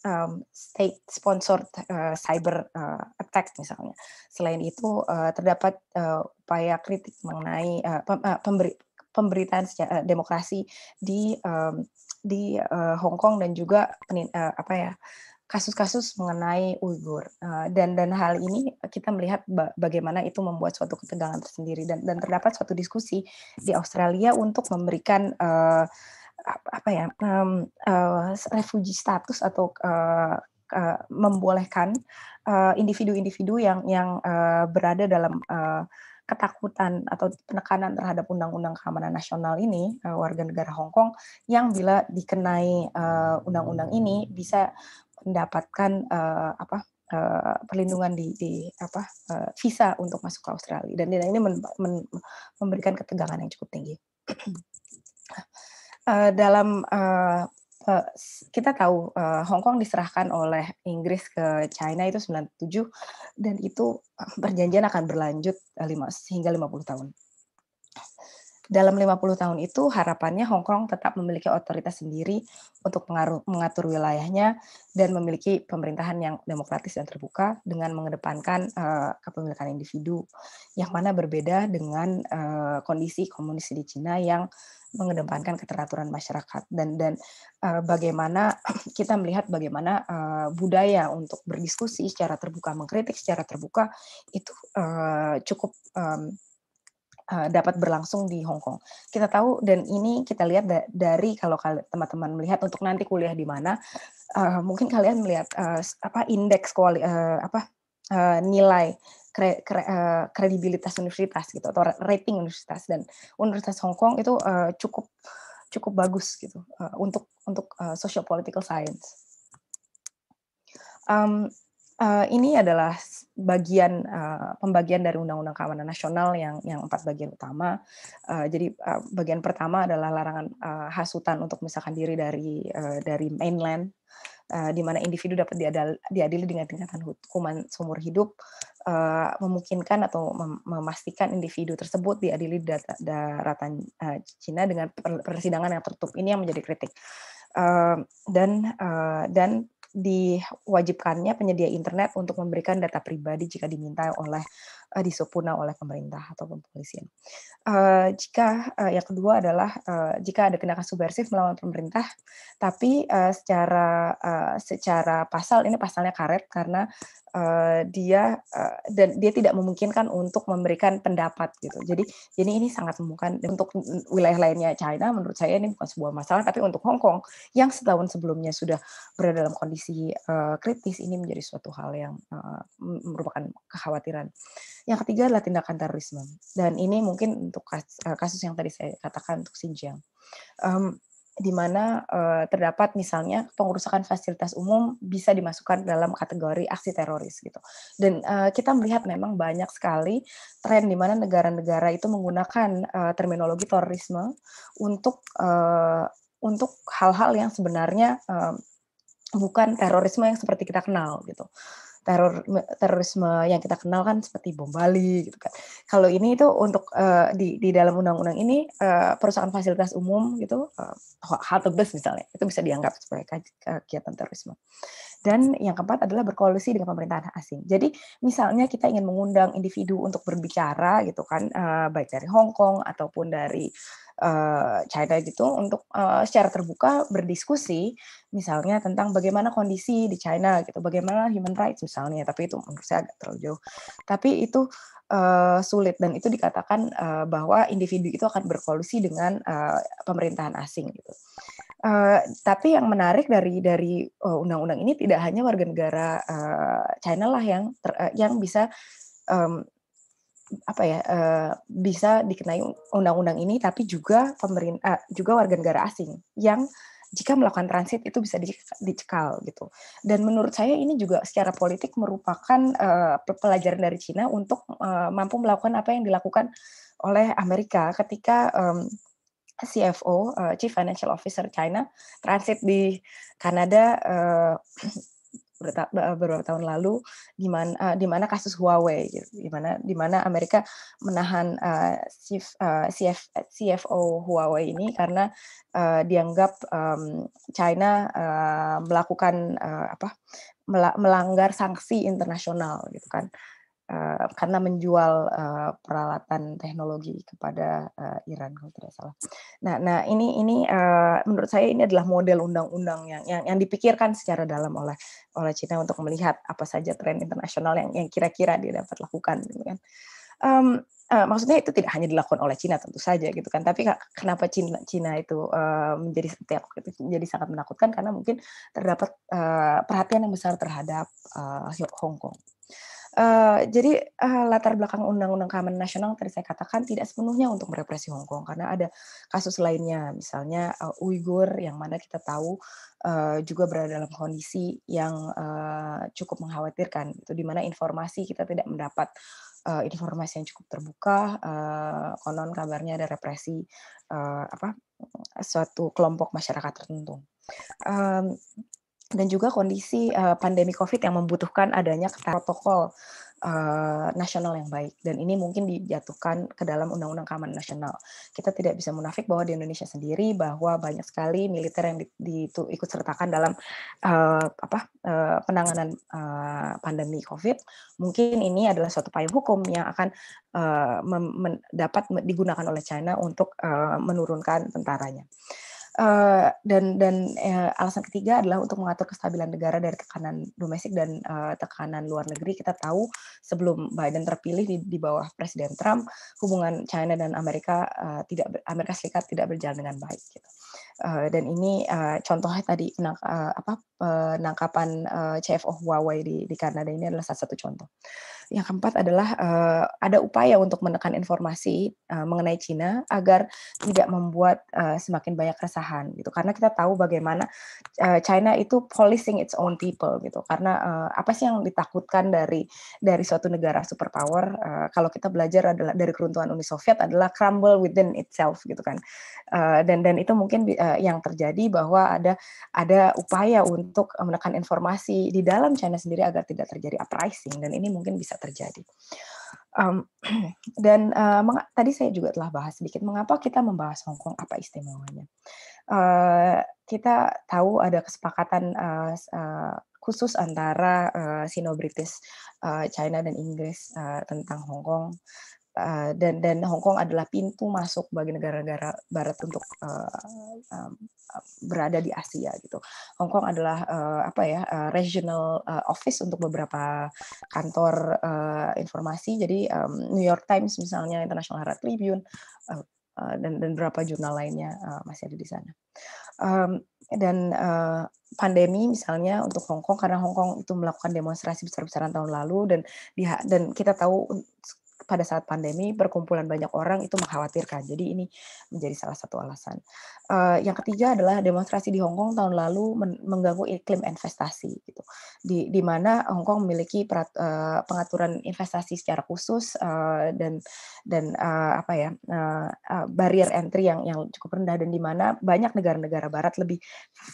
Speaker 10: um, state sponsored uh, cyber uh, attack misalnya. Selain itu uh, terdapat uh, upaya kritik mengenai uh, pemberi, pemberitaan demokrasi di um, di uh, Hong Kong dan juga uh, apa ya kasus-kasus mengenai Uyghur eh, dan dan hal ini kita melihat bagaimana itu membuat suatu ketegangan tersendiri dan dan terdapat suatu diskusi di Australia untuk memberikan uh, apa ya um, uh, refugee status atau uh, uh, membolehkan individu-individu uh, yang yang uh, berada dalam uh, ketakutan atau penekanan terhadap undang-undang keamanan nasional ini warga negara Hong Kong yang bila dikenai undang-undang ini bisa mendapatkan uh, apa uh, perlindungan di, di apa uh, visa untuk masuk ke Australia dan ini men, men, memberikan ketegangan yang cukup tinggi. uh, dalam uh, Uh, kita tahu uh, Hong Kong diserahkan oleh Inggris ke China itu 97 dan itu perjanjian akan berlanjut 5 hingga 50 tahun dalam 50 tahun itu harapannya Hong Kong tetap memiliki otoritas sendiri untuk pengaruh, mengatur wilayahnya dan memiliki pemerintahan yang demokratis dan terbuka dengan mengedepankan uh, kepemilikan individu yang mana berbeda dengan uh, kondisi komunis di Cina yang mengedepankan keteraturan masyarakat dan dan uh, bagaimana kita melihat bagaimana uh, budaya untuk berdiskusi secara terbuka mengkritik secara terbuka itu uh, cukup um, Eh, dapat berlangsung di Hong Kong. Kita tahu dan ini kita lihat dari kalau teman-teman melihat untuk nanti kuliah di mana, uh, mungkin kalian melihat uh, apa indeks kuali uh, apa uh, nilai kre, kre, uh, kredibilitas universitas gitu atau rating universitas dan Universitas Hong Kong itu uh, cukup cukup bagus gitu uh, untuk untuk uh, social political science. Um, uh, ini adalah bagian uh, pembagian dari Undang-Undang Keamanan Nasional yang yang empat bagian utama. Uh, jadi uh, bagian pertama adalah larangan uh, hasutan untuk misalkan diri dari uh, dari mainland, uh, di mana individu dapat diadil, diadili dengan tingkatan hukuman seumur hidup, uh, memungkinkan atau mem memastikan individu tersebut diadili di daratan uh, Cina dengan persidangan yang tertutup. Ini yang menjadi kritik. Uh, dan uh, dan diwajibkannya penyedia internet untuk memberikan data pribadi jika diminta oleh uh, eh, disopuna oleh pemerintah ataupun polisian. Uh, eh, jika uh, yang kedua adalah uh, jika ada tindakan subversif melawan pemerintah, tapi uh, secara uh, secara pasal ini pasalnya karet karena uh, dia uh, dan dia tidak memungkinkan untuk memberikan pendapat gitu. Jadi jadi ini sangat memungkinkan untuk wilayah lainnya China menurut saya ini bukan sebuah masalah tapi untuk Hong Kong yang setahun sebelumnya sudah berada dalam kondisi uh, kritis ini menjadi suatu hal yang uh, merupakan kekhawatiran. Yang ketiga adalah tindakan terorisme. Dan ini mungkin untuk eh, kasus yang tadi saya katakan untuk Xinjiang. Um, di mana uh, terdapat misalnya pengurusan fasilitas umum bisa dimasukkan dalam kategori aksi teroris gitu. Dan uh, kita melihat memang banyak sekali tren di mana negara-negara itu menggunakan uh, terminologi terorisme untuk uh, untuk hal-hal yang sebenarnya uh, bukan terorisme yang seperti kita kenal gitu teror terorisme yang kita kenal kan seperti bom Bali gitu kan. Kalau ini itu untuk uh, di di dalam undang-undang ini uh, perusahaan fasilitas umum gitu uh, eh, halte bus misalnya itu bisa dianggap sebagai kegiatan terorisme. Dan yang keempat adalah berkoalisi dengan pemerintahan asing. Jadi misalnya kita ingin mengundang individu untuk berbicara gitu kan, uh, baik dari Hong Kong ataupun dari Eh, China gitu untuk uh, secara terbuka berdiskusi misalnya tentang bagaimana kondisi di China gitu, bagaimana human rights misalnya, tapi itu menurut saya agak terlalu jauh. Tapi itu uh, sulit dan itu dikatakan uh, bahwa individu itu akan berkolusi dengan uh, pemerintahan asing gitu. Uh, tapi yang menarik dari dari undang undang-undang ini tidak hanya warga negara uh, China lah yang ter, uh, yang bisa um, apa ya uh, bisa dikenai undang-undang ini tapi juga pemerintah eh, uh, juga warga negara asing yang jika melakukan transit itu bisa dicekal gitu. Dan menurut saya ini juga secara politik merupakan uh, pelajaran dari Cina untuk uh, mampu melakukan apa yang dilakukan oleh Amerika ketika um, CFO uh, Chief Financial Officer China transit di Kanada uh, Eh, beberapa tahun lalu di mana uh, eh, di mana kasus Huawei gitu, di mana di mana Amerika menahan uh, eh, CF, uh, CF, CFO Huawei ini karena uh, dianggap um, China uh, melakukan uh, apa melanggar sanksi internasional gitu kan Eh, karena menjual uh, peralatan teknologi kepada uh, Iran kalau tidak salah. Nah, nah ini ini uh, menurut saya ini adalah model undang-undang yang, yang yang dipikirkan secara dalam oleh oleh China untuk melihat apa saja tren internasional yang yang kira-kira dia dapat lakukan, gitu kan. Um, Uh, maksudnya itu tidak hanya dilakukan oleh China tentu saja gitu kan tapi kenapa Cina Cina itu uh, menjadi setiap menjadi gitu, sangat menakutkan karena mungkin terdapat uh, perhatian yang besar terhadap uh, Hong Kong Eh, jadi uh, latar belakang Undang-Undang Keamanan Nasional tadi saya katakan tidak sepenuhnya untuk merepresi Hong Kong karena ada kasus lainnya, misalnya uh, eh, Uighur yang mana kita tahu uh, juga berada dalam kondisi yang uh, cukup mengkhawatirkan, itu di mana informasi kita tidak mendapat uh, informasi yang cukup terbuka, uh, konon kabarnya ada represi uh, apa suatu kelompok masyarakat tertentu. Um, dan juga kondisi uh, pandemi COVID yang membutuhkan adanya protokol uh, nasional yang baik. Dan ini mungkin dijatuhkan ke dalam Undang-Undang Keamanan Nasional. Kita tidak bisa munafik bahwa di Indonesia sendiri bahwa banyak sekali militer yang di, di, itu ikut sertakan dalam uh, apa uh, penanganan uh, pandemi COVID. Mungkin ini adalah suatu payung hukum yang akan uh, dapat digunakan oleh China untuk uh, menurunkan tentaranya uh, dan dan uh, alasan ketiga adalah untuk mengatur kestabilan negara dari tekanan domestik dan uh, tekanan luar negeri. Kita tahu sebelum Biden terpilih di, di bawah Presiden Trump, hubungan China dan Amerika uh, tidak Amerika Serikat tidak berjalan dengan baik. Gitu. Eh, dan ini uh, contohnya tadi penang, uh, apa penangkapan uh, CFO Huawei di, di Kanada ini adalah salah satu contoh. Yang keempat adalah uh, ada upaya untuk menekan informasi uh, mengenai Cina agar tidak membuat uh, semakin banyak keresahan gitu. Karena kita tahu bagaimana uh, China itu policing its own people gitu. Karena uh, apa sih yang ditakutkan dari dari suatu negara superpower? Uh, kalau kita belajar adalah dari keruntuhan Uni Soviet adalah crumble within itself gitu kan. Uh, dan dan itu mungkin uh, uh, yang terjadi bahwa ada ada upaya untuk menekan informasi di dalam China sendiri agar tidak terjadi uprising dan ini mungkin bisa terjadi. Um, dan uh, tadi saya juga telah bahas sedikit mengapa kita membahas Hong Kong apa istimewanya. Uh, kita tahu ada kesepakatan uh, uh, khusus antara uh, Sino-British uh, China dan Inggris uh, tentang Hong Kong Eh, dan dan Hong Kong adalah pintu masuk bagi negara-negara Barat untuk uh, um, berada di Asia gitu. Hong Kong adalah uh, apa ya uh, regional uh, office untuk beberapa kantor uh, informasi. Jadi um, New York Times misalnya, International Herald Tribune uh, uh, dan dan beberapa jurnal lainnya uh, masih ada di sana. Um, dan uh, pandemi misalnya untuk Hong Kong karena Hong Kong itu melakukan demonstrasi besar-besaran tahun lalu dan dan kita tahu pada saat pandemi perkumpulan banyak orang itu mengkhawatirkan. Jadi ini menjadi salah satu alasan. Uh, yang ketiga adalah demonstrasi di Hong Kong tahun lalu mengganggu iklim investasi gitu. Di di mana Hong Kong memiliki perat, uh, pengaturan investasi secara khusus uh, dan dan uh, apa ya uh, uh, barrier entry yang yang cukup rendah dan di mana banyak negara-negara Barat lebih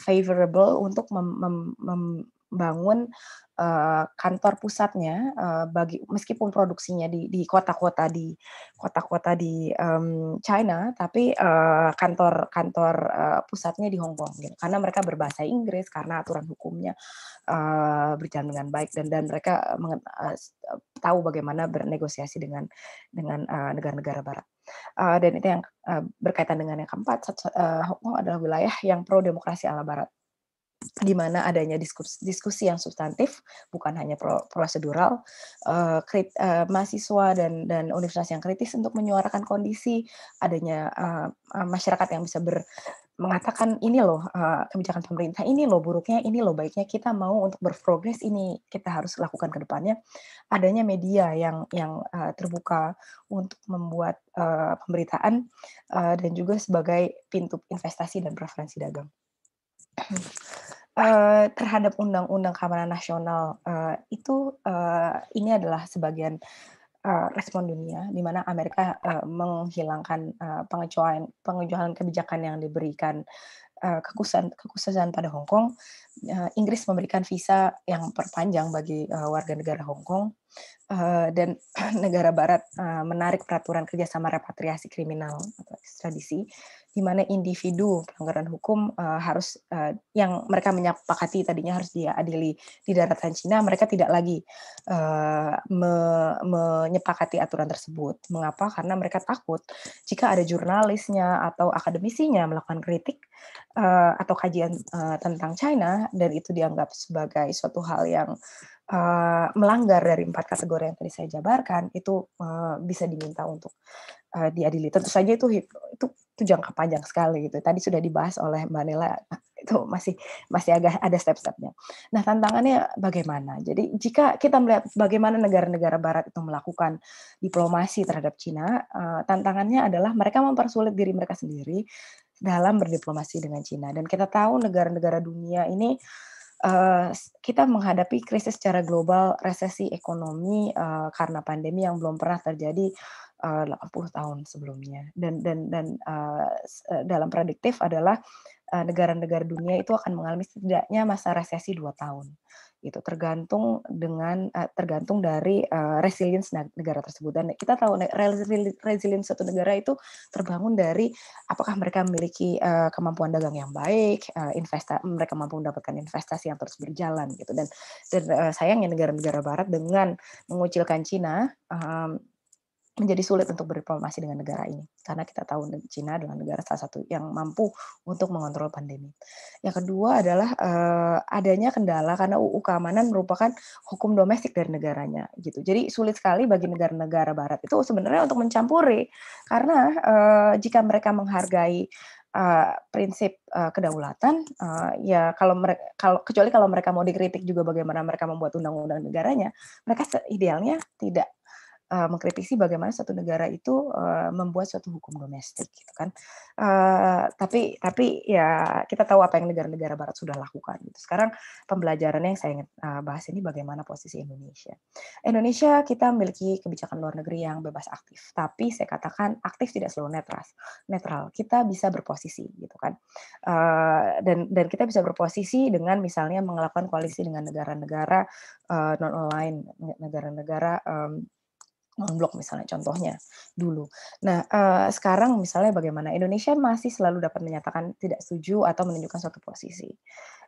Speaker 10: favorable untuk mem, mem, mem bangun uh, kantor pusatnya uh, bagi meskipun produksinya di kota-kota di kota-kota di um, China tapi eh, kantor kantor uh, pusatnya di Hong Kong gitu. karena mereka berbahasa Inggris karena aturan hukumnya uh, berjalan dengan baik dan dan mereka uh, tahu bagaimana bernegosiasi dengan dengan negara-negara uh, barat uh, dan itu yang uh, berkaitan dengan yang keempat uh, Hong Kong adalah wilayah yang pro demokrasi ala barat di mana adanya diskusi, diskusi yang substantif bukan hanya pro, prosedural uh, krit, uh, mahasiswa dan dan universitas yang kritis untuk menyuarakan kondisi adanya uh, uh, masyarakat yang bisa ber mengatakan ini loh uh, kebijakan pemerintah ini loh buruknya ini loh baiknya kita mau untuk berprogres ini kita harus lakukan ke depannya adanya media yang yang uh, terbuka untuk membuat uh, pemberitaan uh, dan juga sebagai pintu investasi dan preferensi dagang Uh, terhadap Undang-Undang Keamanan Nasional uh, itu uh, ini adalah sebagian uh, respon dunia di mana Amerika uh, menghilangkan uh, pengecualian pengecualian kebijakan yang diberikan uh, kekhususan pada Hong Kong. Uh, Inggris memberikan visa yang perpanjang bagi uh, warga negara Hong Kong uh, dan negara Barat uh, menarik peraturan kerjasama repatriasi kriminal atau ekstradisi di mana individu pelanggaran hukum uh, harus uh, yang mereka menyepakati tadinya harus diadili di daratan Cina mereka tidak lagi uh, me menyepakati aturan tersebut mengapa karena mereka takut jika ada jurnalisnya atau akademisinya melakukan kritik uh, atau kajian uh, tentang China dan itu dianggap sebagai suatu hal yang uh, melanggar dari empat kategori yang tadi saya jabarkan itu uh, bisa diminta untuk Eh, diadili. Tentu saja itu itu itu jangka panjang sekali gitu. Tadi sudah dibahas oleh Mbak Nela nah, itu masih masih agak ada step-stepnya. Nah, tantangannya bagaimana? Jadi jika kita melihat bagaimana negara-negara barat itu melakukan diplomasi terhadap Cina, eh, tantangannya adalah mereka mempersulit diri mereka sendiri dalam berdiplomasi dengan Cina dan kita tahu negara-negara dunia ini eh, kita menghadapi krisis secara global, resesi ekonomi karena pandemi yang belum pernah terjadi 80 eh, tahun sebelumnya dan dan dan uh, dalam prediktif adalah negara-negara uh, dunia itu akan mengalami setidaknya masa resesi 2 tahun itu tergantung dengan uh, tergantung dari uh, resilience negara tersebut dan kita tahu resilience suatu negara itu terbangun dari apakah mereka memiliki uh, kemampuan dagang yang baik uh, investa mereka mampu mendapatkan investasi yang terus berjalan gitu dan dan uh, sayangnya negara-negara barat dengan mengucilkan Cina um, menjadi sulit untuk berdiplomasi dengan negara ini karena kita tahu Cina adalah negara salah satu yang mampu untuk mengontrol pandemi. Yang kedua adalah eh, adanya kendala karena UU keamanan merupakan hukum domestik dari negaranya gitu. Jadi sulit sekali bagi negara-negara barat itu sebenarnya untuk mencampuri karena eh, jika mereka menghargai Uh, prinsip uh, kedaulatan uh, ya kalau mereka kalau kecuali kalau mereka mau dikritik juga bagaimana mereka membuat undang-undang negaranya mereka idealnya tidak Eh, mengkritisi bagaimana satu negara itu eh, membuat suatu hukum domestik gitu kan eh, tapi tapi ya kita tahu apa yang negara-negara barat sudah lakukan gitu sekarang pembelajarannya yang saya ingin bahas ini bagaimana posisi Indonesia Indonesia kita memiliki kebijakan luar negeri yang bebas aktif tapi saya katakan aktif tidak selalu netral netral kita bisa berposisi gitu kan dan dan kita bisa berposisi dengan misalnya melakukan koalisi dengan negara-negara non online negara-negara unblock misalnya contohnya dulu. Nah uh, sekarang misalnya bagaimana Indonesia masih selalu dapat menyatakan tidak setuju atau menunjukkan suatu posisi.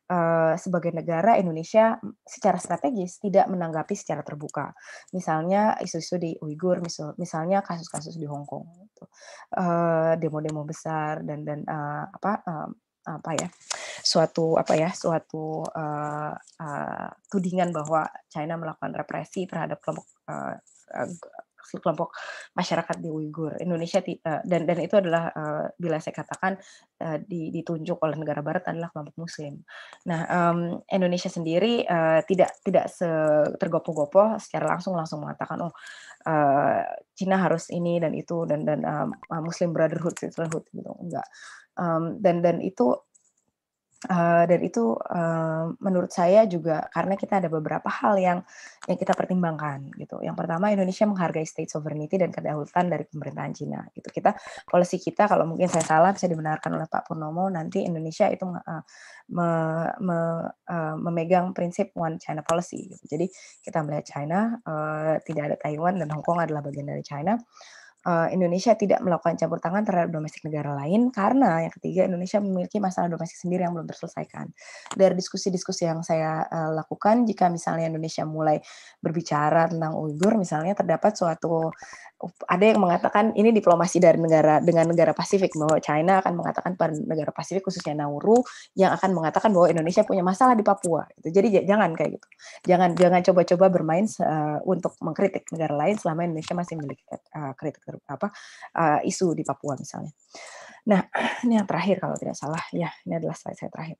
Speaker 10: Uh, sebagai negara Indonesia secara strategis tidak menanggapi secara terbuka. Misalnya isu-isu di Uyghur, misal, misalnya kasus-kasus di Hong Kong, demo gitu. eh, demo-demo besar dan dan uh, apa uh, apa ya suatu apa ya suatu uh, uh, tudingan bahwa China melakukan represi terhadap kelompok uh, Eh, kelompok masyarakat di Uighur. Indonesia eh, dan dan itu adalah eh, bila saya katakan ditunjuk oleh negara barat adalah kelompok muslim. Nah, Indonesia sendiri tidak tidak tergopoh-gopoh secara langsung langsung mengatakan oh Cina harus ini dan itu dan dan Muslim Brotherhood Sisterhood gitu enggak. Um, dan dan itu Uh, dan itu uh, menurut saya juga karena kita ada beberapa hal yang yang kita pertimbangkan gitu. Yang pertama Indonesia menghargai state sovereignty dan kedaulatan dari pemerintahan Cina. Gitu kita polisi kita kalau mungkin saya salah bisa dibenarkan oleh Pak Purnomo nanti Indonesia itu uh, me, me, uh, memegang prinsip one China policy. Gitu. Jadi kita melihat China uh, tidak ada Taiwan dan Hong Kong adalah bagian dari China. Uh, Eh, Indonesia tidak melakukan campur tangan terhadap domestik negara lain karena yang ketiga Indonesia memiliki masalah domestik sendiri yang belum terselesaikan. Dari diskusi-diskusi yang saya eh, lakukan jika misalnya Indonesia mulai berbicara tentang Uyghur, misalnya terdapat suatu ada yang mengatakan ini diplomasi dari negara dengan negara Pasifik bahwa China akan mengatakan pada negara Pasifik khususnya Nauru yang akan mengatakan bahwa Indonesia punya masalah di Papua. Gitu. Jadi jangan kayak gitu. Jangan jangan coba-coba bermain uh, untuk mengkritik negara lain selama Indonesia masih memiliki uh, kritik apa uh, isu di Papua misalnya. Nah, ini yang terakhir kalau tidak salah ya, ini adalah slide saya terakhir.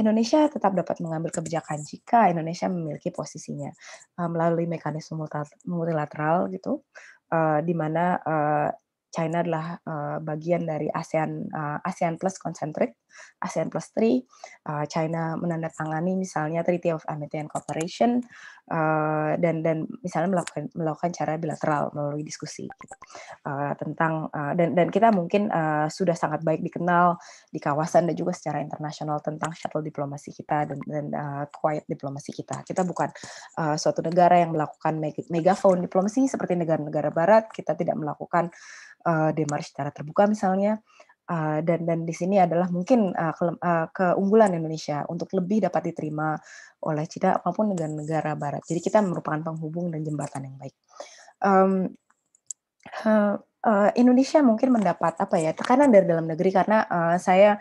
Speaker 10: Indonesia tetap dapat mengambil kebijakan jika Indonesia memiliki posisinya uh, melalui mekanisme multilateral gitu, uh, di mana uh, China adalah uh, bagian dari ASEAN uh, ASEAN Plus Concentric, ASEAN Plus 3. Uh, China menandatangani misalnya Treaty of Amity and Cooperation uh, dan dan misalnya melakukan melakukan cara bilateral melalui diskusi gitu. uh, tentang uh, dan dan kita mungkin uh, sudah sangat baik dikenal di kawasan dan juga secara internasional tentang shuttle diplomasi kita dan dan uh, quiet diplomasi kita. Kita bukan uh, suatu negara yang melakukan megaphone diplomasi seperti negara-negara barat, kita tidak melakukan uh, demarche secara terbuka misalnya uh, dan dan di sini adalah mungkin uh, ah, ke, uh, ah, keunggulan Indonesia untuk lebih dapat diterima oleh Cina maupun negara-negara Barat. Jadi kita merupakan penghubung dan jembatan yang baik. Um, uh, uh, Indonesia mungkin mendapat apa ya tekanan dari dalam negeri karena uh, saya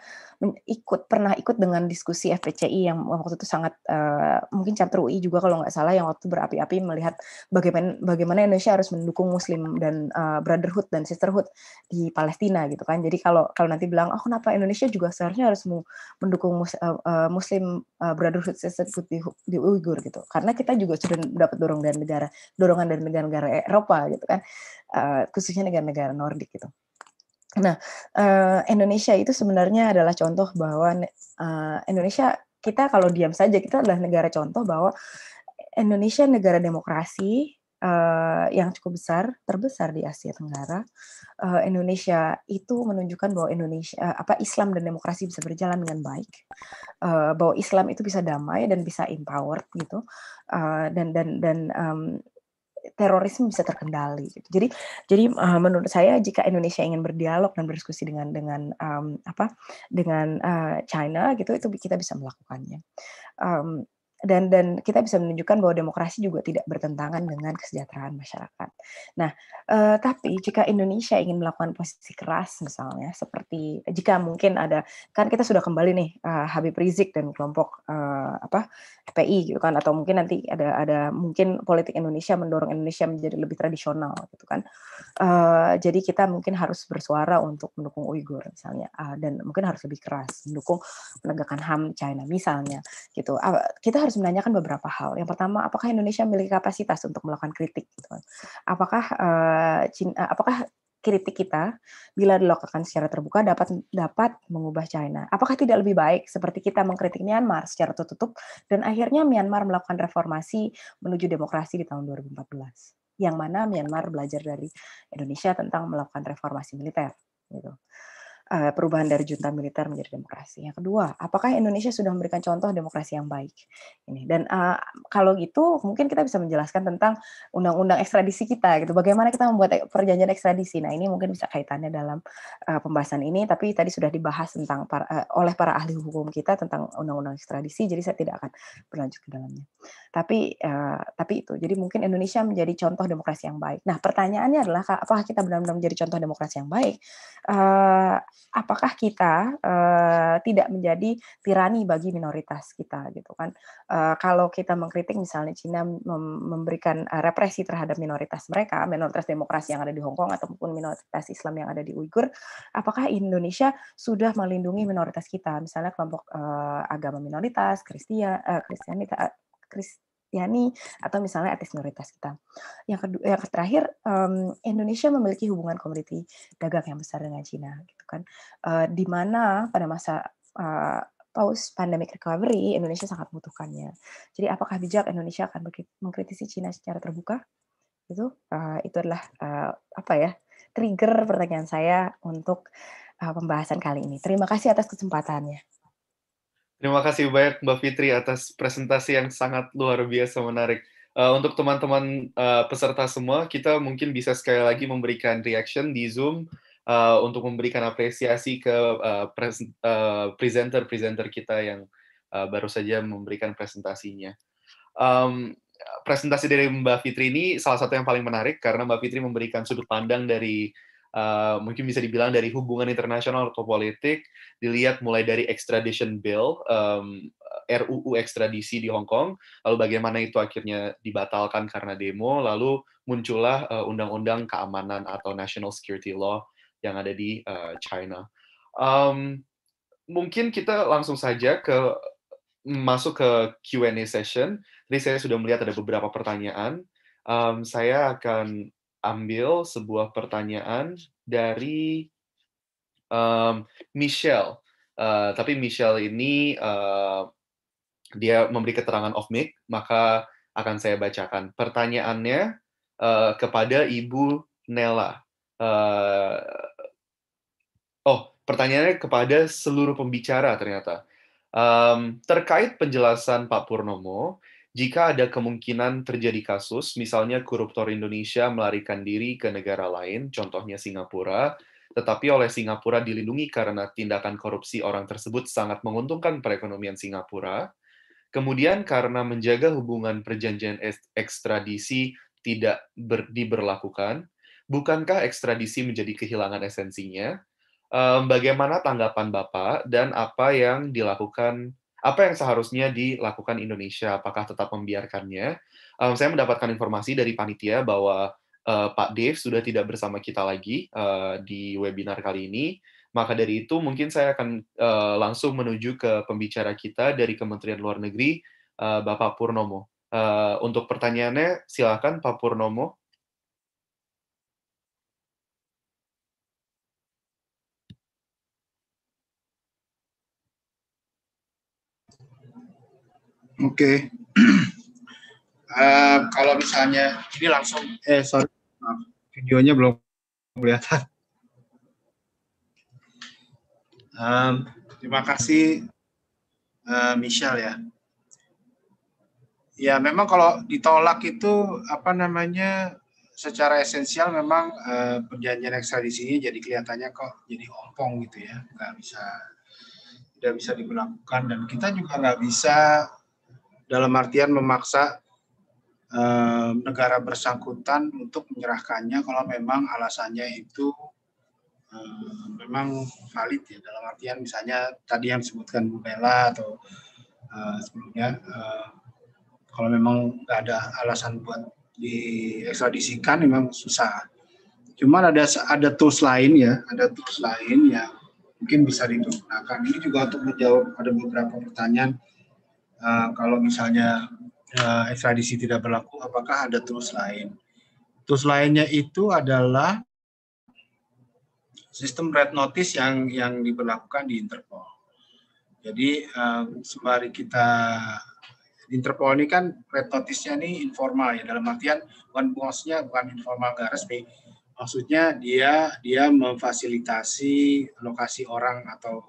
Speaker 10: ikut pernah ikut dengan diskusi FPCI yang waktu itu sangat uh, mungkin chapter UI juga kalau nggak salah yang waktu berapi-api melihat bagaimana bagaimana Indonesia harus mendukung Muslim dan uh, brotherhood dan sisterhood di Palestina gitu kan. Jadi kalau kalau nanti bilang oh kenapa Indonesia juga seharusnya harus mendukung mus, uh, uh, Muslim uh, brotherhood sisterhood di, di Uyghur gitu. Karena kita juga sudah dapat dorongan dari negara dorongan dari negara-negara Eropa gitu kan. Uh, khususnya negara-negara Nordik gitu. Nah, uh, Indonesia itu sebenarnya adalah contoh bahwa uh, Indonesia kita kalau diam saja kita adalah negara contoh bahwa Indonesia negara demokrasi uh, yang cukup besar, terbesar di Asia Tenggara. Uh, Indonesia itu menunjukkan bahwa Indonesia uh, apa Islam dan demokrasi bisa berjalan dengan baik, uh, bahwa Islam itu bisa damai dan bisa empowered gitu, uh, dan dan dan um, terorisme bisa terkendali gitu. Jadi jadi uh, menurut saya jika Indonesia ingin berdialog dan berdiskusi dengan dengan um, apa dengan uh, China gitu itu kita bisa melakukannya. Um, dan dan kita bisa menunjukkan bahwa demokrasi juga tidak bertentangan dengan kesejahteraan masyarakat. Nah, eh, tapi jika Indonesia ingin melakukan posisi keras misalnya seperti eh, jika mungkin ada kan kita sudah kembali nih eh, Habib Rizik dan kelompok eh, apa PI gitu kan atau mungkin nanti ada ada mungkin politik Indonesia mendorong Indonesia menjadi lebih tradisional gitu kan. Eh, jadi kita mungkin harus bersuara untuk mendukung Uighur misalnya eh, dan mungkin harus lebih keras mendukung penegakan HAM China misalnya gitu. Eh, kita harus harus menanyakan beberapa hal. Yang pertama, apakah Indonesia memiliki kapasitas untuk melakukan kritik? Gitu kan? Apakah uh, Cina, eh, apakah kritik kita bila dilakukan secara terbuka dapat dapat mengubah China. Apakah tidak lebih baik seperti kita mengkritik Myanmar secara tertutup dan akhirnya Myanmar melakukan reformasi menuju demokrasi di tahun 2014 yang mana Myanmar belajar dari Indonesia tentang melakukan reformasi militer gitu. Eh, perubahan dari junta militer menjadi demokrasi. Yang kedua, apakah Indonesia sudah memberikan contoh demokrasi yang baik? Ini dan uh, kalau gitu mungkin kita bisa menjelaskan tentang undang-undang ekstradisi kita gitu. Bagaimana kita membuat perjanjian ekstradisi? Nah, ini mungkin bisa kaitannya dalam uh, pembahasan ini tapi tadi sudah dibahas tentang para, uh, oleh para ahli hukum kita tentang undang-undang ekstradisi jadi saya tidak akan berlanjut ke dalamnya. Tapi uh, tapi itu. Jadi mungkin Indonesia menjadi contoh demokrasi yang baik. Nah, pertanyaannya adalah apakah kita benar-benar menjadi contoh demokrasi yang baik? Uh, apakah kita uh, tidak menjadi tirani bagi minoritas kita gitu kan uh, kalau kita mengkritik misalnya Cina memberikan uh, represi terhadap minoritas mereka minoritas demokrasi yang ada di Hong Kong ataupun minoritas Islam yang ada di Uighur apakah Indonesia sudah melindungi minoritas kita misalnya kelompok uh, agama minoritas Kristian uh, Kristianita Kristen Yani atau misalnya etnis minoritas kita. Yang kedua, yang terakhir, um, Indonesia memiliki hubungan komoditi dagang yang besar dengan Cina, gitu kan? Uh, di mana pada masa uh, post pandemic recovery Indonesia sangat membutuhkannya. Jadi apakah bijak Indonesia akan mengkritisi Cina secara terbuka? Itu uh, itu adalah uh, apa ya? Trigger pertanyaan saya untuk pembahasan kali ini. Terima kasih atas kesempatannya.
Speaker 6: Terima kasih banyak Mbak Fitri atas presentasi yang sangat luar biasa menarik. Uh, untuk teman-teman uh, peserta semua, kita mungkin bisa sekali lagi memberikan reaction di Zoom uh, untuk memberikan apresiasi ke presenter-presenter uh, presenter-presenter kita yang uh, baru saja memberikan presentasinya. Um, presentasi dari Mbak Fitri ini salah satu yang paling menarik karena Mbak Fitri memberikan sudut pandang dari uh, mungkin bisa dibilang dari hubungan internasional atau politik dilihat mulai dari extradition bill um, RUU ekstradisi di Hong Kong lalu bagaimana itu akhirnya dibatalkan karena demo lalu muncullah undang eh, undang-undang keamanan atau national security law yang ada di uh, China um, mungkin kita langsung saja ke masuk ke Q&A session. Tadi saya sudah melihat ada beberapa pertanyaan. Um, saya akan ambil sebuah pertanyaan dari um, Michelle. Uh, tapi Michelle ini uh, dia memberi keterangan off mic, maka akan saya bacakan pertanyaannya uh, kepada Ibu Nella. Uh, oh, pertanyaannya kepada seluruh pembicara ternyata. Um, terkait penjelasan Pak Purnomo, jika ada kemungkinan terjadi kasus, misalnya koruptor Indonesia melarikan diri ke negara lain, contohnya Singapura, tetapi oleh Singapura dilindungi karena tindakan korupsi orang tersebut sangat menguntungkan perekonomian Singapura. Kemudian karena menjaga hubungan perjanjian ekstradisi tidak ber, diberlakukan, bukankah ekstradisi menjadi kehilangan esensinya? Bagaimana tanggapan Bapak dan apa yang dilakukan apa yang seharusnya dilakukan Indonesia? Apakah tetap membiarkannya? Um, saya mendapatkan informasi dari panitia bahwa uh, Pak Dave sudah tidak bersama kita lagi uh, di webinar kali ini. Maka dari itu mungkin saya akan uh, langsung menuju ke pembicara kita dari Kementerian Luar Negeri, uh, Bapak Purnomo. Uh, untuk pertanyaannya, silakan Pak Purnomo.
Speaker 5: Oke. Okay.
Speaker 8: Uh, eh, kalau misalnya ini langsung eh sorry videonya belum kelihatan. Um, terima kasih uh, Michelle ya. Ya memang kalau ditolak itu apa namanya secara esensial memang uh, perjanjian ekstradisinya jadi kelihatannya kok jadi ompong gitu ya nggak bisa tidak bisa diberlakukan dan kita juga nggak bisa dalam artian memaksa eh, negara bersangkutan untuk menyerahkannya kalau memang alasannya itu eh, memang valid ya dalam artian misalnya tadi yang disebutkan Bu Bella atau eh, sebelumnya eh, kalau memang nggak ada alasan buat diekstradisikan memang susah. Cuman ada ada tools lain ya, ada tools lain yang mungkin bisa digunakan. Ini juga untuk menjawab ada beberapa pertanyaan Eh, kalau misalnya uh, ekstradisi tidak berlaku, apakah ada terus lain? Terus lainnya itu adalah sistem red notice yang yang diberlakukan di Interpol. Jadi um, sembari kita Interpol ini kan red notice-nya ini informal ya dalam artian bukan bosnya bukan informal nggak resmi. Maksudnya dia dia memfasilitasi lokasi orang atau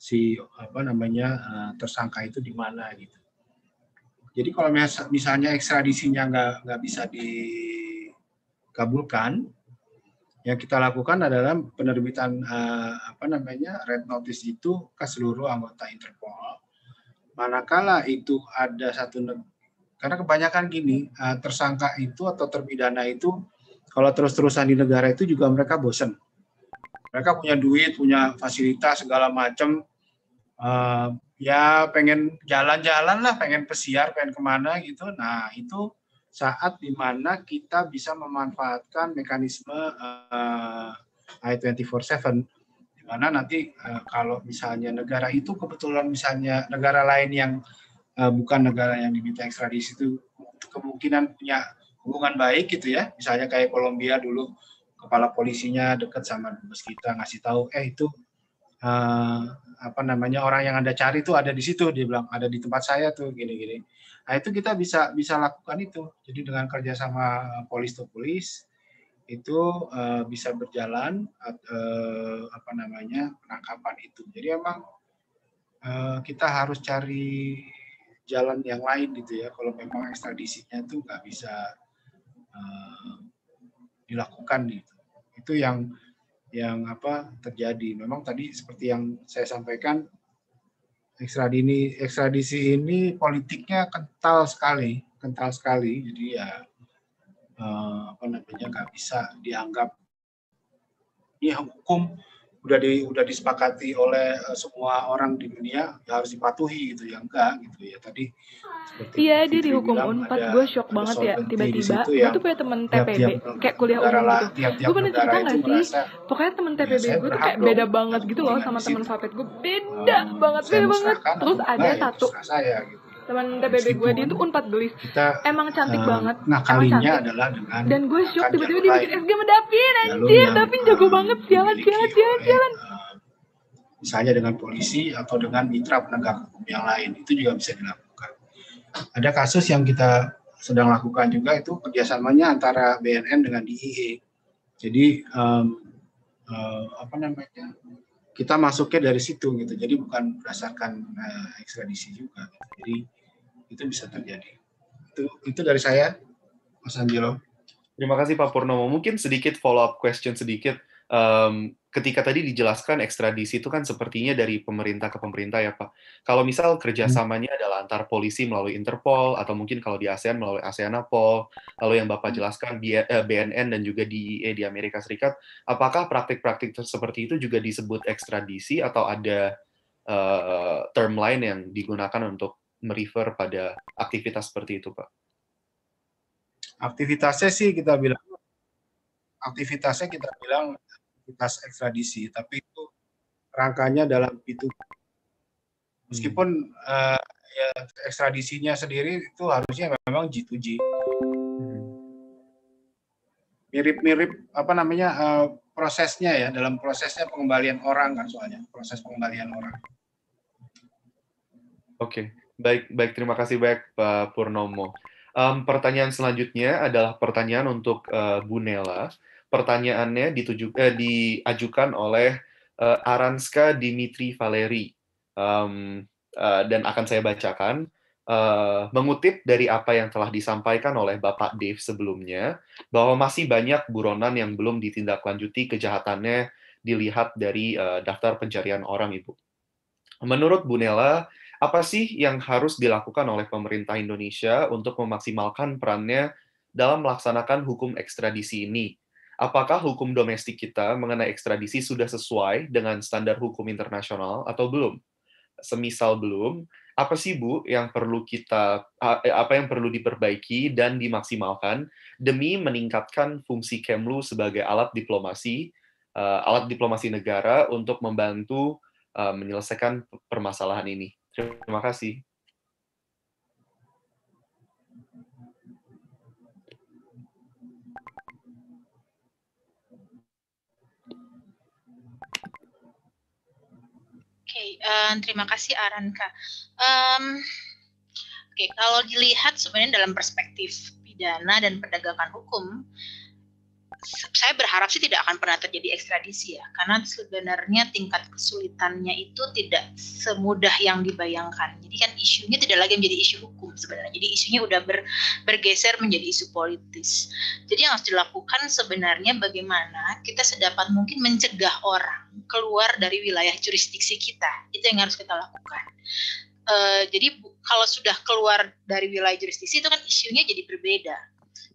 Speaker 8: si apa namanya eh, tersangka itu di mana gitu. Jadi kalau misalnya ekstradisinya nggak nggak bisa dikabulkan, yang kita lakukan adalah penerbitan eh, apa namanya red notice itu ke seluruh anggota Interpol. Manakala itu ada satu karena kebanyakan gini eh, tersangka itu atau terpidana itu kalau terus-terusan di negara itu juga mereka bosen mereka punya duit punya fasilitas segala macam uh, eh, ya pengen jalan-jalan lah pengen pesiar pengen kemana gitu nah itu saat dimana kita bisa memanfaatkan mekanisme uh, I-24-7 dimana nanti uh, kalau misalnya negara itu kebetulan misalnya negara lain yang uh, bukan negara yang diminta ekstradisi itu kemungkinan punya hubungan baik gitu ya misalnya kayak Kolombia dulu kepala polisinya dekat sama dubes kita ngasih tahu eh itu uh, apa namanya orang yang anda cari tuh ada di situ dia bilang ada di tempat saya tuh gini-gini nah itu kita bisa bisa lakukan itu jadi dengan kerjasama polis to polis itu uh, bisa berjalan uh, apa namanya penangkapan itu jadi emang uh, kita harus cari jalan yang lain gitu ya kalau memang ekstradisinya tuh nggak bisa uh, dilakukan gitu. Itu yang yang apa terjadi. Memang tadi seperti yang saya sampaikan ekstradisi ekstradisi ini politiknya kental sekali, kental sekali. Jadi ya eh, apa namanya nggak bisa dianggap ya, hukum udah di udah disepakati oleh eh, semua orang di dunia ya harus dipatuhi gitu ya enggak gitu ya tadi iya dia dihukum
Speaker 10: unpad gue shock banget ya tiba-tiba ya. gue tuh punya temen TPB tiap, kayak kuliah orang lah, gitu gue pernah cerita nggak sih
Speaker 3: pokoknya temen TPB ya, gue tuh kayak beda banget gitu loh sama temen fakultas gue beda
Speaker 5: banget beda banget kan, terus ada ya, satu saya, gitu teman nah, TPB gue dia tuh
Speaker 3: unpad gelis
Speaker 1: emang cantik uh, banget nah, kalinya adalah dengan dan gue shock tiba-tiba dia bikin
Speaker 5: SG medapin ya, anjir tapi jago ah, banget jalan jalan jalan jalan eh,
Speaker 8: misalnya dengan polisi atau dengan mitra penegak hukum yang lain itu juga bisa dilakukan ada kasus yang kita sedang lakukan juga itu kerjasamanya antara BNN dengan DIE jadi um, uh, apa namanya kita masuknya dari situ gitu jadi bukan berdasarkan uh, ekstradisi juga gitu.
Speaker 6: jadi itu bisa terjadi itu itu dari saya Mas Angelo terima kasih Pak Purnomo mungkin sedikit follow up question sedikit um, ketika tadi dijelaskan ekstradisi itu kan sepertinya dari pemerintah ke pemerintah ya Pak. Kalau misal kerjasamanya hmm. adalah antar polisi melalui Interpol atau mungkin kalau di ASEAN melalui ASEANAPOL, lalu yang Bapak hmm. jelaskan eh, BNN dan juga DEA di Amerika Serikat, apakah praktik-praktik seperti itu juga disebut ekstradisi atau ada uh, term lain yang digunakan untuk merefer pada aktivitas seperti itu, Pak?
Speaker 8: Aktivitasnya sih kita bilang aktivitasnya kita bilang aktivitas ekstradisi, tapi itu rangkanya dalam itu meskipun hmm. uh, ya, ekstradisinya sendiri itu harusnya memang G2G mirip-mirip apa namanya uh, prosesnya ya dalam prosesnya pengembalian orang kan soalnya proses pengembalian orang.
Speaker 6: Oke, Baik, baik. Terima kasih baik Pak Purnomo. Um, pertanyaan selanjutnya adalah pertanyaan untuk uh, Bu Nela. Pertanyaannya dituju, eh, diajukan oleh uh, Aranska Dimitri Valeri um, uh, dan akan saya bacakan. Uh, mengutip dari apa yang telah disampaikan oleh Bapak Dave sebelumnya, bahwa masih banyak buronan yang belum ditindaklanjuti kejahatannya dilihat dari uh, daftar pencarian orang, Ibu. Menurut Bu Nela, apa sih yang harus dilakukan oleh pemerintah Indonesia untuk memaksimalkan perannya dalam melaksanakan hukum ekstradisi ini? Apakah hukum domestik kita mengenai ekstradisi sudah sesuai dengan standar hukum internasional atau belum? Semisal belum, apa sih Bu yang perlu kita eh, apa yang perlu diperbaiki dan dimaksimalkan demi meningkatkan fungsi Kemlu sebagai alat diplomasi eh, alat diplomasi negara untuk membantu eh, menyelesaikan permasalahan ini. Terima kasih.
Speaker 9: okay, uh, eh, terima kasih Aranka. Um, Oke, okay, kalau dilihat sebenarnya dalam perspektif pidana dan perdagangan hukum, saya berharap sih tidak akan pernah terjadi ekstradisi ya, karena sebenarnya tingkat kesulitannya itu tidak semudah yang dibayangkan. Jadi kan isunya tidak lagi menjadi isu hukum sebenarnya, jadi isunya udah ber, bergeser menjadi isu politis. Jadi yang harus dilakukan sebenarnya bagaimana kita sedapat mungkin mencegah orang keluar dari wilayah jurisdiksi kita, itu yang harus kita lakukan. Uh, jadi kalau sudah keluar dari wilayah jurisdiksi itu kan isunya jadi berbeda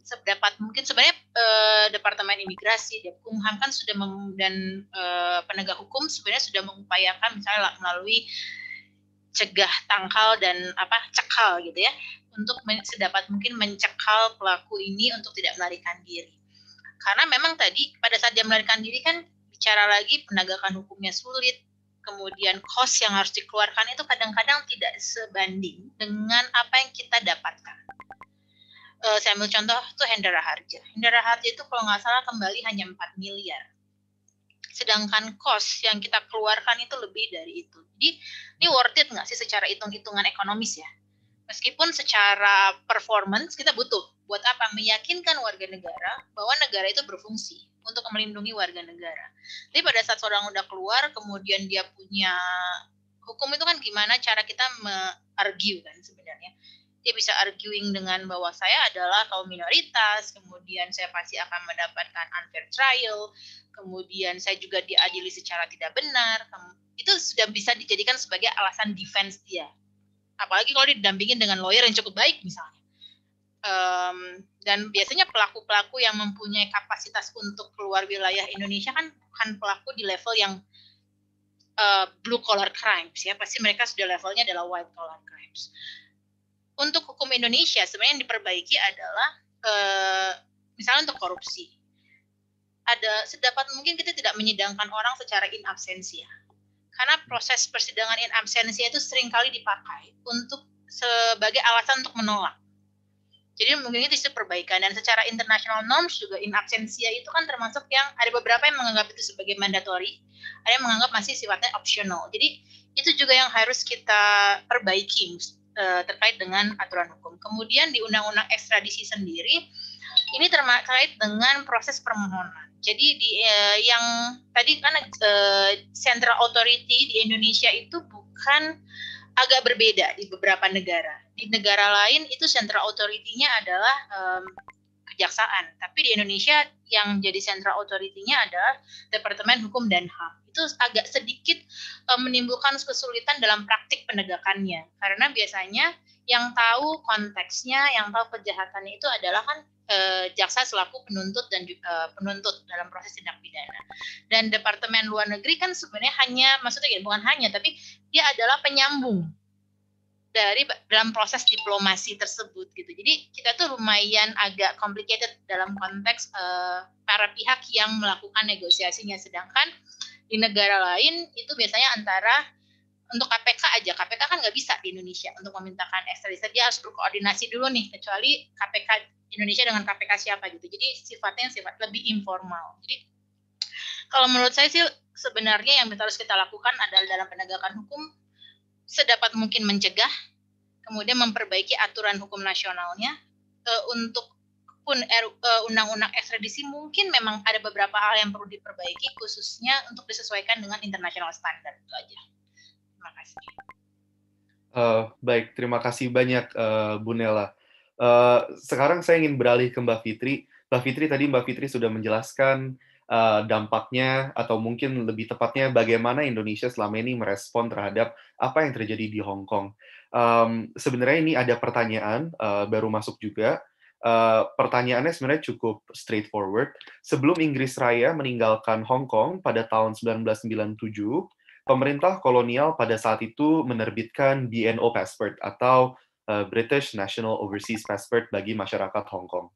Speaker 9: sedapat mungkin sebenarnya eh, Departemen Imigrasi Kumham kan sudah mem, dan eh, penegak hukum sebenarnya sudah mengupayakan misalnya melalui cegah tangkal dan apa cekal gitu ya untuk men, sedapat mungkin mencekal pelaku ini untuk tidak melarikan diri karena memang tadi pada saat dia melarikan diri kan bicara lagi penegakan hukumnya sulit kemudian kos yang harus dikeluarkan itu kadang-kadang tidak sebanding dengan apa yang kita dapatkan uh, saya ambil contoh tuh Hendra Harja. Hendra Harja itu kalau nggak salah kembali hanya 4 miliar. Sedangkan cost yang kita keluarkan itu lebih dari itu. Jadi ini worth it nggak sih secara hitung-hitungan ekonomis ya? Meskipun secara performance kita butuh. Buat apa? Meyakinkan warga negara bahwa negara itu berfungsi untuk melindungi warga negara. Tapi pada saat seorang udah keluar, kemudian dia punya hukum itu kan gimana cara kita me-argue kan sebenarnya dia bisa arguing dengan bahwa saya adalah kaum minoritas, kemudian saya pasti akan mendapatkan unfair trial, kemudian saya juga diadili secara tidak benar, itu sudah bisa dijadikan sebagai alasan defense dia. Apalagi kalau didampingin dengan lawyer yang cukup baik misalnya. Um, dan biasanya pelaku-pelaku yang mempunyai kapasitas untuk keluar wilayah Indonesia kan bukan pelaku di level yang uh, blue collar crimes ya pasti mereka sudah levelnya adalah white collar crimes untuk hukum Indonesia sebenarnya yang diperbaiki adalah eh, misalnya untuk korupsi ada sedapat mungkin kita tidak menyidangkan orang secara in absentia ya. karena proses persidangan in absentia itu sering kali dipakai untuk sebagai alasan untuk menolak jadi mungkin itu isu perbaikan dan secara internasional norms juga in absentia itu kan termasuk yang ada beberapa yang menganggap itu sebagai mandatory, ada yang menganggap masih sifatnya optional. Jadi itu juga yang harus kita perbaiki Eh, terkait dengan aturan hukum. Kemudian di undang-undang ekstradisi sendiri ini terkait dengan proses permohonan. Jadi di eh, yang tadi kan eh, central authority di Indonesia itu bukan agak berbeda di beberapa negara. Di negara lain itu central authority-nya adalah um, kejaksaan. Tapi di Indonesia yang jadi sentral otoritinya adalah Departemen Hukum dan HAM. Itu agak sedikit uh, menimbulkan kesulitan dalam praktik penegakannya. Karena biasanya yang tahu konteksnya, yang tahu kejahatannya itu adalah kan eh, jaksa selaku penuntut dan juga eh, penuntut dalam proses tindak pidana. Dan Departemen Luar Negeri kan sebenarnya hanya, maksudnya bukan hanya, tapi dia adalah penyambung dari dalam proses diplomasi tersebut gitu. Jadi kita tuh lumayan agak complicated dalam konteks uh, para pihak yang melakukan negosiasinya. Sedangkan di negara lain itu biasanya antara untuk KPK aja, KPK kan nggak bisa di Indonesia untuk memintakan ekstradisi dia harus berkoordinasi dulu nih, kecuali KPK Indonesia dengan KPK siapa gitu. Jadi sifatnya sifat lebih informal. Jadi kalau menurut saya sih sebenarnya yang harus kita lakukan adalah dalam penegakan hukum sedapat mungkin mencegah, kemudian memperbaiki aturan hukum nasionalnya uh, untuk pun e, undang-undang ekstradisi mungkin memang ada beberapa hal yang perlu diperbaiki khususnya untuk disesuaikan dengan internasional standar itu aja. Terima kasih.
Speaker 6: Uh, baik, terima kasih banyak uh, Bu Nella. Uh, sekarang saya ingin beralih ke Mbak Fitri. Mbak Fitri tadi Mbak Fitri sudah menjelaskan uh, dampaknya atau mungkin lebih tepatnya bagaimana Indonesia selama ini merespon terhadap apa yang terjadi di Hong Kong. Um, sebenarnya ini ada pertanyaan uh, baru masuk juga. Uh, pertanyaannya sebenarnya cukup straightforward. Sebelum Inggris Raya meninggalkan Hong Kong pada tahun 1997, pemerintah kolonial pada saat itu menerbitkan BNO Passport atau British National Overseas Passport bagi masyarakat Hong Kong.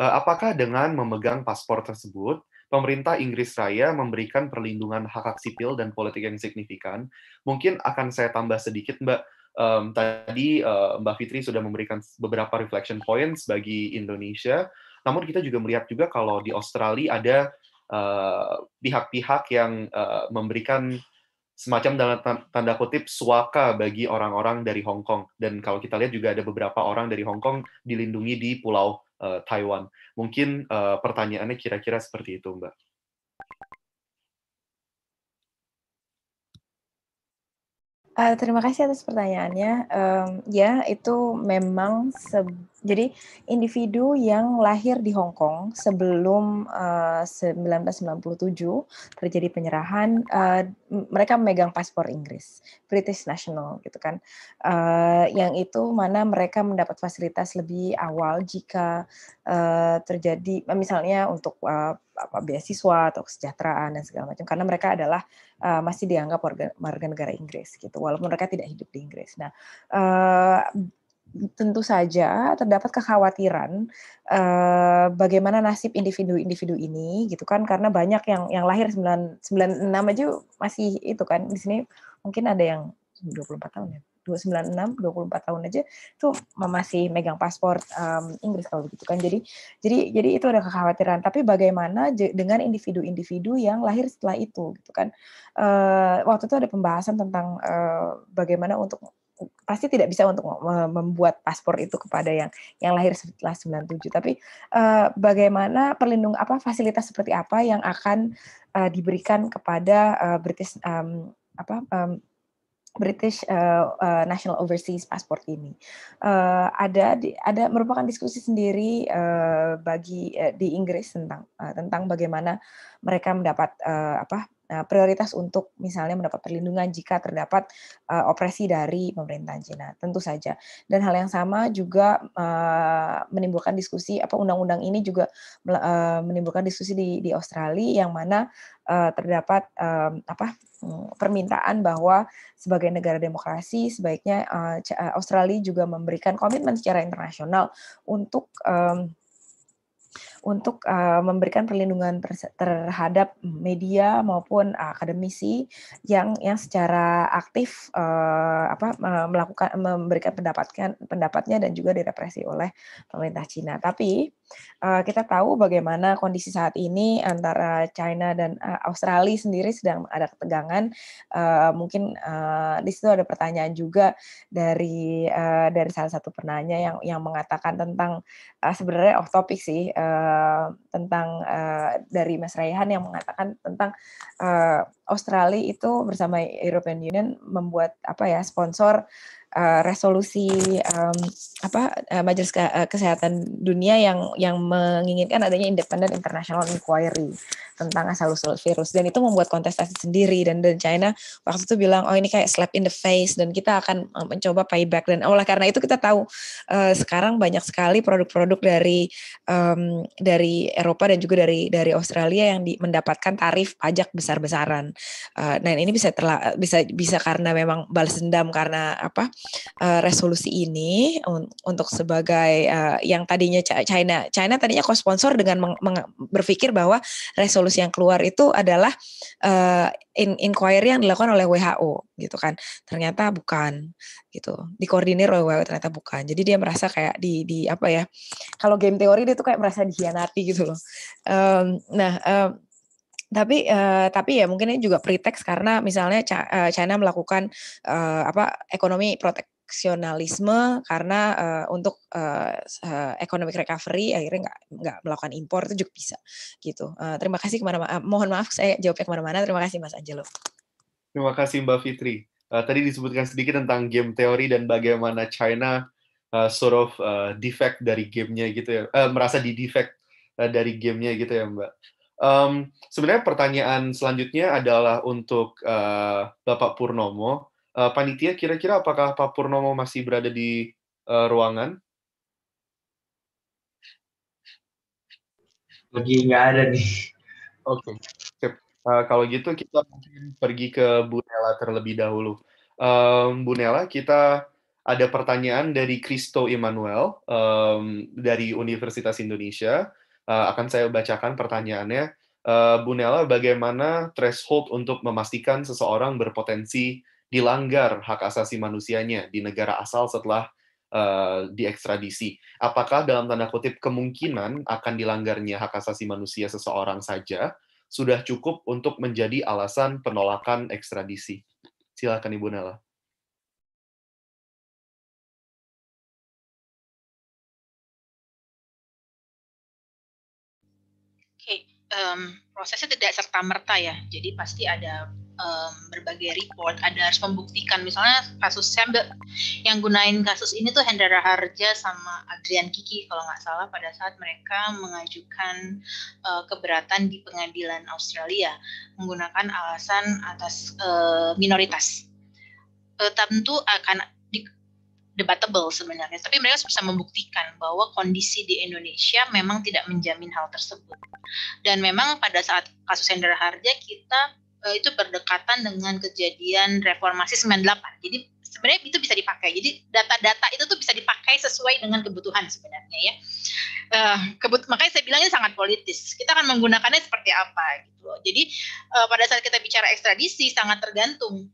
Speaker 6: apakah dengan memegang paspor tersebut pemerintah Inggris Raya memberikan perlindungan hak-hak sipil dan politik yang signifikan. Mungkin akan saya tambah sedikit, Mbak. Um, tadi uh, Mbak Fitri sudah memberikan beberapa reflection points bagi Indonesia. Namun kita juga melihat juga kalau di Australia ada eh, pihak-pihak uh, yang uh, memberikan semacam dalam tanda kutip suaka bagi orang-orang dari Hong Kong dan kalau kita lihat juga ada beberapa orang dari Hong Kong dilindungi di pulau uh, Taiwan. Mungkin uh, pertanyaannya kira-kira seperti itu, Mbak.
Speaker 10: Uh, terima kasih atas pertanyaannya. Um, ya, itu memang se jadi individu yang lahir di Hong Kong sebelum eh, uh, 1997 terjadi penyerahan, uh, mereka memegang paspor Inggris, British National gitu kan. Uh, yang itu mana mereka mendapat fasilitas lebih awal jika uh, terjadi, misalnya untuk uh, apa beasiswa atau kesejahteraan dan segala macam karena mereka adalah uh, masih dianggap warga, warga negara Inggris gitu walaupun mereka tidak hidup di Inggris. Nah, uh, tentu saja terdapat kekhawatiran uh, bagaimana nasib individu-individu ini gitu kan karena banyak yang yang lahir sembilan enam aja masih itu kan di sini mungkin ada yang 24 tahun ya 296 24 tahun aja tuh masih megang paspor um, Inggris kalau begitu kan jadi jadi jadi itu ada kekhawatiran tapi bagaimana dengan individu-individu yang lahir setelah itu gitu kan uh, waktu itu ada pembahasan tentang uh, bagaimana untuk pasti tidak bisa untuk membuat paspor itu kepada yang yang lahir setelah 97 tapi uh, bagaimana perlindung apa fasilitas seperti apa yang akan uh, diberikan kepada uh, British um, apa um, British uh, uh, National Overseas Passport ini uh, ada di, ada merupakan diskusi sendiri uh, bagi uh, di Inggris tentang uh, tentang bagaimana mereka mendapat uh, apa Nah, prioritas untuk misalnya mendapat perlindungan jika terdapat uh, opresi dari pemerintahan Cina, tentu saja. Dan hal yang sama juga uh, menimbulkan diskusi apa undang-undang ini juga uh, menimbulkan diskusi di di Australia yang mana uh, terdapat um, apa hmm, permintaan bahwa sebagai negara demokrasi sebaiknya uh, Australia juga memberikan komitmen secara internasional untuk um, untuk uh, memberikan perlindungan ter terhadap media maupun uh, akademisi yang yang secara aktif uh, apa melakukan memberikan pendapatkan pendapatnya dan juga direpresi oleh pemerintah Cina. Tapi uh, kita tahu bagaimana kondisi saat ini antara China dan uh, Australia sendiri sedang ada ketegangan. Uh, mungkin uh, di situ ada pertanyaan juga dari uh, dari salah satu penanya yang yang mengatakan tentang uh, sebenarnya off topic sih. Uh, Eh, tentang uh, dari Mas Raihan yang mengatakan tentang uh, Australia itu bersama European Union membuat apa ya sponsor Eh, resolusi um, apa eh, Majelis eh, Kesehatan Dunia yang yang menginginkan adanya independent international inquiry tentang asal usul virus dan itu membuat kontestasi sendiri dan dan China waktu itu bilang oh ini kayak slap in the face dan kita akan mencoba payback dan oleh karena itu kita tahu uh, sekarang banyak sekali produk-produk dari um, dari Eropa dan juga dari dari Australia yang di, mendapatkan tarif pajak besar-besaran. Uh, nah ini bisa terla, bisa bisa karena memang balas dendam karena apa Eh, resolusi ini untuk sebagai eh, yang tadinya China China tadinya co-sponsor dengan berpikir bahwa resolusi yang keluar itu adalah eh, in inquiry yang dilakukan oleh WHO gitu kan ternyata bukan gitu dikoordinir oleh WHO ternyata bukan jadi dia merasa kayak di di apa ya kalau game teori dia tuh kayak merasa dikhianati gitu loh um, nah um, tapi uh, tapi ya mungkin ini juga pretext karena misalnya eh, China melakukan uh, apa ekonomi protek proteksionalisme karena uh, untuk uh, uh, economic recovery akhirnya nggak nggak melakukan impor itu juga bisa gitu. Uh, terima kasih kemana uh, mohon maaf saya jawabnya kemana-mana. Terima kasih Mas Angelo.
Speaker 6: Terima kasih Mbak Fitri. Uh, tadi disebutkan sedikit tentang game teori dan bagaimana China uh, sort of uh, defect dari gamenya gitu ya, uh, merasa di defect uh, dari gamenya gitu ya Mbak. Um, sebenarnya pertanyaan selanjutnya adalah untuk uh, Bapak Purnomo. Uh, panitia, kira-kira apakah Pak Purnomo masih berada di uh, ruangan? Lagi nggak ada nih. Oke, okay. uh, kalau gitu kita mungkin pergi ke Bu Nela terlebih dahulu. Um, Bu Nela, kita ada pertanyaan dari Kristo Immanuel um, dari Universitas Indonesia Eh, akan saya bacakan pertanyaannya. Uh, Bu Nella, bagaimana threshold untuk memastikan seseorang berpotensi dilanggar hak asasi manusianya di negara asal setelah uh, diekstradisi? Apakah dalam tanda kutip kemungkinan akan dilanggarnya hak asasi manusia seseorang saja sudah cukup untuk menjadi alasan penolakan ekstradisi? Silakan Ibu Nella.
Speaker 9: um, prosesnya tidak serta merta ya. Jadi pasti ada um, berbagai report, ada harus membuktikan. Misalnya kasus saya yang gunain kasus ini tuh Hendra Harja sama Adrian Kiki kalau nggak salah pada saat mereka mengajukan uh, keberatan di pengadilan Australia menggunakan alasan atas uh, minoritas. Uh, tentu akan debatable sebenarnya, tapi mereka bisa membuktikan bahwa kondisi di Indonesia memang tidak menjamin hal tersebut. Dan memang pada saat kasus Hendra Harja kita eh, itu berdekatan dengan kejadian reformasi 98. Jadi sebenarnya itu bisa dipakai. Jadi data-data itu tuh bisa dipakai sesuai dengan kebutuhan sebenarnya ya. Uh, kebut makanya saya bilang ini sangat politis. Kita akan menggunakannya seperti apa gitu. Jadi uh, pada saat kita bicara ekstradisi sangat tergantung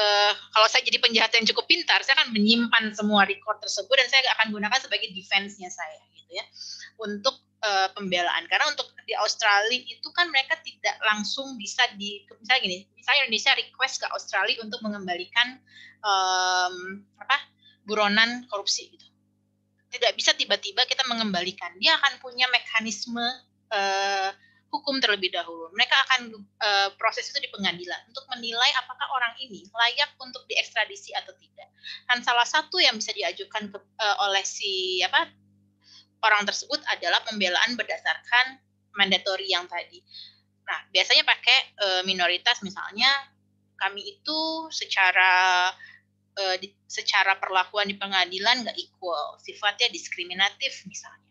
Speaker 9: uh, kalau saya jadi penjahat yang cukup pintar, saya akan menyimpan semua record tersebut dan saya akan gunakan sebagai defense-nya saya gitu ya. Untuk uh, pembelaan karena untuk di Australia itu kan mereka tidak langsung bisa di misalnya gini, misalnya Indonesia request ke Australia untuk mengembalikan um, apa? buronan korupsi gitu. Tidak bisa tiba-tiba kita mengembalikan. Dia akan punya mekanisme uh, hukum terlebih dahulu. Mereka akan uh, proses itu di pengadilan untuk menilai apakah orang ini layak untuk diekstradisi atau tidak. Dan salah satu yang bisa diajukan ke, uh, oleh si apa orang tersebut adalah pembelaan berdasarkan mandatory yang tadi. Nah, biasanya pakai uh, minoritas misalnya kami itu secara secara perlakuan di pengadilan nggak equal, sifatnya diskriminatif misalnya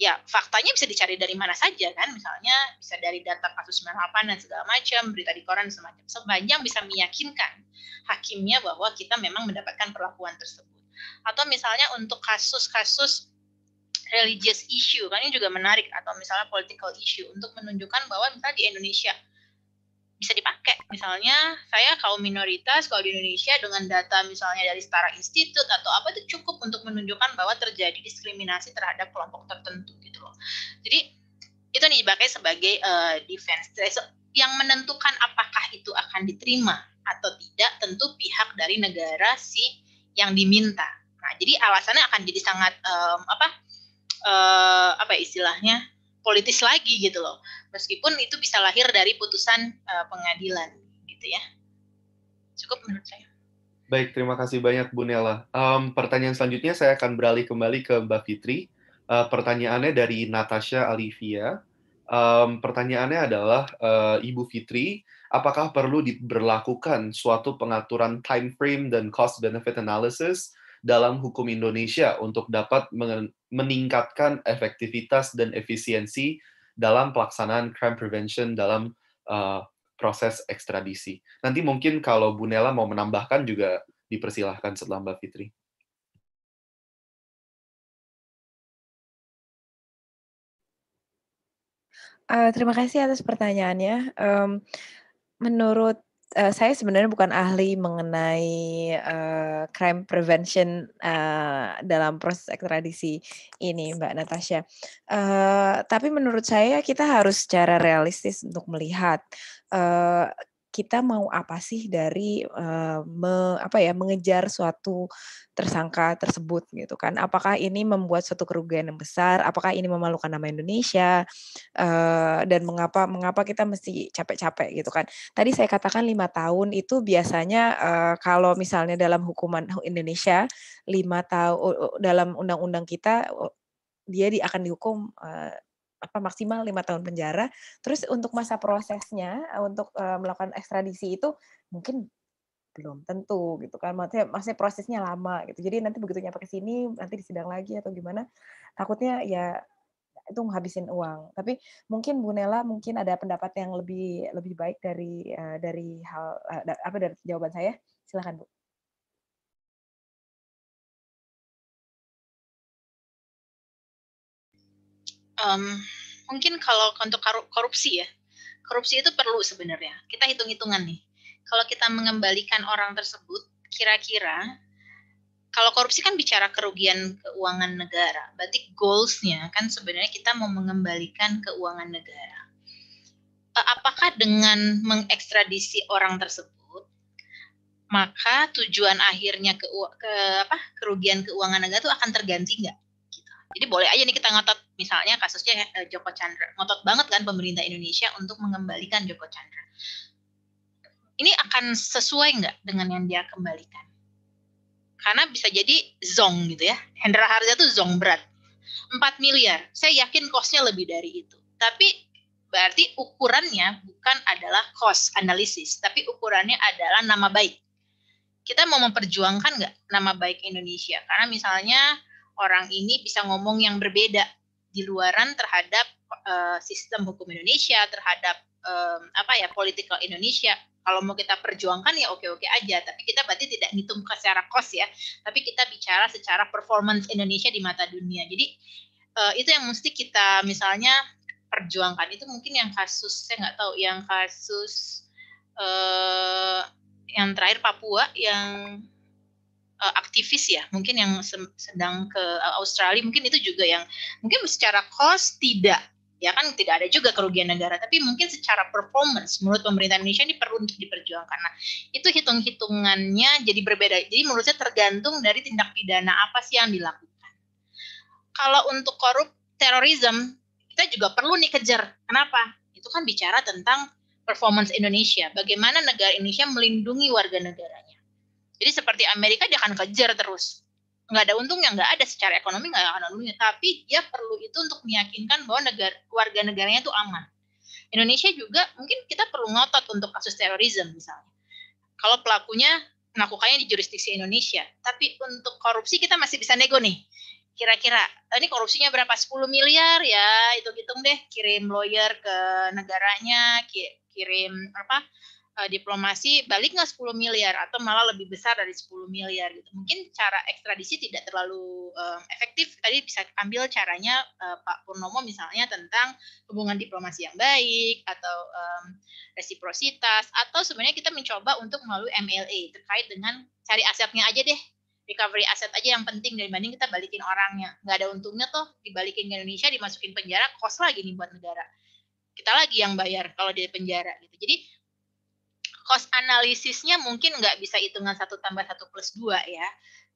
Speaker 9: ya faktanya bisa dicari dari mana saja kan misalnya bisa dari data kasus 98 dan segala macam berita di koran semacam sepanjang bisa meyakinkan hakimnya bahwa kita memang mendapatkan perlakuan tersebut atau misalnya untuk kasus-kasus religious issue kan ini juga menarik atau misalnya political issue untuk menunjukkan bahwa misalnya di Indonesia bisa dipakai. Misalnya saya kaum minoritas kalau di Indonesia dengan data misalnya dari Setara Institute atau apa itu cukup untuk menunjukkan bahwa terjadi diskriminasi terhadap kelompok tertentu gitu loh. Jadi itu nih dipakai sebagai uh, defense yang menentukan apakah itu akan diterima atau tidak tentu pihak dari negara si yang diminta. Nah, jadi alasannya akan jadi sangat um, apa uh, apa ya istilahnya politis lagi gitu loh. Meskipun itu bisa lahir dari putusan uh, pengadilan gitu ya.
Speaker 6: Cukup menurut saya. Baik, terima kasih banyak Bu Nella Um, pertanyaan selanjutnya saya akan beralih kembali ke Mbak Fitri. Uh, pertanyaannya dari Natasha Alivia. Um, pertanyaannya adalah uh, Ibu Fitri, apakah perlu diberlakukan suatu pengaturan time frame dan cost benefit analysis dalam hukum Indonesia untuk dapat meningkatkan efektivitas dan efisiensi dalam pelaksanaan crime prevention dalam uh, proses ekstradisi. Nanti mungkin kalau Bu Nela mau menambahkan juga dipersilahkan setelah Mbak Fitri.
Speaker 10: Uh, terima kasih atas pertanyaannya. Um, menurut uh, saya sebenarnya bukan ahli mengenai uh, crime prevention uh, dalam proses ekstradisi ini, Mbak Natasha. Uh, tapi menurut saya kita harus secara realistis untuk melihat uh, kita mau apa sih dari uh, me, apa ya mengejar suatu tersangka tersebut gitu kan apakah ini membuat suatu kerugian yang besar apakah ini memalukan nama Indonesia uh, dan mengapa mengapa kita mesti capek-capek gitu kan tadi saya katakan lima tahun itu biasanya uh, kalau misalnya dalam hukuman Indonesia lima tahun dalam undang-undang kita dia di, akan dihukum uh, apa maksimal lima tahun penjara. Terus untuk masa prosesnya eh, untuk uh, melakukan ekstradisi itu mungkin belum tentu gitu kan maksudnya maksudnya prosesnya lama gitu jadi nanti begitu nyampe ke sini nanti disidang lagi atau gimana takutnya ya itu menghabisin uang. Tapi mungkin Bu Nela mungkin ada pendapat yang lebih lebih baik dari uh, dari hal uh, apa dari jawaban saya. Silakan Bu.
Speaker 9: um, mungkin kalau untuk korupsi ya, korupsi itu perlu sebenarnya. Kita hitung-hitungan nih. Kalau kita mengembalikan orang tersebut, kira-kira kalau korupsi kan bicara kerugian keuangan negara, berarti goals-nya kan sebenarnya kita mau mengembalikan keuangan negara. E, apakah dengan mengekstradisi orang tersebut, maka tujuan akhirnya ke, ke apa kerugian keuangan negara itu akan terganti nggak? Jadi boleh aja nih kita ngotot, misalnya kasusnya eh, Joko Chandra, ngotot banget kan pemerintah Indonesia untuk mengembalikan Joko Chandra. Ini akan sesuai nggak dengan yang dia kembalikan? Karena bisa jadi zong gitu ya. Hendra Harja tuh zong berat. 4 miliar. Saya yakin kosnya lebih dari itu. Tapi berarti ukurannya bukan adalah cost analisis, tapi ukurannya adalah nama baik. Kita mau memperjuangkan nggak nama baik Indonesia? Karena misalnya orang ini bisa ngomong yang berbeda di luaran terhadap uh, sistem hukum Indonesia, terhadap um, apa ya political Indonesia. Kalau mau kita perjuangkan ya oke-oke aja, tapi kita berarti tidak ngitung secara kos ya, tapi kita bicara secara performance Indonesia di mata dunia. Jadi uh, itu yang mesti kita misalnya perjuangkan itu mungkin yang kasus saya nggak tahu yang kasus uh, yang terakhir Papua yang uh, aktivis ya mungkin yang sedang ke eh, Australia mungkin itu juga yang mungkin secara cost tidak ya kan tidak ada juga kerugian negara tapi mungkin secara performance menurut pemerintah Indonesia ini perlu untuk diperjuangkan nah itu hitung hitungannya jadi berbeda jadi menurut saya tergantung dari tindak pidana apa sih yang dilakukan kalau untuk korup terorisme kita juga perlu nih kejar kenapa itu kan bicara tentang performance Indonesia bagaimana negara Indonesia melindungi warga negaranya jadi seperti Amerika dia akan kejar terus. Nggak ada untungnya, nggak ada secara ekonomi, nggak akan untungnya. Tapi dia perlu itu untuk meyakinkan bahwa negara, warga negaranya itu aman. Indonesia juga mungkin kita perlu ngotot untuk kasus terorisme misalnya. Kalau pelakunya melakukannya di jurisdiksi Indonesia, tapi untuk korupsi kita masih bisa nego nih. Kira-kira ini korupsinya berapa? 10 miliar ya, itu hitung deh, kirim lawyer ke negaranya, kirim apa? Eh, diplomasi balik nggak 10 miliar atau malah lebih besar dari 10 miliar gitu. Mungkin cara ekstradisi tidak terlalu um, efektif. Tadi bisa ambil caranya uh, Pak Purnomo misalnya tentang hubungan diplomasi yang baik atau um, resiprositas atau sebenarnya kita mencoba untuk melalui MLA terkait dengan cari asetnya aja deh recovery aset aja yang penting dibanding kita balikin orangnya nggak ada untungnya tuh dibalikin ke Indonesia dimasukin penjara kos lagi nih buat negara kita lagi yang bayar kalau di penjara gitu jadi cost analisisnya mungkin nggak bisa hitungan satu tambah satu plus dua ya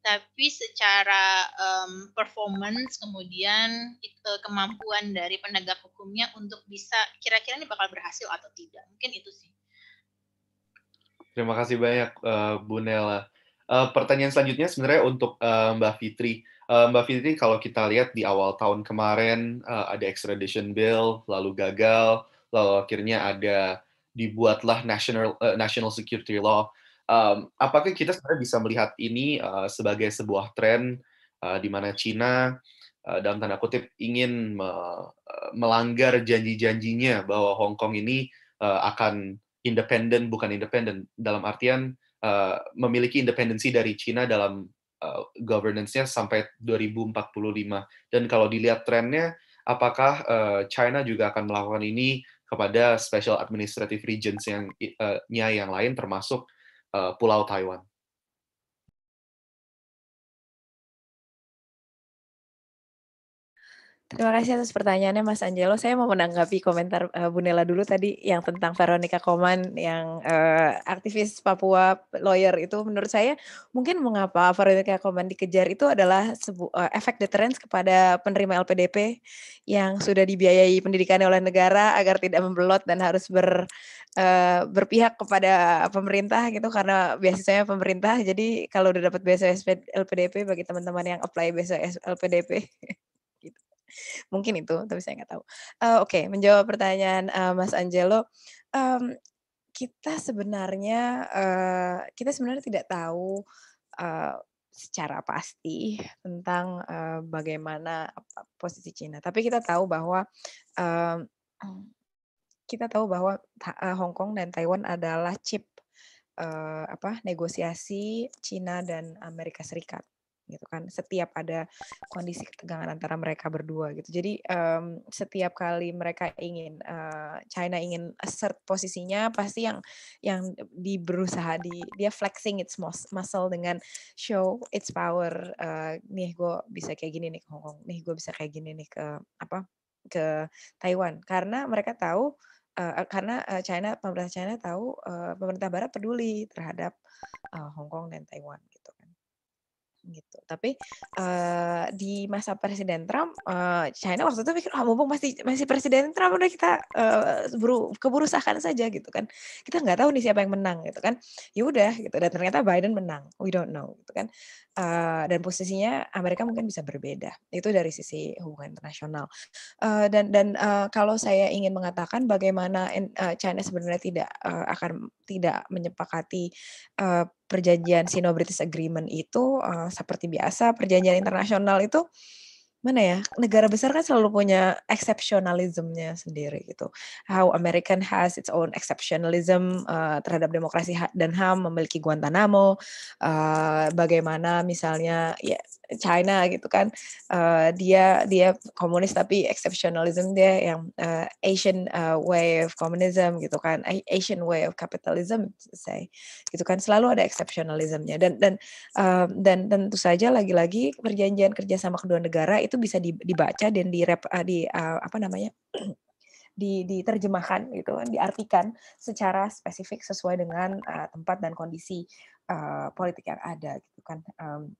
Speaker 9: tapi secara um, performance kemudian itu kemampuan dari penegak hukumnya untuk bisa kira-kira ini bakal berhasil atau tidak mungkin itu sih
Speaker 6: terima kasih banyak uh, Bu Nella. uh, eh, pertanyaan selanjutnya sebenarnya untuk uh, Mbak Fitri uh, Mbak Fitri kalau kita lihat di awal tahun kemarin uh, ada extradition bill lalu gagal lalu akhirnya ada dibuatlah national uh, national security law. Um, apakah kita sebenarnya bisa melihat ini uh, sebagai sebuah tren uh, di mana China uh, dalam tanda kutip ingin me melanggar janji-janjinya bahwa Hong Kong ini uh, akan independen bukan independen dalam artian uh, memiliki independensi dari China dalam uh, governance-nya sampai 2045 dan kalau dilihat trennya apakah uh, China juga akan melakukan ini kepada special administrative regions yang uh, yang lain termasuk uh, Pulau Taiwan.
Speaker 5: Terima
Speaker 10: kasih atas pertanyaannya Mas Angelo. Saya mau menanggapi komentar uh, Bu Nela dulu tadi yang tentang Veronica Koman yang uh, aktivis Papua lawyer itu menurut saya mungkin mengapa Veronica Koman dikejar itu adalah uh, efek deterrence kepada penerima LPDP yang sudah dibiayai pendidikan oleh negara agar tidak membelot dan harus ber uh, berpihak kepada pemerintah gitu karena biasanya pemerintah. Jadi kalau udah dapat beasiswa LPDP bagi teman-teman yang apply beasiswa LPDP Mungkin itu, tapi saya nggak tahu. Uh, Oke, okay, menjawab pertanyaan uh, Mas Angelo, um, kita sebenarnya uh, kita sebenarnya tidak tahu uh, secara pasti tentang uh, bagaimana posisi Cina. Tapi kita tahu bahwa uh, kita tahu bahwa uh, Hong Kong dan Taiwan adalah chip uh, apa negosiasi Cina dan Amerika Serikat gitu kan setiap ada kondisi ketegangan antara mereka berdua gitu jadi um, setiap kali mereka ingin uh, China ingin assert posisinya pasti yang yang di berusaha di dia flexing its muscle dengan show its power uh, nih gue bisa kayak gini nih ke Hong Kong nih gue bisa kayak gini nih ke apa ke Taiwan karena mereka tahu uh, karena China pemerintah China tahu uh, pemerintah Barat peduli terhadap uh, Hong Kong dan Taiwan gitu. Tapi uh, di masa Presiden Trump, uh, China waktu itu pikir, oh, mumpung masih masih Presiden Trump udah kita uh, buru, keburu sahkan saja gitu kan. Kita nggak tahu nih siapa yang menang gitu kan. Ya udah gitu. Dan ternyata Biden menang. We don't know gitu kan. Uh, dan posisinya Amerika mungkin bisa berbeda. Itu dari sisi hubungan internasional. Uh, dan dan uh, kalau saya ingin mengatakan bagaimana China sebenarnya tidak uh, akan tidak menyepakati uh, perjanjian Sino-British Agreement itu uh, seperti biasa perjanjian internasional itu mana ya negara besar kan selalu punya exceptionalismnya sendiri gitu how American has its own exceptionalism uh, terhadap demokrasi dan ham memiliki Guantanamo uh, bagaimana misalnya ya China gitu kan uh, dia dia komunis tapi exceptionalism dia yang uh, Asian uh, way of communism gitu kan Asian way of capitalism saya gitu kan selalu ada exceptionalismnya dan dan uh, dan tentu saja lagi-lagi perjanjian kerjasama kedua negara itu bisa dibaca dan di uh, di uh, apa namanya di, diterjemahkan gitu kan diartikan secara spesifik sesuai dengan uh, tempat dan kondisi uh, politik yang ada gitu kan um,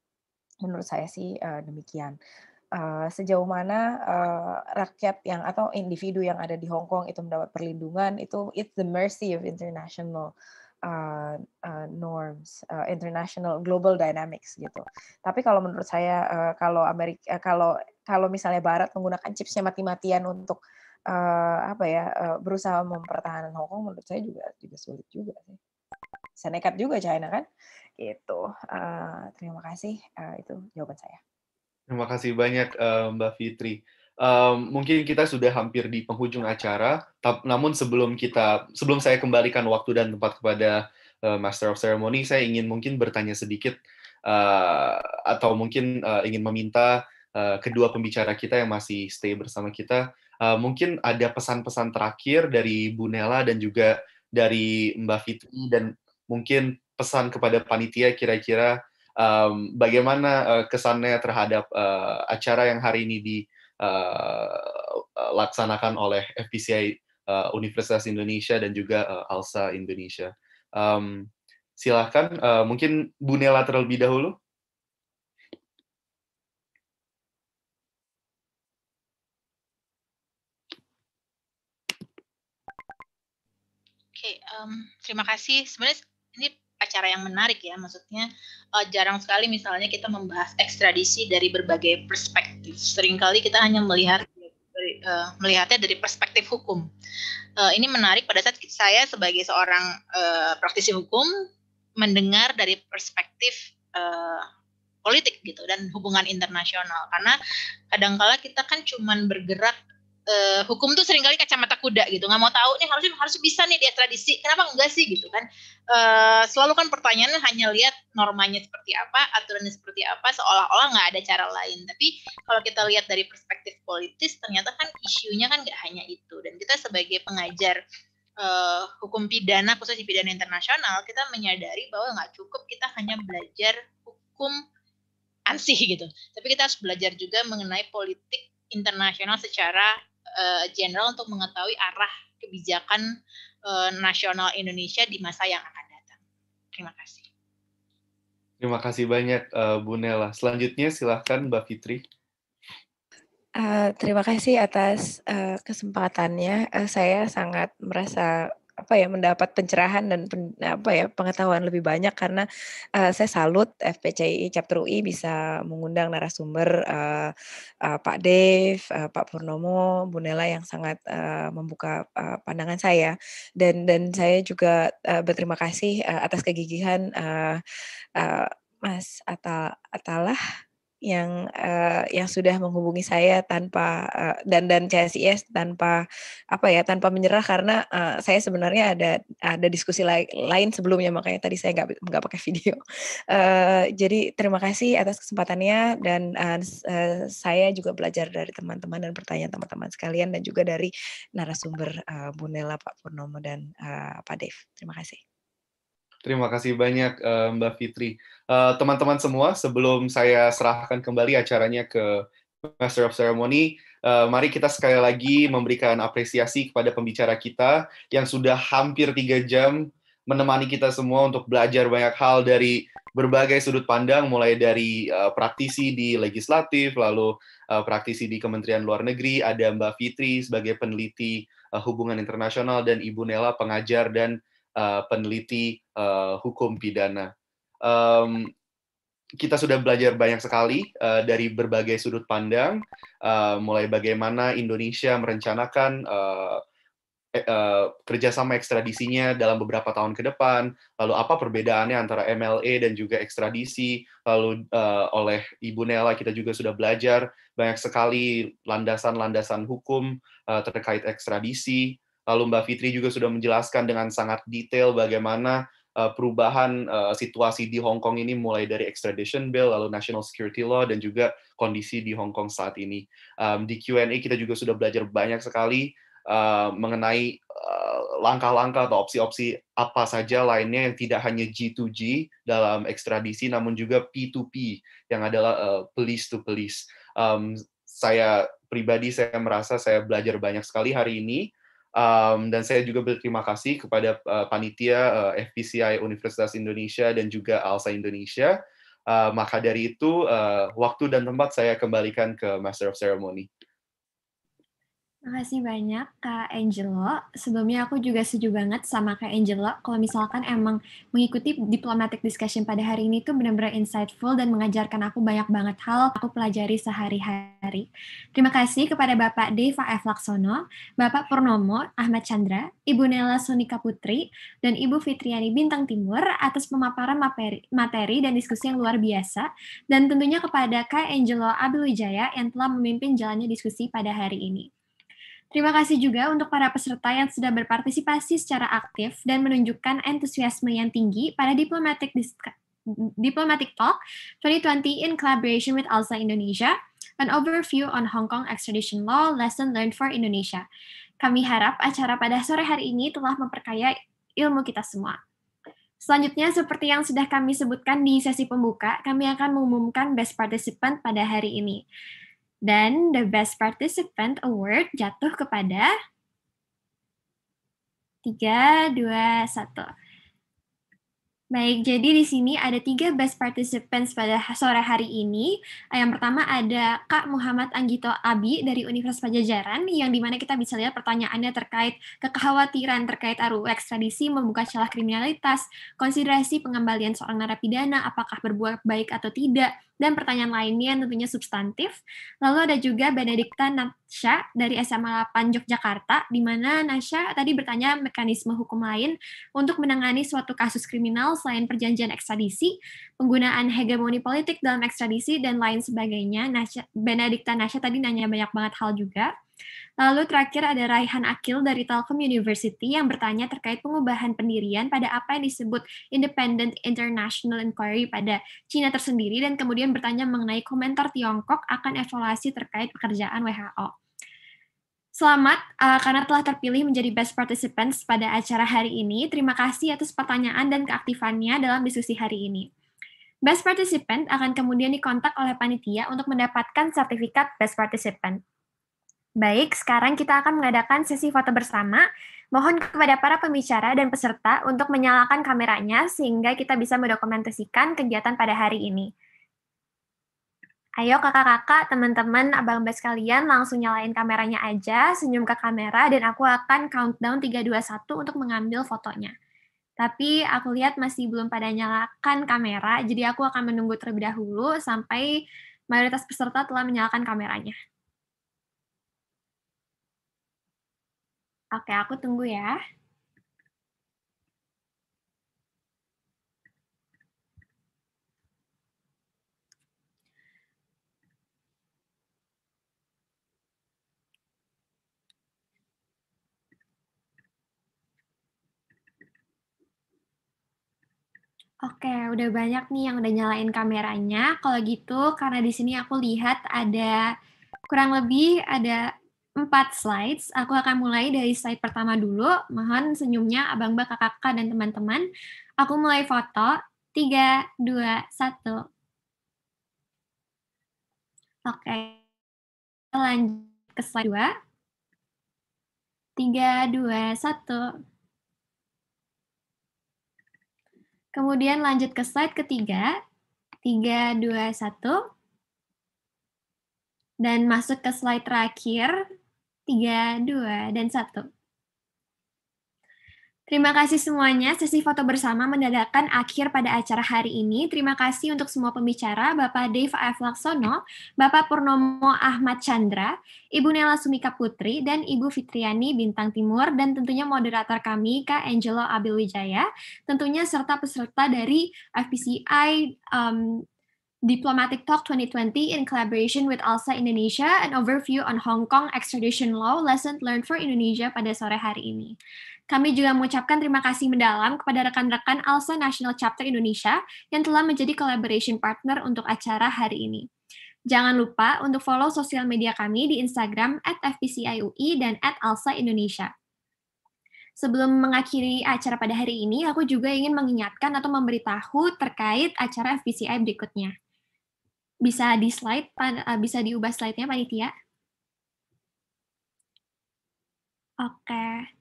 Speaker 10: Menurut saya sih uh, demikian. Uh, sejauh mana uh, rakyat yang atau individu yang ada di Hong Kong itu mendapat perlindungan itu it's the mercy of international uh, uh, norms, uh, international global dynamics gitu. Tapi kalau menurut saya uh, kalau Amerika kalau kalau misalnya Barat menggunakan chipsnya mati-matian untuk uh, apa ya uh, berusaha mempertahankan Hong Kong menurut saya juga juga sulit juga sih nekat juga China kan gitu uh, terima kasih uh, itu jawaban saya
Speaker 6: terima kasih banyak uh, Mbak Fitri um, mungkin kita sudah hampir di penghujung acara. Tap, namun sebelum kita, sebelum saya kembalikan waktu dan tempat kepada uh, Master of Ceremony, saya ingin mungkin bertanya sedikit uh, atau mungkin uh, ingin meminta uh, kedua pembicara kita yang masih stay bersama kita, uh, mungkin ada pesan-pesan terakhir dari Bu Nella dan juga dari Mbak Fitri dan mungkin pesan kepada panitia kira-kira um, bagaimana uh, kesannya terhadap uh, acara yang hari ini dilaksanakan uh, oleh FPCI uh, Universitas Indonesia dan juga uh, ALSA Indonesia. Um, silahkan, uh, mungkin Bu Nela terlebih dahulu.
Speaker 9: Oke, um, terima kasih. Sebenarnya ini acara yang menarik ya maksudnya uh, jarang sekali misalnya kita membahas ekstradisi dari berbagai perspektif seringkali kita hanya melihat eh, melihatnya dari perspektif hukum eh, ini menarik pada saat saya sebagai seorang praktisi hukum mendengar dari perspektif politik gitu dan hubungan internasional karena kadangkala kita kan cuman bergerak uh, hukum tuh seringkali kacamata kuda gitu nggak mau tahu nih harusnya harus bisa nih dia tradisi kenapa enggak sih gitu kan uh, selalu kan pertanyaannya hanya lihat normanya seperti apa aturannya seperti apa seolah-olah nggak ada cara lain tapi kalau kita lihat dari perspektif politis ternyata kan isunya kan nggak hanya itu dan kita sebagai pengajar uh, hukum pidana khususnya di pidana internasional kita menyadari bahwa nggak cukup kita hanya belajar hukum ansih gitu tapi kita harus belajar juga mengenai politik internasional secara Eh, general untuk mengetahui arah kebijakan eh, nasional Indonesia di masa yang akan datang. Terima kasih.
Speaker 6: Terima kasih banyak eh, Bu Nela. Selanjutnya silahkan Mbak Fitri.
Speaker 10: Uh, terima kasih atas uh, kesempatannya. Uh, saya sangat merasa apa ya mendapat pencerahan dan pen, apa ya pengetahuan lebih banyak karena uh, saya salut FPCI Chapter UI bisa mengundang narasumber uh, uh, Pak Dave uh, Pak Purnomo, Bu Nela yang sangat uh, membuka uh, pandangan saya dan dan saya juga uh, berterima kasih uh, atas kegigihan uh, uh, Mas Atal Atalah yang uh, yang sudah menghubungi saya tanpa uh, dan dan CSIS tanpa apa ya tanpa menyerah karena uh, saya sebenarnya ada ada diskusi la lain sebelumnya makanya tadi saya nggak nggak pakai video uh, jadi terima kasih atas kesempatannya dan uh, uh, saya juga belajar dari teman-teman dan pertanyaan teman-teman sekalian dan juga dari narasumber uh, Bu Pak Purnomo dan uh, Pak Dave terima kasih
Speaker 6: Terima kasih banyak eh, Mbak Fitri. Eh, teman-teman semua, sebelum saya serahkan kembali acaranya ke Master of Ceremony, eh, mari kita sekali lagi memberikan apresiasi kepada pembicara kita yang sudah hampir tiga jam menemani kita semua untuk belajar banyak hal dari berbagai sudut pandang, mulai dari praktisi di legislatif, lalu praktisi di Kementerian Luar Negeri, ada Mbak Fitri sebagai peneliti hubungan internasional, dan Ibu Nela pengajar dan Eh, peneliti uh, hukum pidana. Um, kita sudah belajar banyak sekali uh, dari berbagai sudut pandang, uh, mulai bagaimana Indonesia merencanakan uh, uh, kerjasama ekstradisinya dalam beberapa tahun ke depan, lalu apa perbedaannya antara MLA e dan juga ekstradisi, lalu uh, oleh Ibu Nela kita juga sudah belajar banyak sekali landasan-landasan hukum uh, terkait ekstradisi, Lalu Mbak Fitri juga sudah menjelaskan dengan sangat detail bagaimana eh, perubahan eh, situasi di Hong Kong ini mulai dari extradition bill lalu national security law dan juga kondisi di Hong Kong saat ini. di Q&A kita juga sudah belajar banyak sekali eh, mengenai langkah-langkah atau opsi-opsi apa saja lainnya yang tidak hanya G2G dalam ekstradisi namun juga P2P yang adalah uh, police to police. saya pribadi saya merasa saya belajar banyak sekali hari ini Um, dan saya juga berterima kasih kepada uh, panitia uh, eh, FPCI Universitas Indonesia dan juga ALSA Indonesia. Uh, maka dari itu, uh, waktu dan tempat saya kembalikan ke Master of Ceremony.
Speaker 2: Terima kasih banyak Kak Angelo. Sebelumnya aku juga setuju banget sama Kak Angelo kalau misalkan emang mengikuti diplomatic discussion pada hari ini tuh benar-benar insightful dan mengajarkan aku banyak banget hal aku pelajari sehari-hari. Terima kasih kepada Bapak Deva F. Laksono, Bapak Purnomo Ahmad Chandra, Ibu Nela Sonika Putri, dan Ibu Fitriani Bintang Timur atas pemaparan materi, dan diskusi yang luar biasa, dan tentunya kepada Kak Angelo Abdul Wijaya yang telah memimpin jalannya diskusi pada hari ini. Terima kasih juga untuk para peserta yang sudah berpartisipasi secara aktif dan menunjukkan antusiasme yang tinggi pada diplomatic Diplomatic Talk 2020 in collaboration with ALSA Indonesia, an overview on Hong Kong extradition law lesson learned for Indonesia. Kami harap acara pada sore hari ini telah memperkaya ilmu kita semua. Selanjutnya, seperti yang sudah kami sebutkan di sesi pembuka, kami akan mengumumkan best participant pada hari ini. Dan the best participant award jatuh kepada 3, 2, 1. Baik, jadi di sini ada tiga best participants pada sore hari ini. Eh, yang pertama ada Kak Muhammad Anggito Abi dari Universitas Pajajaran, yang dimana kita bisa lihat pertanyaannya terkait kekhawatiran terkait RUU ekstradisi membuka celah kriminalitas, konsiderasi pengembalian seorang narapidana, apakah berbuat baik atau tidak, dan pertanyaan lainnya tentunya substantif. Lalu ada juga Benedikta Nasya dari SMA 8 Yogyakarta, di mana Nasya tadi bertanya mekanisme hukum lain untuk menangani suatu kasus kriminal selain perjanjian ekstradisi, penggunaan hegemoni politik dalam ekstradisi, dan lain sebagainya. Nasya, Benedikta Nasya tadi nanya banyak banget hal juga. Lalu terakhir ada Raihan Akil dari Telkom University yang bertanya terkait pengubahan pendirian pada apa yang disebut Independent International Inquiry pada Cina tersendiri dan kemudian bertanya mengenai komentar Tiongkok akan evaluasi terkait pekerjaan WHO. Selamat uh, karena telah terpilih menjadi best participants pada acara hari ini. Terima kasih atas pertanyaan dan keaktifannya dalam diskusi hari ini. Best participant akan kemudian dikontak oleh panitia untuk mendapatkan sertifikat best participant. Baik, sekarang kita akan mengadakan sesi foto bersama. Mohon kepada para pembicara dan peserta untuk menyalakan kameranya sehingga kita bisa mendokumentasikan kegiatan pada hari ini. Ayo kakak-kakak, teman-teman, abang-abang kalian langsung nyalain kameranya aja, senyum ke kamera, dan aku akan countdown 321 untuk mengambil fotonya. Tapi aku lihat masih belum pada nyalakan kamera, jadi aku akan menunggu terlebih dahulu sampai mayoritas peserta telah menyalakan kameranya. Oke, aku tunggu ya. Oke, udah banyak nih yang udah nyalain kameranya. Kalau gitu, karena di sini aku lihat ada kurang lebih ada empat slides. Aku akan mulai dari slide pertama dulu. Mohon senyumnya abang, bakal kakak, dan teman-teman. Aku mulai foto. 3, 2, 1. Oke. Lanjut ke slide 2. 3, 2, 1. Kemudian lanjut ke slide ketiga. 3, 2, 1. Dan masuk ke slide terakhir. 3, 2, dan 1. Oke. Terima kasih semuanya. Sesi foto bersama mendadakan akhir pada acara hari ini. Terima kasih untuk semua pembicara, Bapak Dave F. Laksono, Bapak Purnomo Ahmad Chandra, Ibu Nela Sumika Putri, dan Ibu Fitriani Bintang Timur, dan tentunya moderator kami, Kak Angelo Abil Wijaya, tentunya serta peserta dari FPCI um, Diplomatic Talk 2020 in collaboration with ALSA Indonesia, an overview on Hong Kong extradition law, lesson learned for Indonesia pada sore hari ini. Kami juga mengucapkan terima kasih mendalam kepada rekan-rekan ALSA National Chapter Indonesia yang telah menjadi collaboration partner untuk acara hari ini. Jangan lupa untuk follow sosial media kami di Instagram at FPCIUI dan at ALSA Indonesia. Sebelum mengakhiri acara pada hari ini, aku juga ingin mengingatkan atau memberitahu terkait acara FPCI berikutnya. Bisa di slide, eh, bisa diubah slide-nya, Panitia? Oke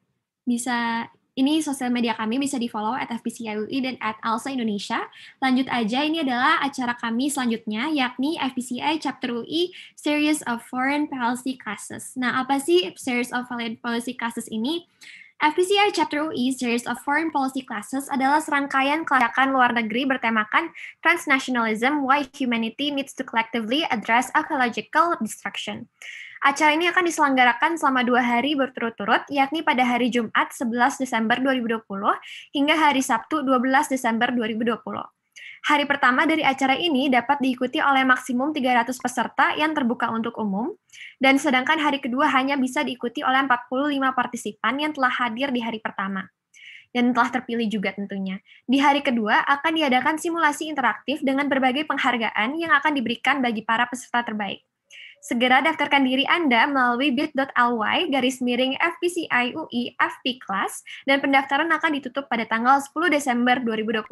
Speaker 2: bisa ini sosial media kami bisa di follow at FPCIUI dan at ALSA Indonesia. Lanjut aja, ini adalah acara kami selanjutnya, yakni FPCI Chapter UI Series of Foreign Policy Classes. Nah, apa sih Series of Foreign Policy Classes ini? FPCI Chapter UI Series of Foreign Policy Classes adalah serangkaian kelayakan luar negeri bertemakan transnationalism, why humanity needs to collectively address ecological destruction. Acara ini akan diselenggarakan selama dua hari berturut-turut, yakni pada hari Jumat 11 Desember 2020 hingga hari Sabtu 12 Desember 2020. Hari pertama dari acara ini dapat diikuti oleh maksimum 300 peserta yang terbuka untuk umum, dan sedangkan hari kedua hanya bisa diikuti oleh 45 partisipan yang telah hadir di hari pertama dan telah terpilih juga tentunya. Di hari kedua akan diadakan simulasi interaktif dengan berbagai penghargaan yang akan diberikan bagi para peserta terbaik. Segera daftarkan diri Anda melalui bit.ly garis miring FPCI UI FP Class dan pendaftaran akan ditutup pada tanggal 10 Desember 2020.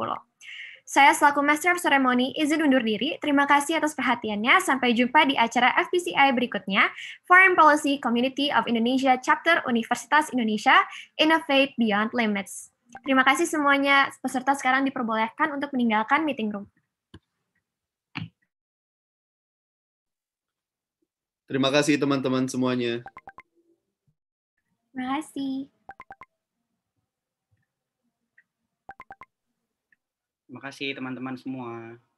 Speaker 2: Saya selaku Master of Ceremony izin undur diri. Terima kasih atas perhatiannya. Sampai jumpa di acara FPCI berikutnya, Foreign Policy Community of Indonesia Chapter Universitas Indonesia, Innovate Beyond Limits. Terima kasih semuanya. Peserta sekarang diperbolehkan untuk meninggalkan meeting room.
Speaker 6: Terima kasih teman-teman semuanya.
Speaker 5: Terima kasih.
Speaker 3: Terima kasih teman-teman semua.